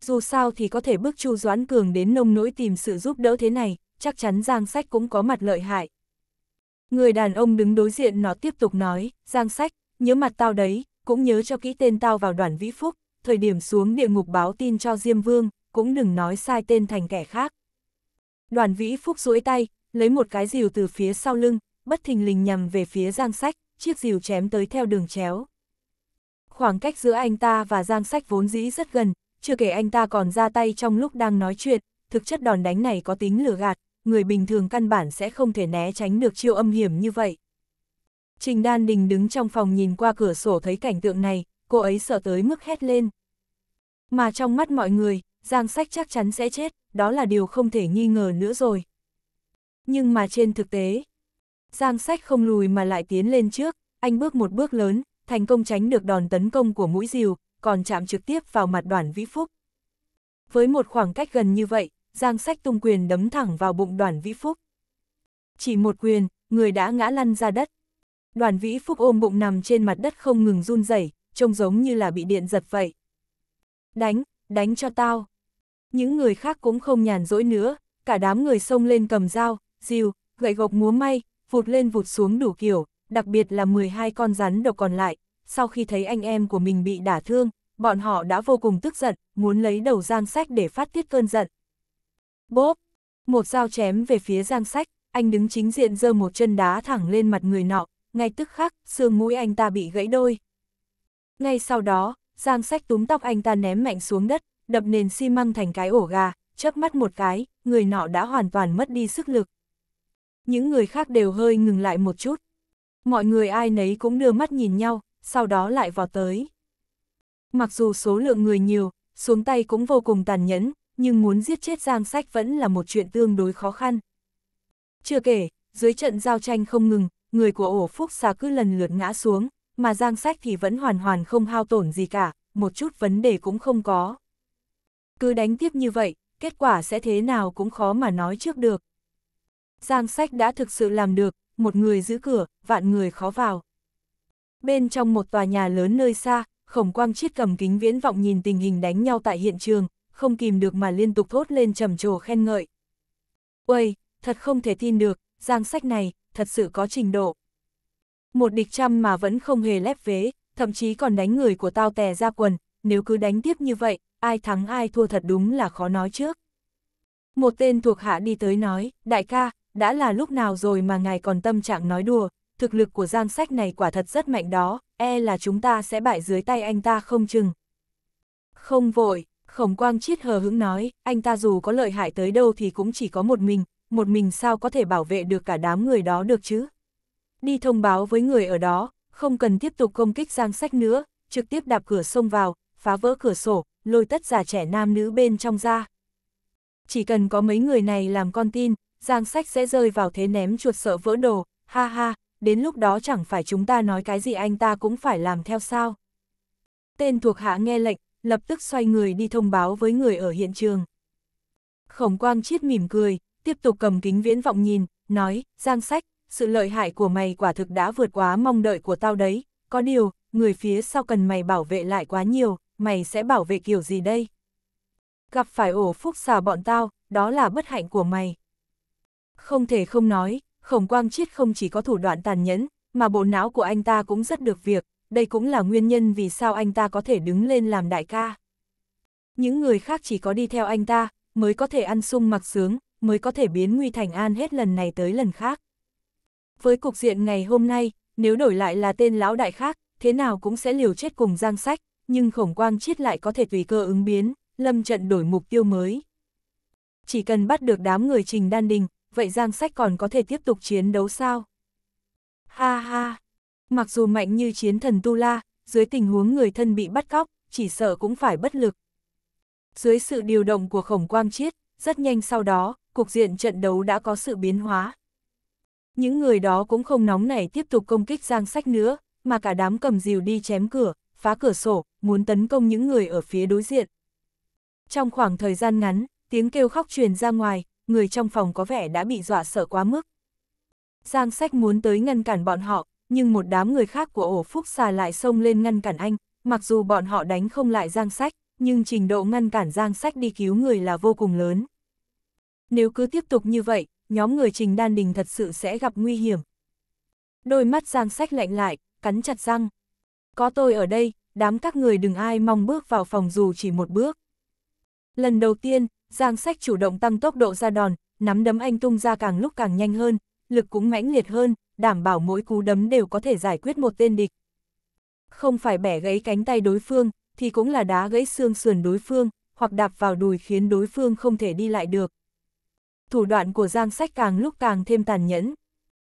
Dù sao thì có thể bức Chu Doãn Cường đến nông nỗi tìm sự giúp đỡ thế này, chắc chắn Giang Sách cũng có mặt lợi hại. Người đàn ông đứng đối diện nó tiếp tục nói, Giang Sách, nhớ mặt tao đấy, cũng nhớ cho kỹ tên tao vào đoàn vĩ phúc, thời điểm xuống địa ngục báo tin cho Diêm Vương, cũng đừng nói sai tên thành kẻ khác. Đoàn vĩ phúc duỗi tay, lấy một cái rìu từ phía sau lưng, bất thình lình nhằm về phía Giang Sách, chiếc rìu chém tới theo đường chéo. Khoảng cách giữa anh ta và Giang Sách vốn dĩ rất gần, chưa kể anh ta còn ra tay trong lúc đang nói chuyện, thực chất đòn đánh này có tính lừa gạt, người bình thường căn bản sẽ không thể né tránh được chiêu âm hiểm như vậy. Trình Đan Đình đứng trong phòng nhìn qua cửa sổ thấy cảnh tượng này, cô ấy sợ tới mức hét lên. Mà trong mắt mọi người, Giang Sách chắc chắn sẽ chết, đó là điều không thể nghi ngờ nữa rồi. Nhưng mà trên thực tế, Giang Sách không lùi mà lại tiến lên trước, anh bước một bước lớn, thành công tránh được đòn tấn công của mũi diều, còn chạm trực tiếp vào mặt đoàn Vĩ Phúc. Với một khoảng cách gần như vậy, giang sách tung quyền đấm thẳng vào bụng đoàn vĩ phúc. Chỉ một quyền, người đã ngã lăn ra đất. Đoàn vĩ phúc ôm bụng nằm trên mặt đất không ngừng run rẩy, trông giống như là bị điện giật vậy. Đánh, đánh cho tao. Những người khác cũng không nhàn rỗi nữa, cả đám người xông lên cầm dao, diều, gậy gộc múa may, vụt lên vụt xuống đủ kiểu, đặc biệt là 12 con rắn độc còn lại. Sau khi thấy anh em của mình bị đả thương, bọn họ đã vô cùng tức giận, muốn lấy đầu giang sách để phát tiết cơn giận. Bốp! Một dao chém về phía giang sách, anh đứng chính diện giơ một chân đá thẳng lên mặt người nọ, ngay tức khắc, xương mũi anh ta bị gãy đôi. Ngay sau đó, giang sách túm tóc anh ta ném mạnh xuống đất, đập nền xi măng thành cái ổ gà, chớp mắt một cái, người nọ đã hoàn toàn mất đi sức lực. Những người khác đều hơi ngừng lại một chút. Mọi người ai nấy cũng đưa mắt nhìn nhau, sau đó lại vào tới. Mặc dù số lượng người nhiều, xuống tay cũng vô cùng tàn nhẫn, nhưng muốn giết chết Giang Sách vẫn là một chuyện tương đối khó khăn. Chưa kể, dưới trận giao tranh không ngừng, người của ổ phúc xà cứ lần lượt ngã xuống, mà Giang Sách thì vẫn hoàn hoàn không hao tổn gì cả, một chút vấn đề cũng không có. Cứ đánh tiếp như vậy, kết quả sẽ thế nào cũng khó mà nói trước được. Giang Sách đã thực sự làm được, một người giữ cửa, vạn người khó vào. Bên trong một tòa nhà lớn nơi xa, Khổng Quang Chiết cầm kính viễn vọng nhìn tình hình đánh nhau tại hiện trường, không kìm được mà liên tục thốt lên trầm trồ khen ngợi. Uầy, thật không thể tin được, giang sách này, thật sự có trình độ. Một địch trăm mà vẫn không hề lép vế, thậm chí còn đánh người của tao tè ra quần, nếu cứ đánh tiếp như vậy, ai thắng ai thua thật đúng là khó nói trước. Một tên thuộc hạ đi tới nói, đại ca, đã là lúc nào rồi mà ngài còn tâm trạng nói đùa, thực lực của giang sách này quả thật rất mạnh đó, e là chúng ta sẽ bại dưới tay anh ta không chừng. Không vội, Khổng Quang Chiết hờ hững nói, anh ta dù có lợi hại tới đâu thì cũng chỉ có một mình, một mình sao có thể bảo vệ được cả đám người đó được chứ. Đi thông báo với người ở đó, không cần tiếp tục công kích giang sách nữa, trực tiếp đạp cửa xông vào, phá vỡ cửa sổ, lôi tất già trẻ nam nữ bên trong ra. Chỉ cần có mấy người này làm con tin, giang sách sẽ rơi vào thế ném chuột sợ vỡ đồ, ha ha, đến lúc đó chẳng phải chúng ta nói cái gì anh ta cũng phải làm theo sao. Tên thuộc hạ nghe lệnh, lập tức xoay người đi thông báo với người ở hiện trường. Khổng quang chiết mỉm cười, tiếp tục cầm kính viễn vọng nhìn, nói, Giang Sách, sự lợi hại của mày quả thực đã vượt quá mong đợi của tao đấy, có điều, người phía sau cần mày bảo vệ lại quá nhiều, mày sẽ bảo vệ kiểu gì đây? Gặp phải ổ phúc xà bọn tao, đó là bất hạnh của mày. Không thể không nói, khổng quang chiết không chỉ có thủ đoạn tàn nhẫn, mà bộ não của anh ta cũng rất được việc, đây cũng là nguyên nhân vì sao anh ta có thể đứng lên làm đại ca. Những người khác chỉ có đi theo anh ta, mới có thể ăn sung mặc sướng, mới có thể biến Nguy Thành An hết lần này tới lần khác. Với cục diện ngày hôm nay, nếu đổi lại là tên lão đại khác, thế nào cũng sẽ liều chết cùng giang sách, nhưng khổng quang chiết lại có thể tùy cơ ứng biến, lâm trận đổi mục tiêu mới. Chỉ cần bắt được đám người trình đan đình, vậy giang sách còn có thể tiếp tục chiến đấu sao? Ha ha! Mặc dù mạnh như chiến thần Tu La, dưới tình huống người thân bị bắt cóc, chỉ sợ cũng phải bất lực. Dưới sự điều động của khổng quang chiết, rất nhanh sau đó, cục diện trận đấu đã có sự biến hóa. Những người đó cũng không nóng nảy tiếp tục công kích giang sách nữa, mà cả đám cầm dìu đi chém cửa, phá cửa sổ, muốn tấn công những người ở phía đối diện. Trong khoảng thời gian ngắn, tiếng kêu khóc truyền ra ngoài, người trong phòng có vẻ đã bị dọa sợ quá mức. Giang sách muốn tới ngăn cản bọn họ, nhưng một đám người khác của ổ phúc xà lại xông lên ngăn cản anh, mặc dù bọn họ đánh không lại giang sách, nhưng trình độ ngăn cản giang sách đi cứu người là vô cùng lớn. Nếu cứ tiếp tục như vậy, nhóm người trình đan đình thật sự sẽ gặp nguy hiểm. Đôi mắt giang sách lạnh lại, cắn chặt răng. Có tôi ở đây, đám các người đừng ai mong bước vào phòng dù chỉ một bước. Lần đầu tiên, giang sách chủ động tăng tốc độ ra đòn, nắm đấm anh tung ra càng lúc càng nhanh hơn, lực cũng mãnh liệt hơn, đảm bảo mỗi cú đấm đều có thể giải quyết một tên địch. Không phải bẻ gãy cánh tay đối phương, thì cũng là đá gãy xương sườn đối phương, hoặc đạp vào đùi khiến đối phương không thể đi lại được. Thủ đoạn của Giang Sách càng lúc càng thêm tàn nhẫn.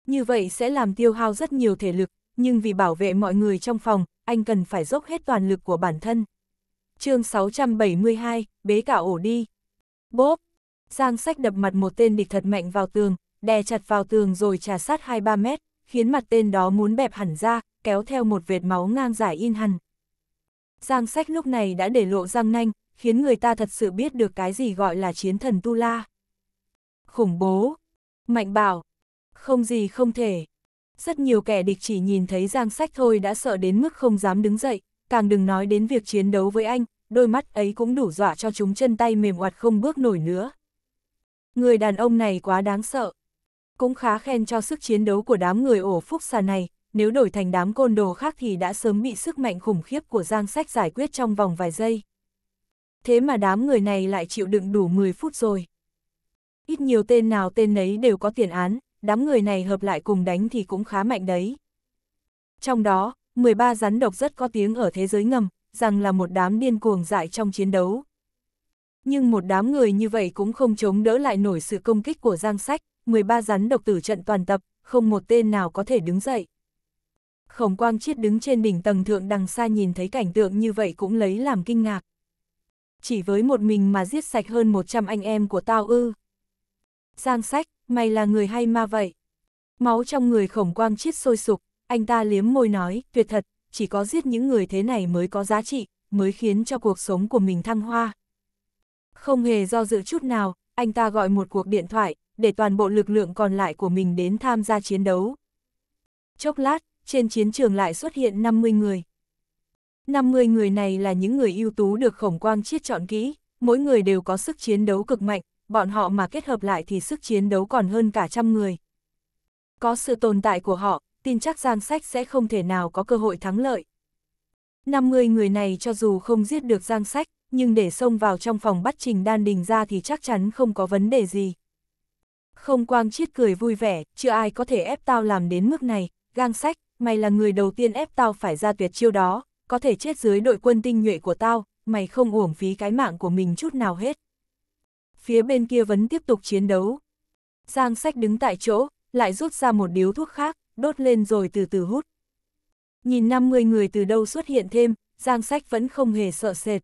Như vậy sẽ làm tiêu hao rất nhiều thể lực, nhưng vì bảo vệ mọi người trong phòng, anh cần phải dốc hết toàn lực của bản thân. chương 672, bế cả ổ đi. Bốp! Giang Sách đập mặt một tên địch thật mạnh vào tường, đè chặt vào tường rồi trà sát 2-3 mét, khiến mặt tên đó muốn bẹp hẳn ra, kéo theo một vệt máu ngang dài in hằn. Giang sách lúc này đã để lộ răng nanh, khiến người ta thật sự biết được cái gì gọi là chiến thần Tu La. Khủng bố. Mạnh bảo. Không gì không thể. Rất nhiều kẻ địch chỉ nhìn thấy giang sách thôi đã sợ đến mức không dám đứng dậy, càng đừng nói đến việc chiến đấu với anh, đôi mắt ấy cũng đủ dọa cho chúng chân tay mềm oặt không bước nổi nữa. Người đàn ông này quá đáng sợ. Cũng khá khen cho sức chiến đấu của đám người ổ phúc xà này, nếu đổi thành đám côn đồ khác thì đã sớm bị sức mạnh khủng khiếp của Giang Sách giải quyết trong vòng vài giây. Thế mà đám người này lại chịu đựng đủ 10 phút rồi. Ít nhiều tên nào tên nấy đều có tiền án, đám người này hợp lại cùng đánh thì cũng khá mạnh đấy. Trong đó, 13 rắn độc rất có tiếng ở thế giới ngầm, rằng là một đám điên cuồng dại trong chiến đấu. Nhưng một đám người như vậy cũng không chống đỡ lại nổi sự công kích của Giang Sách, 13 rắn độc tử trận toàn tập, không một tên nào có thể đứng dậy. Khổng Quang Chiết đứng trên đỉnh tầng thượng đằng xa nhìn thấy cảnh tượng như vậy cũng lấy làm kinh ngạc. Chỉ với một mình mà giết sạch hơn 100 anh em của tao ư. Giang sách, mày là người hay ma vậy? Máu trong người khổng quang chiết sôi sục, anh ta liếm môi nói, tuyệt thật, chỉ có giết những người thế này mới có giá trị, mới khiến cho cuộc sống của mình thăng hoa. Không hề do dự chút nào, anh ta gọi một cuộc điện thoại, để toàn bộ lực lượng còn lại của mình đến tham gia chiến đấu. Chốc lát, trên chiến trường lại xuất hiện 50 người. 50 người này là những người ưu tú được khổng quang chiết chọn kỹ, mỗi người đều có sức chiến đấu cực mạnh, bọn họ mà kết hợp lại thì sức chiến đấu còn hơn cả trăm người. Có sự tồn tại của họ, tin chắc giang sách sẽ không thể nào có cơ hội thắng lợi. 50 người này cho dù không giết được giang sách, nhưng để xông vào trong phòng bắt trình đan đình ra thì chắc chắn không có vấn đề gì. Không quang chiết cười vui vẻ, chưa ai có thể ép tao làm đến mức này, gang sách, mày là người đầu tiên ép tao phải ra tuyệt chiêu đó, có thể chết dưới đội quân tinh nhuệ của tao, mày không uổng phí cái mạng của mình chút nào hết. Phía bên kia vẫn tiếp tục chiến đấu. Giang sách đứng tại chỗ, lại rút ra một điếu thuốc khác, đốt lên rồi từ từ hút. Nhìn 50 người từ đâu xuất hiện thêm, Giang sách vẫn không hề sợ sệt.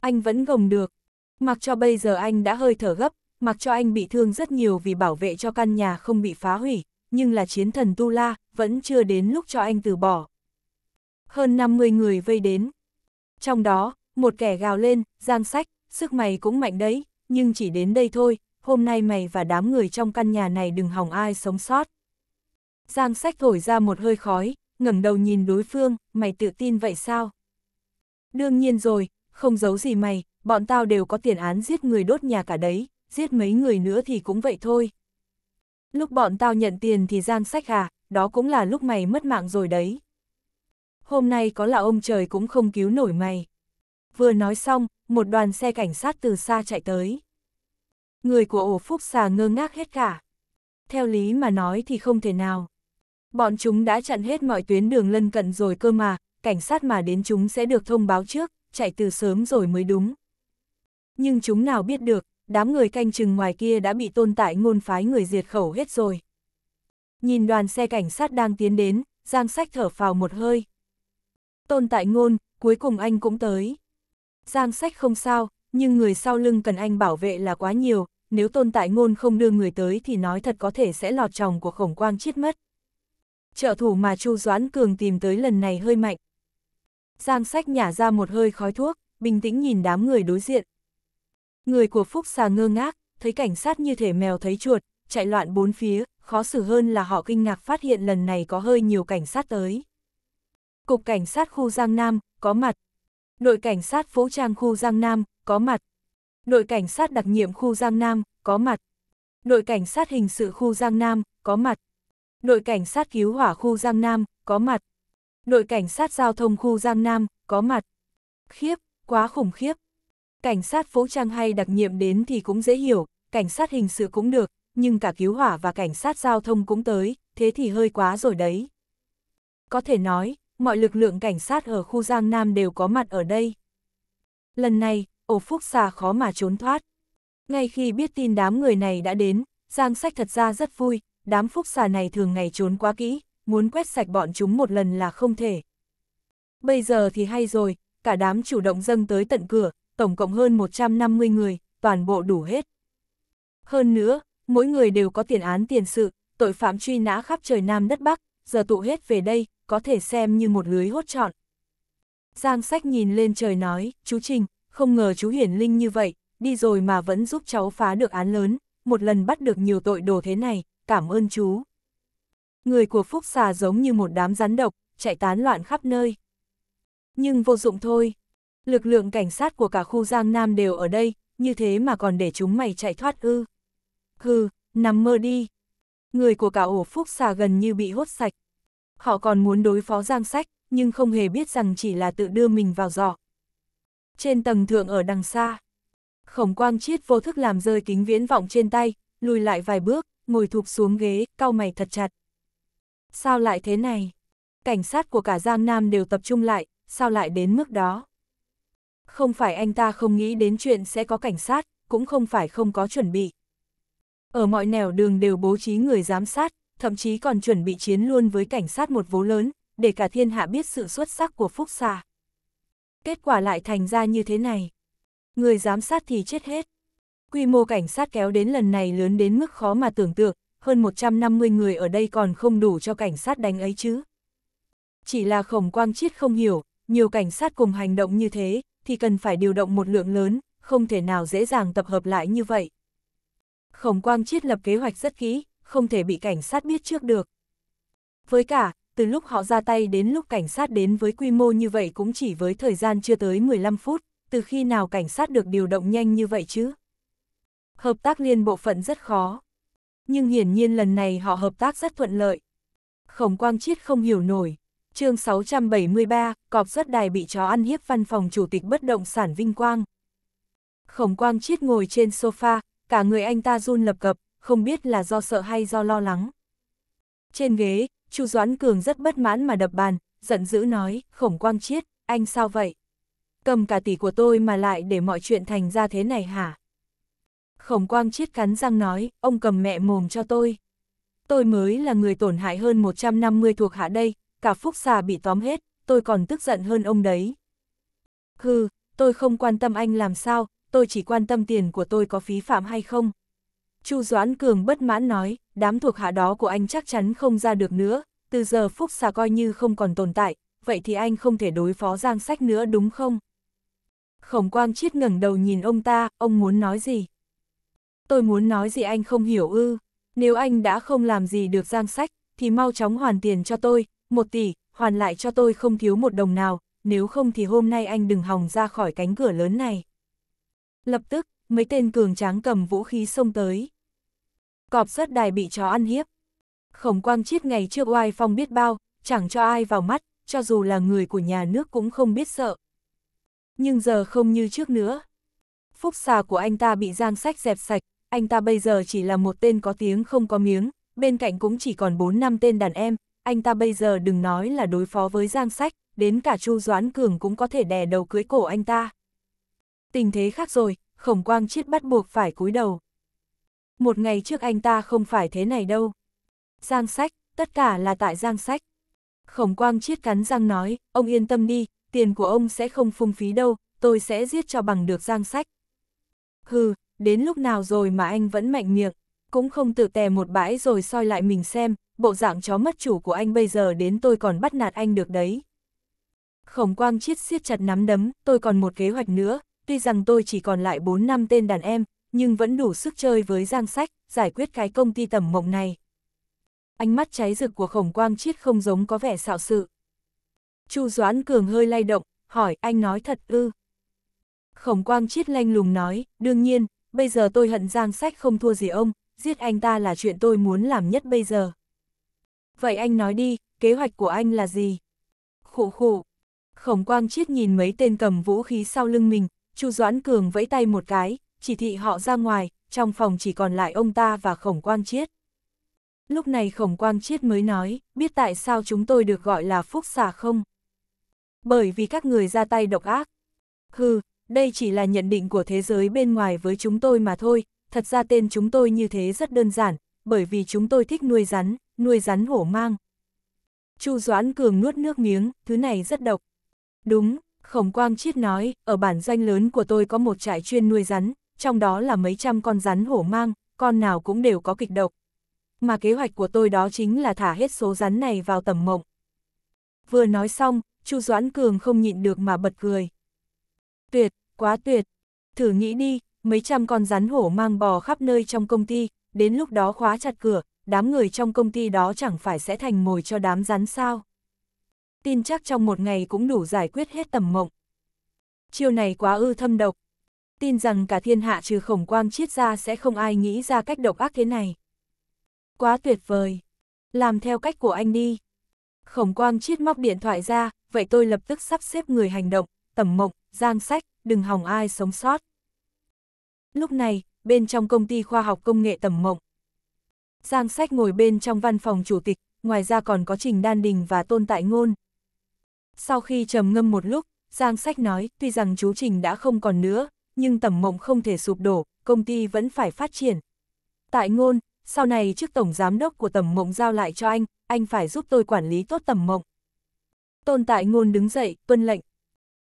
Anh vẫn gồng được. Mặc cho bây giờ anh đã hơi thở gấp, mặc cho anh bị thương rất nhiều vì bảo vệ cho căn nhà không bị phá hủy, nhưng là chiến thần Tu La, vẫn chưa đến lúc cho anh từ bỏ. Hơn 50 người vây đến. Trong đó, một kẻ gào lên, giang sách, sức mày cũng mạnh đấy, nhưng chỉ đến đây thôi, hôm nay mày và đám người trong căn nhà này đừng hỏng ai sống sót. Giang sách thổi ra một hơi khói, ngẩng đầu nhìn đối phương, mày tự tin vậy sao? Đương nhiên rồi, không giấu gì mày, bọn tao đều có tiền án giết người đốt nhà cả đấy, giết mấy người nữa thì cũng vậy thôi. Lúc bọn tao nhận tiền thì gian sách à, đó cũng là lúc mày mất mạng rồi đấy. Hôm nay có là ông trời cũng không cứu nổi mày. Vừa nói xong, một đoàn xe cảnh sát từ xa chạy tới. Người của ổ phúc xà ngơ ngác hết cả. Theo lý mà nói thì không thể nào. Bọn chúng đã chặn hết mọi tuyến đường lân cận rồi cơ mà, cảnh sát mà đến chúng sẽ được thông báo trước, chạy từ sớm rồi mới đúng. Nhưng chúng nào biết được, đám người canh chừng ngoài kia đã bị tôn tại ngôn phái người diệt khẩu hết rồi. Nhìn đoàn xe cảnh sát đang tiến đến, Giang Sách thở phào một hơi. Tôn tại ngôn, cuối cùng anh cũng tới. Giang Sách không sao, nhưng người sau lưng cần anh bảo vệ là quá nhiều, nếu tôn tại ngôn không đưa người tới thì nói thật có thể sẽ lọt chồng của khổng quang chết mất. Trợ thủ mà Chu Doãn Cường tìm tới lần này hơi mạnh. Giang Sách nhả ra một hơi khói thuốc, bình tĩnh nhìn đám người đối diện, Người của Phúc xà ngơ ngác, thấy cảnh sát như thể mèo thấy chuột, chạy loạn bốn phía, khó xử hơn là họ kinh ngạc phát hiện lần này có hơi nhiều cảnh sát tới. Cục cảnh sát khu Giang Nam, có mặt. Đội cảnh sát phố trang khu Giang Nam, có mặt. Đội cảnh sát đặc nhiệm khu Giang Nam, có mặt. Đội cảnh sát hình sự khu Giang Nam, có mặt. Đội cảnh sát cứu hỏa khu Giang Nam, có mặt. Đội cảnh sát giao thông khu Giang Nam, có mặt. Khiếp, quá khủng khiếp. Cảnh sát vũ trang hay đặc nhiệm đến thì cũng dễ hiểu, cảnh sát hình sự cũng được, nhưng cả cứu hỏa và cảnh sát giao thông cũng tới, thế thì hơi quá rồi đấy. Có thể nói, mọi lực lượng cảnh sát ở khu Giang Nam đều có mặt ở đây. Lần này, ổ phúc xà khó mà trốn thoát. Ngay khi biết tin đám người này đã đến, Giang Sách thật ra rất vui, đám phúc xà này thường ngày trốn quá kỹ, muốn quét sạch bọn chúng một lần là không thể. Bây giờ thì hay rồi, cả đám chủ động dâng tới tận cửa, tổng cộng hơn 150 người, toàn bộ đủ hết. Hơn nữa, mỗi người đều có tiền án tiền sự, tội phạm truy nã khắp trời Nam đất Bắc, giờ tụ hết về đây, có thể xem như một lưới hốt trọn. Giang sách nhìn lên trời nói, chú Trình, không ngờ chú Hiển Linh như vậy, đi rồi mà vẫn giúp cháu phá được án lớn, một lần bắt được nhiều tội đồ thế này, cảm ơn chú. Người của Phúc xà giống như một đám rắn độc, chạy tán loạn khắp nơi. Nhưng vô dụng thôi, lực lượng cảnh sát của cả khu Giang Nam đều ở đây, như thế mà còn để chúng mày chạy thoát ư. Hừ, nằm mơ đi. Người của cả ổ phúc xà gần như bị hốt sạch. Họ còn muốn đối phó Giang Sách, nhưng không hề biết rằng chỉ là tự đưa mình vào giỏ. Trên tầng thượng ở đằng xa, khổng quang chiết vô thức làm rơi kính viễn vọng trên tay, lùi lại vài bước, ngồi thụp xuống ghế, cau mày thật chặt. Sao lại thế này? Cảnh sát của cả Giang Nam đều tập trung lại, sao lại đến mức đó? Không phải anh ta không nghĩ đến chuyện sẽ có cảnh sát, cũng không phải không có chuẩn bị. Ở mọi nẻo đường đều bố trí người giám sát, thậm chí còn chuẩn bị chiến luôn với cảnh sát một vố lớn, để cả thiên hạ biết sự xuất sắc của Phúc xà. Kết quả lại thành ra như thế này. Người giám sát thì chết hết. Quy mô cảnh sát kéo đến lần này lớn đến mức khó mà tưởng tượng, hơn 150 người ở đây còn không đủ cho cảnh sát đánh ấy chứ. Chỉ là khổng quang chiết không hiểu, nhiều cảnh sát cùng hành động như thế, thì cần phải điều động một lượng lớn, không thể nào dễ dàng tập hợp lại như vậy. Khổng Quang Chiết lập kế hoạch rất kỹ, không thể bị cảnh sát biết trước được. Với cả, từ lúc họ ra tay đến lúc cảnh sát đến với quy mô như vậy cũng chỉ với thời gian chưa tới 15 phút, từ khi nào cảnh sát được điều động nhanh như vậy chứ? Hợp tác liên bộ phận rất khó. Nhưng hiển nhiên lần này họ hợp tác rất thuận lợi. Khổng Quang Chiết không hiểu nổi, chương 673, cọp xuất đài bị chó ăn hiếp văn phòng chủ tịch bất động sản Vinh Quang. Khổng Quang Chiết ngồi trên sofa, cả người anh ta run lập cập, không biết là do sợ hay do lo lắng. Trên ghế, Chu Doãn Cường rất bất mãn mà đập bàn, giận dữ nói, Khổng Quang Chiết, anh sao vậy? Cầm cả tỷ của tôi mà lại để mọi chuyện thành ra thế này hả? Khổng Quang Chiết cắn răng nói, ông cầm mẹ mồm cho tôi. Tôi mới là người tổn hại hơn 150 thuộc hạ đây, cả phúc xà bị tóm hết, tôi còn tức giận hơn ông đấy. Hừ, tôi không quan tâm anh làm sao, tôi chỉ quan tâm tiền của tôi có phí phạm hay không. Chu Doãn Cường bất mãn nói, đám thuộc hạ đó của anh chắc chắn không ra được nữa, từ giờ Phúc xà coi như không còn tồn tại, vậy thì anh không thể đối phó giang sách nữa đúng không? Khổng Quang Chiết ngẩng đầu nhìn ông ta, ông muốn nói gì? Tôi muốn nói gì anh không hiểu ư? Nếu anh đã không làm gì được giang sách, thì mau chóng hoàn tiền cho tôi, một tỷ, hoàn lại cho tôi không thiếu một đồng nào, nếu không thì hôm nay anh đừng hòng ra khỏi cánh cửa lớn này. Lập tức, mấy tên cường tráng cầm vũ khí xông tới. Cọp rất đài bị chó ăn hiếp. Khổng quang chiết ngày trước oai phong biết bao, chẳng cho ai vào mắt, cho dù là người của nhà nước cũng không biết sợ. Nhưng giờ không như trước nữa. Phúc xà của anh ta bị giang sách dẹp sạch, anh ta bây giờ chỉ là một tên có tiếng không có miếng, bên cạnh cũng chỉ còn 4 năm tên đàn em, anh ta bây giờ đừng nói là đối phó với Giang Sách, đến cả Chu Doãn Cường cũng có thể đè đầu cưới cổ anh ta. Tình thế khác rồi, khổng quang chiết bắt buộc phải cúi đầu. Một ngày trước anh ta không phải thế này đâu. Giang Sách, tất cả là tại Giang Sách. Khổng quang chiết cắn răng nói, ông yên tâm đi, tiền của ông sẽ không phung phí đâu, tôi sẽ giết cho bằng được Giang Sách. Hừ, đến lúc nào rồi mà anh vẫn mạnh miệng, cũng không tự tè một bãi rồi soi lại mình xem, bộ dạng chó mất chủ của anh bây giờ đến tôi còn bắt nạt anh được đấy. Khổng quang chiết siết chặt nắm đấm, tôi còn một kế hoạch nữa, tuy rằng tôi chỉ còn lại 4 năm tên đàn em, nhưng vẫn đủ sức chơi với giang sách, giải quyết cái công ty tầm mộng này. Ánh mắt cháy rực của khổng quang chiết không giống có vẻ xạo sự. Chu Doãn Cường hơi lay động, hỏi anh nói thật ư. Khổng quang chiết lanh lùng nói, đương nhiên, bây giờ tôi hận giang sách không thua gì ông, giết anh ta là chuyện tôi muốn làm nhất bây giờ. Vậy anh nói đi, kế hoạch của anh là gì? khổ khổ Khổng quang chiết nhìn mấy tên cầm vũ khí sau lưng mình, Chu Doãn Cường vẫy tay một cái, chỉ thị họ ra ngoài, trong phòng chỉ còn lại ông ta và khổng quang chiết. Lúc này khổng quang chiết mới nói, biết tại sao chúng tôi được gọi là phúc xà không? Bởi vì các người ra tay độc ác. Hừ, đây chỉ là nhận định của thế giới bên ngoài với chúng tôi mà thôi, thật ra tên chúng tôi như thế rất đơn giản, bởi vì chúng tôi thích nuôi rắn, nuôi rắn hổ mang. Chu Doãn Cường nuốt nước miếng, thứ này rất độc. Đúng, Khổng Quang Chiết nói, ở bản danh lớn của tôi có một trại chuyên nuôi rắn, trong đó là mấy trăm con rắn hổ mang, con nào cũng đều có kịch độc. Mà kế hoạch của tôi đó chính là thả hết số rắn này vào tầm mộng. Vừa nói xong, Chu Doãn Cường không nhịn được mà bật cười. Tuyệt, quá tuyệt. Thử nghĩ đi, mấy trăm con rắn hổ mang bò khắp nơi trong công ty, đến lúc đó khóa chặt cửa, đám người trong công ty đó chẳng phải sẽ thành mồi cho đám rắn sao. Tin chắc trong một ngày cũng đủ giải quyết hết tầm mộng. Chiêu này quá ư thâm độc. Tin rằng cả thiên hạ trừ khổng quang chiết ra sẽ không ai nghĩ ra cách độc ác thế này. Quá tuyệt vời. Làm theo cách của anh đi. Khổng quang chiết móc điện thoại ra, vậy tôi lập tức sắp xếp người hành động, tầm mộng, giang sách, đừng hỏng ai sống sót. Lúc này, bên trong công ty khoa học công nghệ tầm mộng, Giang Sách ngồi bên trong văn phòng chủ tịch, ngoài ra còn có Trình Đan Đình và Tôn Tại Ngôn. Sau khi trầm ngâm một lúc, Giang Sách nói, tuy rằng chú Trình đã không còn nữa, nhưng tầm mộng không thể sụp đổ, công ty vẫn phải phát triển. Tại Ngôn, sau này trước tổng giám đốc của tầm mộng giao lại cho anh, anh phải giúp tôi quản lý tốt tầm mộng. Tôn Tại Ngôn đứng dậy, tuân lệnh.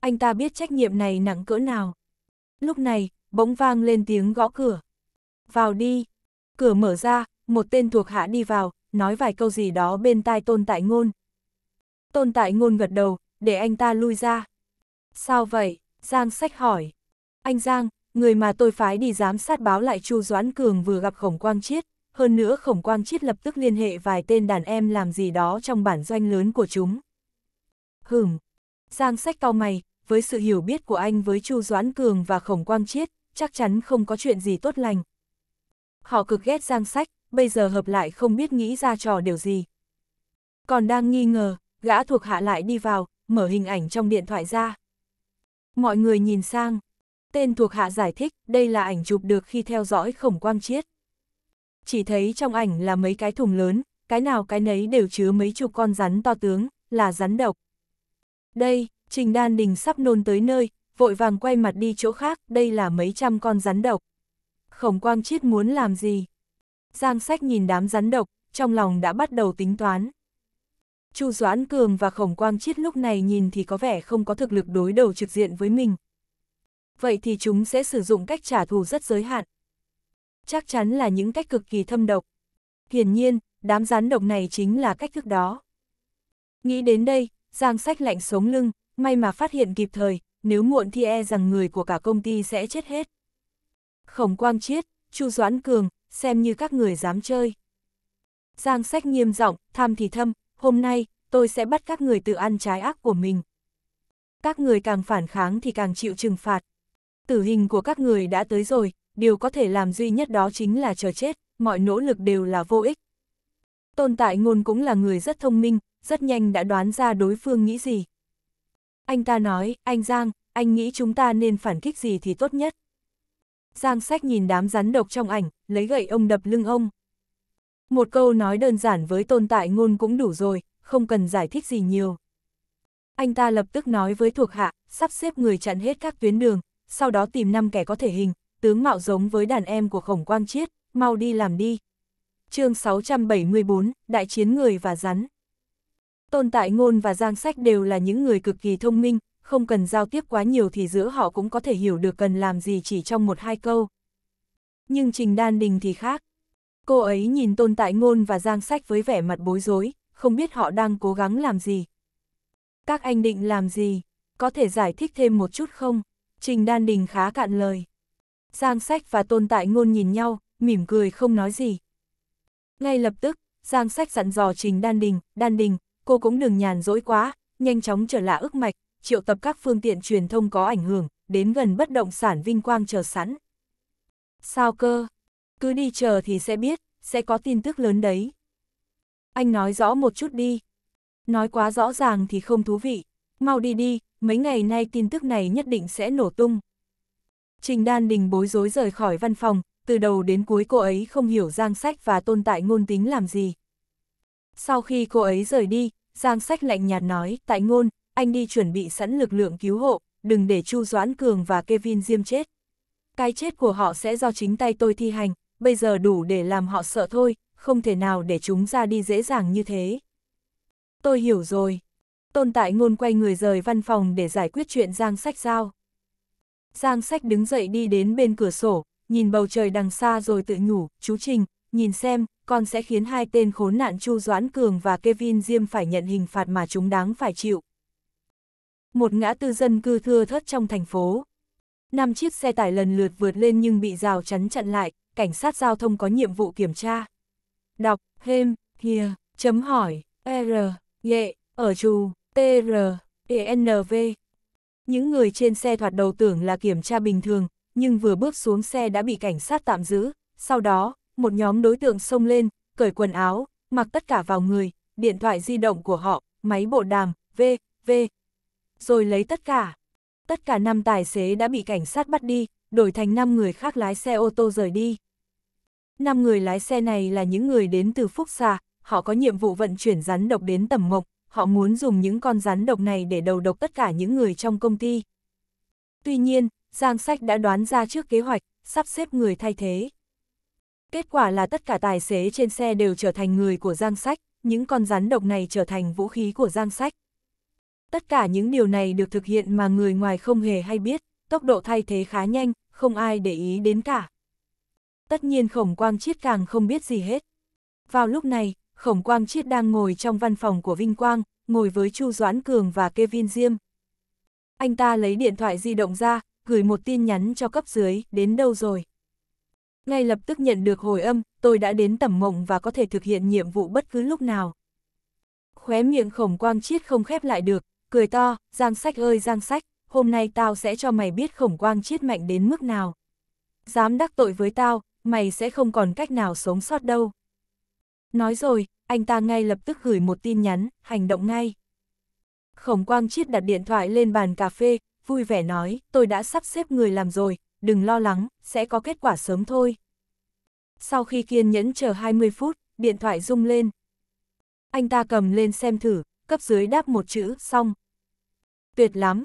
Anh ta biết trách nhiệm này nặng cỡ nào. Lúc này, bỗng vang lên tiếng gõ cửa. Vào đi. Cửa mở ra, một tên thuộc hạ đi vào, nói vài câu gì đó bên tai tôn tại ngôn. Tôn tại ngôn gật đầu, để anh ta lui ra. Sao vậy? Giang sách hỏi. Anh Giang, người mà tôi phái đi giám sát báo lại Chu Doãn Cường vừa gặp Khổng Quang Chiết, hơn nữa Khổng Quang Chiết lập tức liên hệ vài tên đàn em làm gì đó trong bản doanh lớn của chúng. Hửm. Giang sách cao mày, với sự hiểu biết của anh với Chu Doãn Cường và Khổng Quang Chiết, chắc chắn không có chuyện gì tốt lành. Họ cực ghét Giang sách, bây giờ hợp lại không biết nghĩ ra trò điều gì. Còn đang nghi ngờ, gã thuộc hạ lại đi vào, mở hình ảnh trong điện thoại ra. Mọi người nhìn sang, tên thuộc hạ giải thích đây là ảnh chụp được khi theo dõi khổng quang chiết. Chỉ thấy trong ảnh là mấy cái thùng lớn, cái nào cái nấy đều chứa mấy chục con rắn to tướng, là rắn độc. Đây, Trình Đan Đình sắp nôn tới nơi, vội vàng quay mặt đi chỗ khác, đây là mấy trăm con rắn độc. Khổng Quang Chiết muốn làm gì? Giang sách nhìn đám rắn độc, trong lòng đã bắt đầu tính toán. Chu Doãn Cường và Khổng Quang Chiết lúc này nhìn thì có vẻ không có thực lực đối đầu trực diện với mình. Vậy thì chúng sẽ sử dụng cách trả thù rất giới hạn. Chắc chắn là những cách cực kỳ thâm độc. Hiển nhiên, đám rắn độc này chính là cách thức đó. Nghĩ đến đây, Giang Sách lạnh sống lưng, may mà phát hiện kịp thời, nếu muộn thì e rằng người của cả công ty sẽ chết hết. Khổng Quang Chiết, Chu Doãn Cường, xem như các người dám chơi. Giang sách nghiêm giọng, tham thì thâm, hôm nay, tôi sẽ bắt các người tự ăn trái ác của mình. Các người càng phản kháng thì càng chịu trừng phạt. Tử hình của các người đã tới rồi, điều có thể làm duy nhất đó chính là chờ chết, mọi nỗ lực đều là vô ích. Tôn Tại Ngôn cũng là người rất thông minh, rất nhanh đã đoán ra đối phương nghĩ gì. Anh ta nói, anh Giang, anh nghĩ chúng ta nên phản kích gì thì tốt nhất. Giang sách nhìn đám rắn độc trong ảnh, lấy gậy ông đập lưng ông. Một câu nói đơn giản với tồn tại ngôn cũng đủ rồi, không cần giải thích gì nhiều. Anh ta lập tức nói với thuộc hạ, sắp xếp người chặn hết các tuyến đường, sau đó tìm năm kẻ có thể hình, tướng mạo giống với đàn em của khổng quang chiết, mau đi làm đi. chương 674, Đại chiến người và rắn. Tôn Tại Ngôn và Giang Sách đều là những người cực kỳ thông minh, không cần giao tiếp quá nhiều thì giữa họ cũng có thể hiểu được cần làm gì chỉ trong một hai câu. Nhưng Trình Đan Đình thì khác. Cô ấy nhìn Tôn Tại Ngôn và Giang Sách với vẻ mặt bối rối, không biết họ đang cố gắng làm gì. Các anh định làm gì? Có thể giải thích thêm một chút không? Trình Đan Đình khá cạn lời. Giang Sách và Tôn Tại Ngôn nhìn nhau, mỉm cười không nói gì. Ngay lập tức, Giang Sách dặn dò Trình Đan Đình, Đan Đình, cô cũng đừng nhàn rỗi quá, nhanh chóng trở lại ức mạch, triệu tập các phương tiện truyền thông có ảnh hưởng, đến gần bất động sản vinh quang chờ sẵn. Sao cơ? Cứ đi chờ thì sẽ biết, sẽ có tin tức lớn đấy. Anh nói rõ một chút đi. Nói quá rõ ràng thì không thú vị. Mau đi đi, mấy ngày nay tin tức này nhất định sẽ nổ tung. Trình Đan Đình bối rối rời khỏi văn phòng, từ đầu đến cuối cô ấy không hiểu Giang Sách và tồn tại ngôn tính làm gì. Sau khi cô ấy rời đi, Giang Sách lạnh nhạt nói, tại ngôn, anh đi chuẩn bị sẵn lực lượng cứu hộ, đừng để Chu Doãn Cường và Kevin Diêm chết. Cái chết của họ sẽ do chính tay tôi thi hành, bây giờ đủ để làm họ sợ thôi, không thể nào để chúng ra đi dễ dàng như thế. Tôi hiểu rồi. Tôn tại ngôn quay người rời văn phòng để giải quyết chuyện Giang Sách giao. Giang Sách đứng dậy đi đến bên cửa sổ, nhìn bầu trời đằng xa rồi tự nhủ, chú Trình, nhìn xem, con sẽ khiến hai tên khốn nạn Chu Doãn Cường và Kevin Diêm phải nhận hình phạt mà chúng đáng phải chịu. Một ngã tư dân cư thưa thớt trong thành phố. Năm chiếc xe tải lần lượt vượt lên nhưng bị rào chắn chặn lại, cảnh sát giao thông có nhiệm vụ kiểm tra. Đọc, thêm, here, chấm hỏi, r, nghệ ở trù, t r e n v Những người trên xe thoạt đầu tưởng là kiểm tra bình thường, nhưng vừa bước xuống xe đã bị cảnh sát tạm giữ. Sau đó, một nhóm đối tượng xông lên, cởi quần áo, mặc tất cả vào người, điện thoại di động của họ, máy bộ đàm, v, v, rồi lấy tất cả. Tất cả năm tài xế đã bị cảnh sát bắt đi, đổi thành 5 người khác lái xe ô tô rời đi. 5 người lái xe này là những người đến từ Phúc sa họ có nhiệm vụ vận chuyển rắn độc đến tầm mộc, họ muốn dùng những con rắn độc này để đầu độc tất cả những người trong công ty. Tuy nhiên, Giang Sách đã đoán ra trước kế hoạch, sắp xếp người thay thế. Kết quả là tất cả tài xế trên xe đều trở thành người của Giang Sách, những con rắn độc này trở thành vũ khí của Giang Sách. Tất cả những điều này được thực hiện mà người ngoài không hề hay biết, tốc độ thay thế khá nhanh, không ai để ý đến cả. Tất nhiên Khổng Quang Chiết càng không biết gì hết. Vào lúc này, Khổng Quang Chiết đang ngồi trong văn phòng của Vinh Quang, ngồi với Chu Doãn Cường và Kevin Diêm. Anh ta lấy điện thoại di động ra, gửi một tin nhắn cho cấp dưới, đến đâu rồi? Ngay lập tức nhận được hồi âm, tôi đã đến tầm mộng và có thể thực hiện nhiệm vụ bất cứ lúc nào. Khóe miệng khổng quang chiết không khép lại được, cười to, Giang Sách ơi Giang Sách, hôm nay tao sẽ cho mày biết khổng quang chiết mạnh đến mức nào. Dám đắc tội với tao, mày sẽ không còn cách nào sống sót đâu. Nói rồi, anh ta ngay lập tức gửi một tin nhắn, hành động ngay. Khổng quang chiết đặt điện thoại lên bàn cà phê, vui vẻ nói, tôi đã sắp xếp người làm rồi, đừng lo lắng, sẽ có kết quả sớm thôi. Sau khi kiên nhẫn chờ 20 phút, điện thoại rung lên. Anh ta cầm lên xem thử, cấp dưới đáp một chữ, xong, Tuyệt lắm.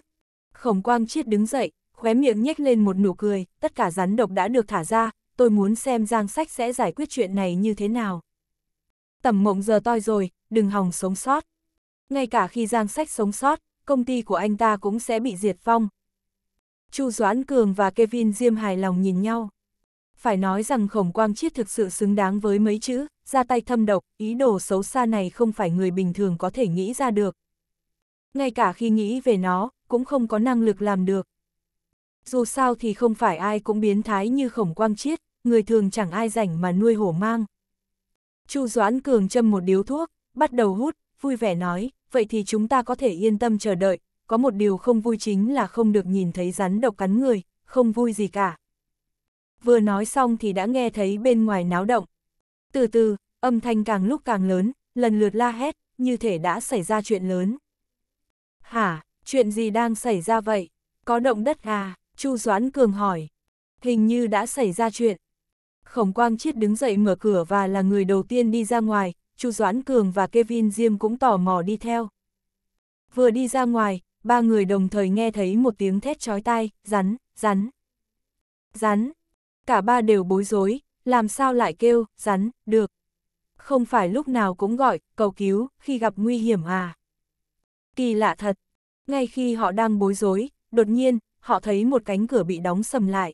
Khổng quang chiết đứng dậy, khóe miệng nhếch lên một nụ cười, tất cả rắn độc đã được thả ra, tôi muốn xem giang sách sẽ giải quyết chuyện này như thế nào. Tầm mộng giờ toi rồi, đừng hòng sống sót. Ngay cả khi giang sách sống sót, công ty của anh ta cũng sẽ bị diệt phong. Chu Doãn Cường và Kevin Diêm hài lòng nhìn nhau. Phải nói rằng khổng quang chiết thực sự xứng đáng với mấy chữ, ra tay thâm độc, ý đồ xấu xa này không phải người bình thường có thể nghĩ ra được ngay cả khi nghĩ về nó, cũng không có năng lực làm được. Dù sao thì không phải ai cũng biến thái như khổng quang chiết, người thường chẳng ai rảnh mà nuôi hổ mang. Chu Doãn Cường châm một điếu thuốc, bắt đầu hút, vui vẻ nói, vậy thì chúng ta có thể yên tâm chờ đợi, có một điều không vui chính là không được nhìn thấy rắn độc cắn người, không vui gì cả. Vừa nói xong thì đã nghe thấy bên ngoài náo động. Từ từ, âm thanh càng lúc càng lớn, lần lượt la hét, như thể đã xảy ra chuyện lớn. Hả, chuyện gì đang xảy ra vậy? Có động đất à? Chu Doãn Cường hỏi. Hình như đã xảy ra chuyện. Khổng Quang Chiết đứng dậy mở cửa và là người đầu tiên đi ra ngoài, Chu Doãn Cường và Kevin Diêm cũng tò mò đi theo. Vừa đi ra ngoài, ba người đồng thời nghe thấy một tiếng thét chói tai, rắn, rắn. Rắn. Cả ba đều bối rối, làm sao lại kêu, rắn, được. Không phải lúc nào cũng gọi, cầu cứu, khi gặp nguy hiểm à. Kỳ lạ thật. Ngay khi họ đang bối rối, đột nhiên, họ thấy một cánh cửa bị đóng sầm lại.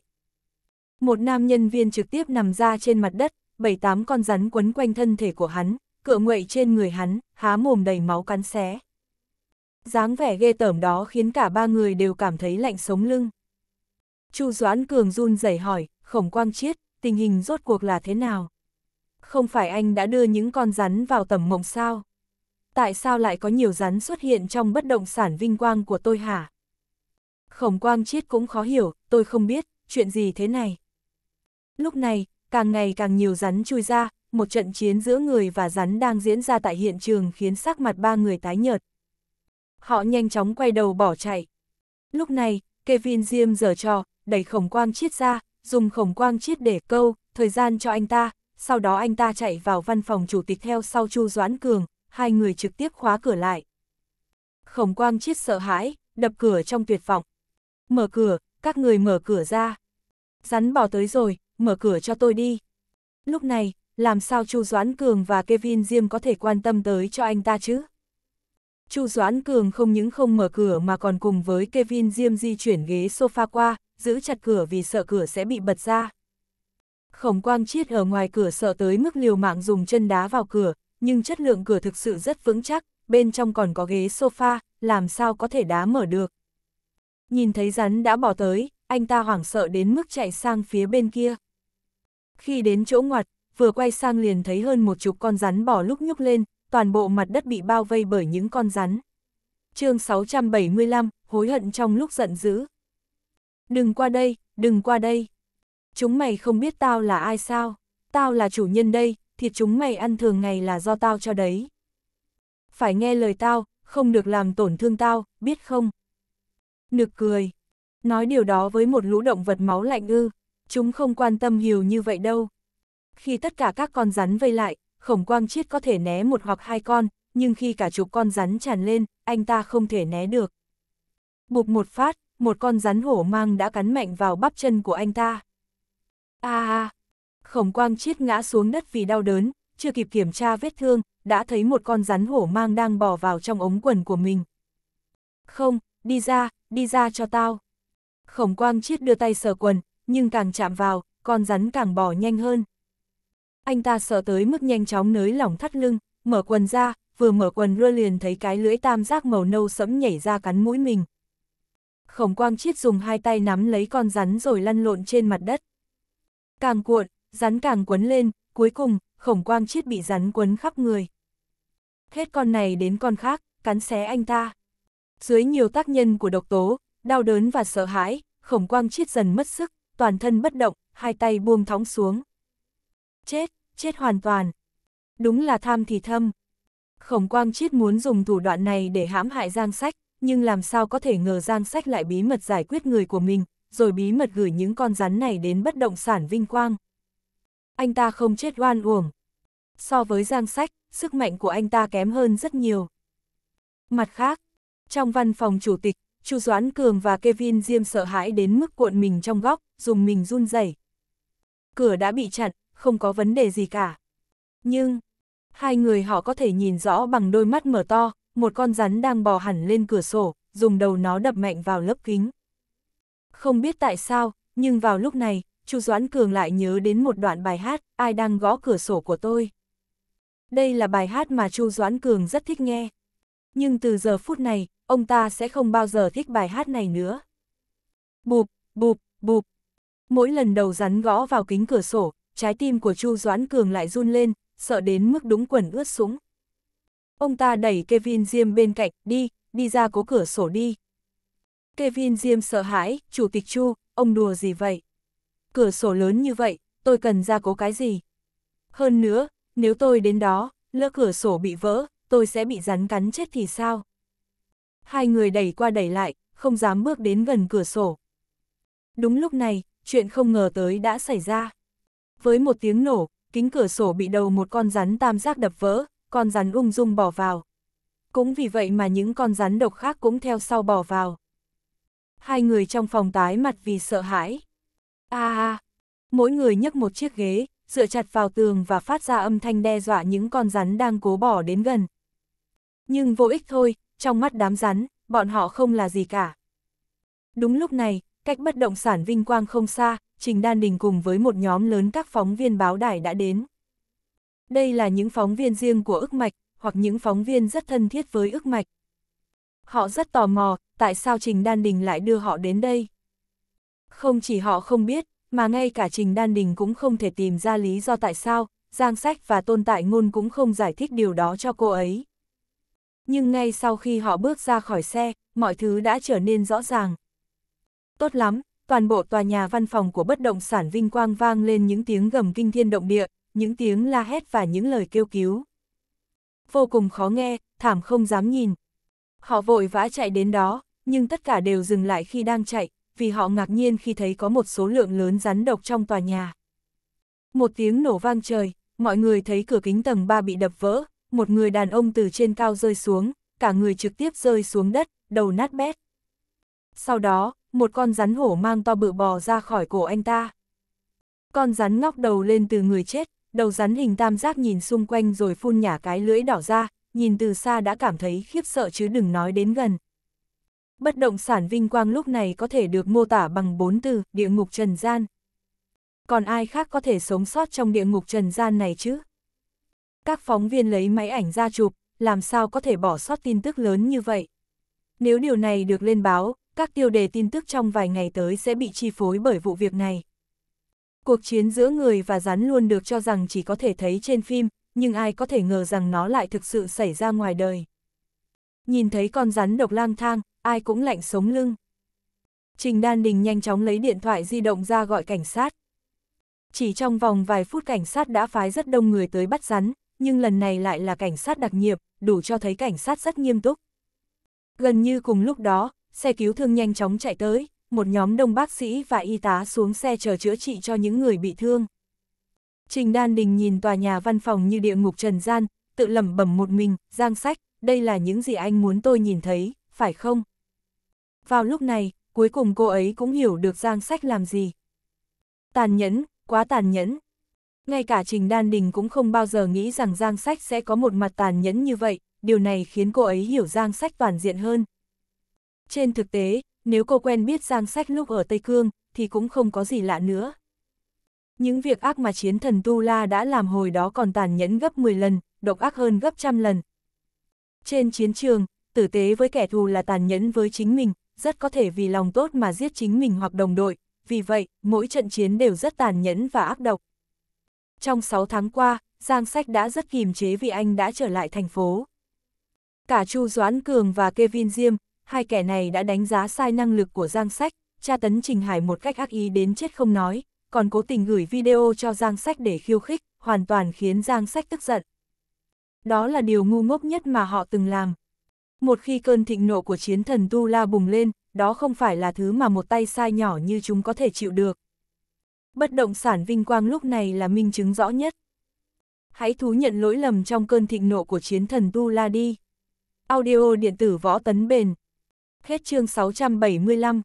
Một nam nhân viên trực tiếp nằm ra trên mặt đất, bảy tám con rắn quấn quanh thân thể của hắn, cựa nguậy trên người hắn, há mồm đầy máu cắn xé. dáng vẻ ghê tởm đó khiến cả ba người đều cảm thấy lạnh sống lưng. Chu Doãn Cường run rẩy hỏi, khổng quang chiết, tình hình rốt cuộc là thế nào? Không phải anh đã đưa những con rắn vào tầm mộng sao? tại sao lại có nhiều rắn xuất hiện trong bất động sản vinh quang của tôi hả? Khổng quang chiết cũng khó hiểu, tôi không biết, chuyện gì thế này? Lúc này, càng ngày càng nhiều rắn chui ra, một trận chiến giữa người và rắn đang diễn ra tại hiện trường khiến sắc mặt ba người tái nhợt. Họ nhanh chóng quay đầu bỏ chạy. Lúc này, Kevin Diêm giở trò, đẩy khổng quang chiết ra, dùng khổng quang chiết để câu, thời gian cho anh ta, sau đó anh ta chạy vào văn phòng chủ tịch theo sau Chu Doãn Cường, hai người trực tiếp khóa cửa lại. Khổng quang chiết sợ hãi, đập cửa trong tuyệt vọng. Mở cửa, các người mở cửa ra. Rắn bỏ tới rồi, mở cửa cho tôi đi. Lúc này, làm sao Chu Doãn Cường và Kevin Diêm có thể quan tâm tới cho anh ta chứ? Chu Doãn Cường không những không mở cửa mà còn cùng với Kevin Diêm di chuyển ghế sofa qua, giữ chặt cửa vì sợ cửa sẽ bị bật ra. Khổng Quang Chiết ở ngoài cửa sợ tới mức liều mạng dùng chân đá vào cửa, nhưng chất lượng cửa thực sự rất vững chắc, bên trong còn có ghế sofa, làm sao có thể đá mở được. Nhìn thấy rắn đã bỏ tới, anh ta hoảng sợ đến mức chạy sang phía bên kia. Khi đến chỗ ngoặt, vừa quay sang liền thấy hơn một chục con rắn bỏ lúc nhúc lên, toàn bộ mặt đất bị bao vây bởi những con rắn. chương 675, hối hận trong lúc giận dữ. Đừng qua đây, đừng qua đây. Chúng mày không biết tao là ai sao? Tao là chủ nhân đây, thịt chúng mày ăn thường ngày là do tao cho đấy. Phải nghe lời tao, không được làm tổn thương tao, biết không? Nực cười. Nói điều đó với một lũ động vật máu lạnh ư, chúng không quan tâm hiểu như vậy đâu. Khi tất cả các con rắn vây lại, khổng quang chiết có thể né một hoặc hai con, nhưng khi cả chục con rắn tràn lên, anh ta không thể né được. Bụp một phát, một con rắn hổ mang đã cắn mạnh vào bắp chân của anh ta. a à, khổng quang chiết ngã xuống đất vì đau đớn, chưa kịp kiểm tra vết thương, đã thấy một con rắn hổ mang đang bò vào trong ống quần của mình. Không, đi ra, đi ra cho tao. Khổng quang chiết đưa tay sờ quần, nhưng càng chạm vào, con rắn càng bò nhanh hơn. Anh ta sợ tới mức nhanh chóng nới lỏng thắt lưng, mở quần ra, vừa mở quần lưa liền thấy cái lưỡi tam giác màu nâu sẫm nhảy ra cắn mũi mình. Khổng quang chiết dùng hai tay nắm lấy con rắn rồi lăn lộn trên mặt đất. Càng cuộn, rắn càng quấn lên, cuối cùng, khổng quang chiết bị rắn quấn khắp người. Hết con này đến con khác, cắn xé anh ta. Dưới nhiều tác nhân của độc tố, đau đớn và sợ hãi, khổng quang chiết dần mất sức, toàn thân bất động, hai tay buông thõng xuống. Chết, chết hoàn toàn. Đúng là tham thì thâm. Khổng quang chiết muốn dùng thủ đoạn này để hãm hại Giang Sách, nhưng làm sao có thể ngờ Giang Sách lại bí mật giải quyết người của mình, rồi bí mật gửi những con rắn này đến bất động sản vinh quang anh ta không chết oan uổng. So với Giang Sách, sức mạnh của anh ta kém hơn rất nhiều. Mặt khác, trong văn phòng chủ tịch, Chu Doãn Cường và Kevin Diêm sợ hãi đến mức cuộn mình trong góc, dùng mình run rẩy. Cửa đã bị chặn, không có vấn đề gì cả. Nhưng, hai người họ có thể nhìn rõ bằng đôi mắt mở to, một con rắn đang bò hẳn lên cửa sổ, dùng đầu nó đập mạnh vào lớp kính. Không biết tại sao, nhưng vào lúc này, Chu Doãn Cường lại nhớ đến một đoạn bài hát, ai đang gõ cửa sổ của tôi. Đây là bài hát mà Chu Doãn Cường rất thích nghe. Nhưng từ giờ phút này, ông ta sẽ không bao giờ thích bài hát này nữa. Bụp, bụp, bụp. Mỗi lần đầu rắn gõ vào kính cửa sổ, trái tim của Chu Doãn Cường lại run lên, sợ đến mức đúng quần ướt sũng. Ông ta đẩy Kevin Diêm bên cạnh, đi, đi ra cố cửa sổ đi. Kevin Diêm sợ hãi, chủ tịch Chu, ông đùa gì vậy? cửa sổ lớn như vậy, tôi cần ra cố cái gì? Hơn nữa, nếu tôi đến đó, lỡ cửa sổ bị vỡ, tôi sẽ bị rắn cắn chết thì sao? Hai người đẩy qua đẩy lại, không dám bước đến gần cửa sổ. Đúng lúc này, chuyện không ngờ tới đã xảy ra. Với một tiếng nổ, kính cửa sổ bị đầu một con rắn tam giác đập vỡ, con rắn ung dung bỏ vào. Cũng vì vậy mà những con rắn độc khác cũng theo sau bỏ vào. Hai người trong phòng tái mặt vì sợ hãi à, mỗi người nhấc một chiếc ghế, dựa chặt vào tường và phát ra âm thanh đe dọa những con rắn đang cố bỏ đến gần. Nhưng vô ích thôi, trong mắt đám rắn, bọn họ không là gì cả. Đúng lúc này, cách bất động sản vinh quang không xa, Trình Đan Đình cùng với một nhóm lớn các phóng viên báo đài đã đến. Đây là những phóng viên riêng của ức mạch, hoặc những phóng viên rất thân thiết với ức mạch. Họ rất tò mò, tại sao Trình Đan Đình lại đưa họ đến đây. Không chỉ họ không biết, mà ngay cả Trình Đan Đình cũng không thể tìm ra lý do tại sao, Giang Sách và Tôn Tại Ngôn cũng không giải thích điều đó cho cô ấy. Nhưng ngay sau khi họ bước ra khỏi xe, mọi thứ đã trở nên rõ ràng. Tốt lắm, toàn bộ tòa nhà văn phòng của bất động sản Vinh Quang vang lên những tiếng gầm kinh thiên động địa, những tiếng la hét và những lời kêu cứu. Vô cùng khó nghe, thảm không dám nhìn. Họ vội vã chạy đến đó, nhưng tất cả đều dừng lại khi đang chạy, vì họ ngạc nhiên khi thấy có một số lượng lớn rắn độc trong tòa nhà. Một tiếng nổ vang trời, mọi người thấy cửa kính tầng 3 bị đập vỡ, một người đàn ông từ trên cao rơi xuống, cả người trực tiếp rơi xuống đất, đầu nát bét. Sau đó, một con rắn hổ mang to bự bò ra khỏi cổ anh ta. Con rắn ngóc đầu lên từ người chết, đầu rắn hình tam giác nhìn xung quanh rồi phun nhả cái lưỡi đỏ ra, nhìn từ xa đã cảm thấy khiếp sợ chứ đừng nói đến gần bất động sản vinh quang lúc này có thể được mô tả bằng bốn từ, địa ngục trần gian. Còn ai khác có thể sống sót trong địa ngục trần gian này chứ? Các phóng viên lấy máy ảnh ra chụp, làm sao có thể bỏ sót tin tức lớn như vậy? Nếu điều này được lên báo, các tiêu đề tin tức trong vài ngày tới sẽ bị chi phối bởi vụ việc này. Cuộc chiến giữa người và rắn luôn được cho rằng chỉ có thể thấy trên phim, nhưng ai có thể ngờ rằng nó lại thực sự xảy ra ngoài đời. Nhìn thấy con rắn độc lang thang, ai cũng lạnh sống lưng. Trình Đan Đình nhanh chóng lấy điện thoại di động ra gọi cảnh sát. Chỉ trong vòng vài phút cảnh sát đã phái rất đông người tới bắt rắn, nhưng lần này lại là cảnh sát đặc nhiệm, đủ cho thấy cảnh sát rất nghiêm túc. Gần như cùng lúc đó, xe cứu thương nhanh chóng chạy tới, một nhóm đông bác sĩ và y tá xuống xe chờ chữa trị cho những người bị thương. Trình Đan Đình nhìn tòa nhà văn phòng như địa ngục trần gian, tự lẩm bẩm một mình, giang sách, đây là những gì anh muốn tôi nhìn thấy, phải không? Vào lúc này, cuối cùng cô ấy cũng hiểu được Giang Sách làm gì. Tàn nhẫn, quá tàn nhẫn. Ngay cả Trình Đan Đình cũng không bao giờ nghĩ rằng Giang Sách sẽ có một mặt tàn nhẫn như vậy, điều này khiến cô ấy hiểu Giang Sách toàn diện hơn. Trên thực tế, nếu cô quen biết Giang Sách lúc ở Tây Cương, thì cũng không có gì lạ nữa. Những việc ác mà chiến thần Tu La đã làm hồi đó còn tàn nhẫn gấp 10 lần, độc ác hơn gấp trăm lần. Trên chiến trường, tử tế với kẻ thù là tàn nhẫn với chính mình, rất có thể vì lòng tốt mà giết chính mình hoặc đồng đội, vì vậy, mỗi trận chiến đều rất tàn nhẫn và ác độc. Trong 6 tháng qua, Giang Sách đã rất kìm chế vì anh đã trở lại thành phố. Cả Chu Doãn Cường và Kevin Diêm, hai kẻ này đã đánh giá sai năng lực của Giang Sách, tra tấn Trình Hải một cách ác ý đến chết không nói, còn cố tình gửi video cho Giang Sách để khiêu khích, hoàn toàn khiến Giang Sách tức giận. Đó là điều ngu ngốc nhất mà họ từng làm. Một khi cơn thịnh nộ của chiến thần Tu La bùng lên, đó không phải là thứ mà một tay sai nhỏ như chúng có thể chịu được. Bất động sản vinh quang lúc này là minh chứng rõ nhất. Hãy thú nhận lỗi lầm trong cơn thịnh nộ của chiến thần Tu La đi. Audio điện tử võ tấn bền. Hết chương 675.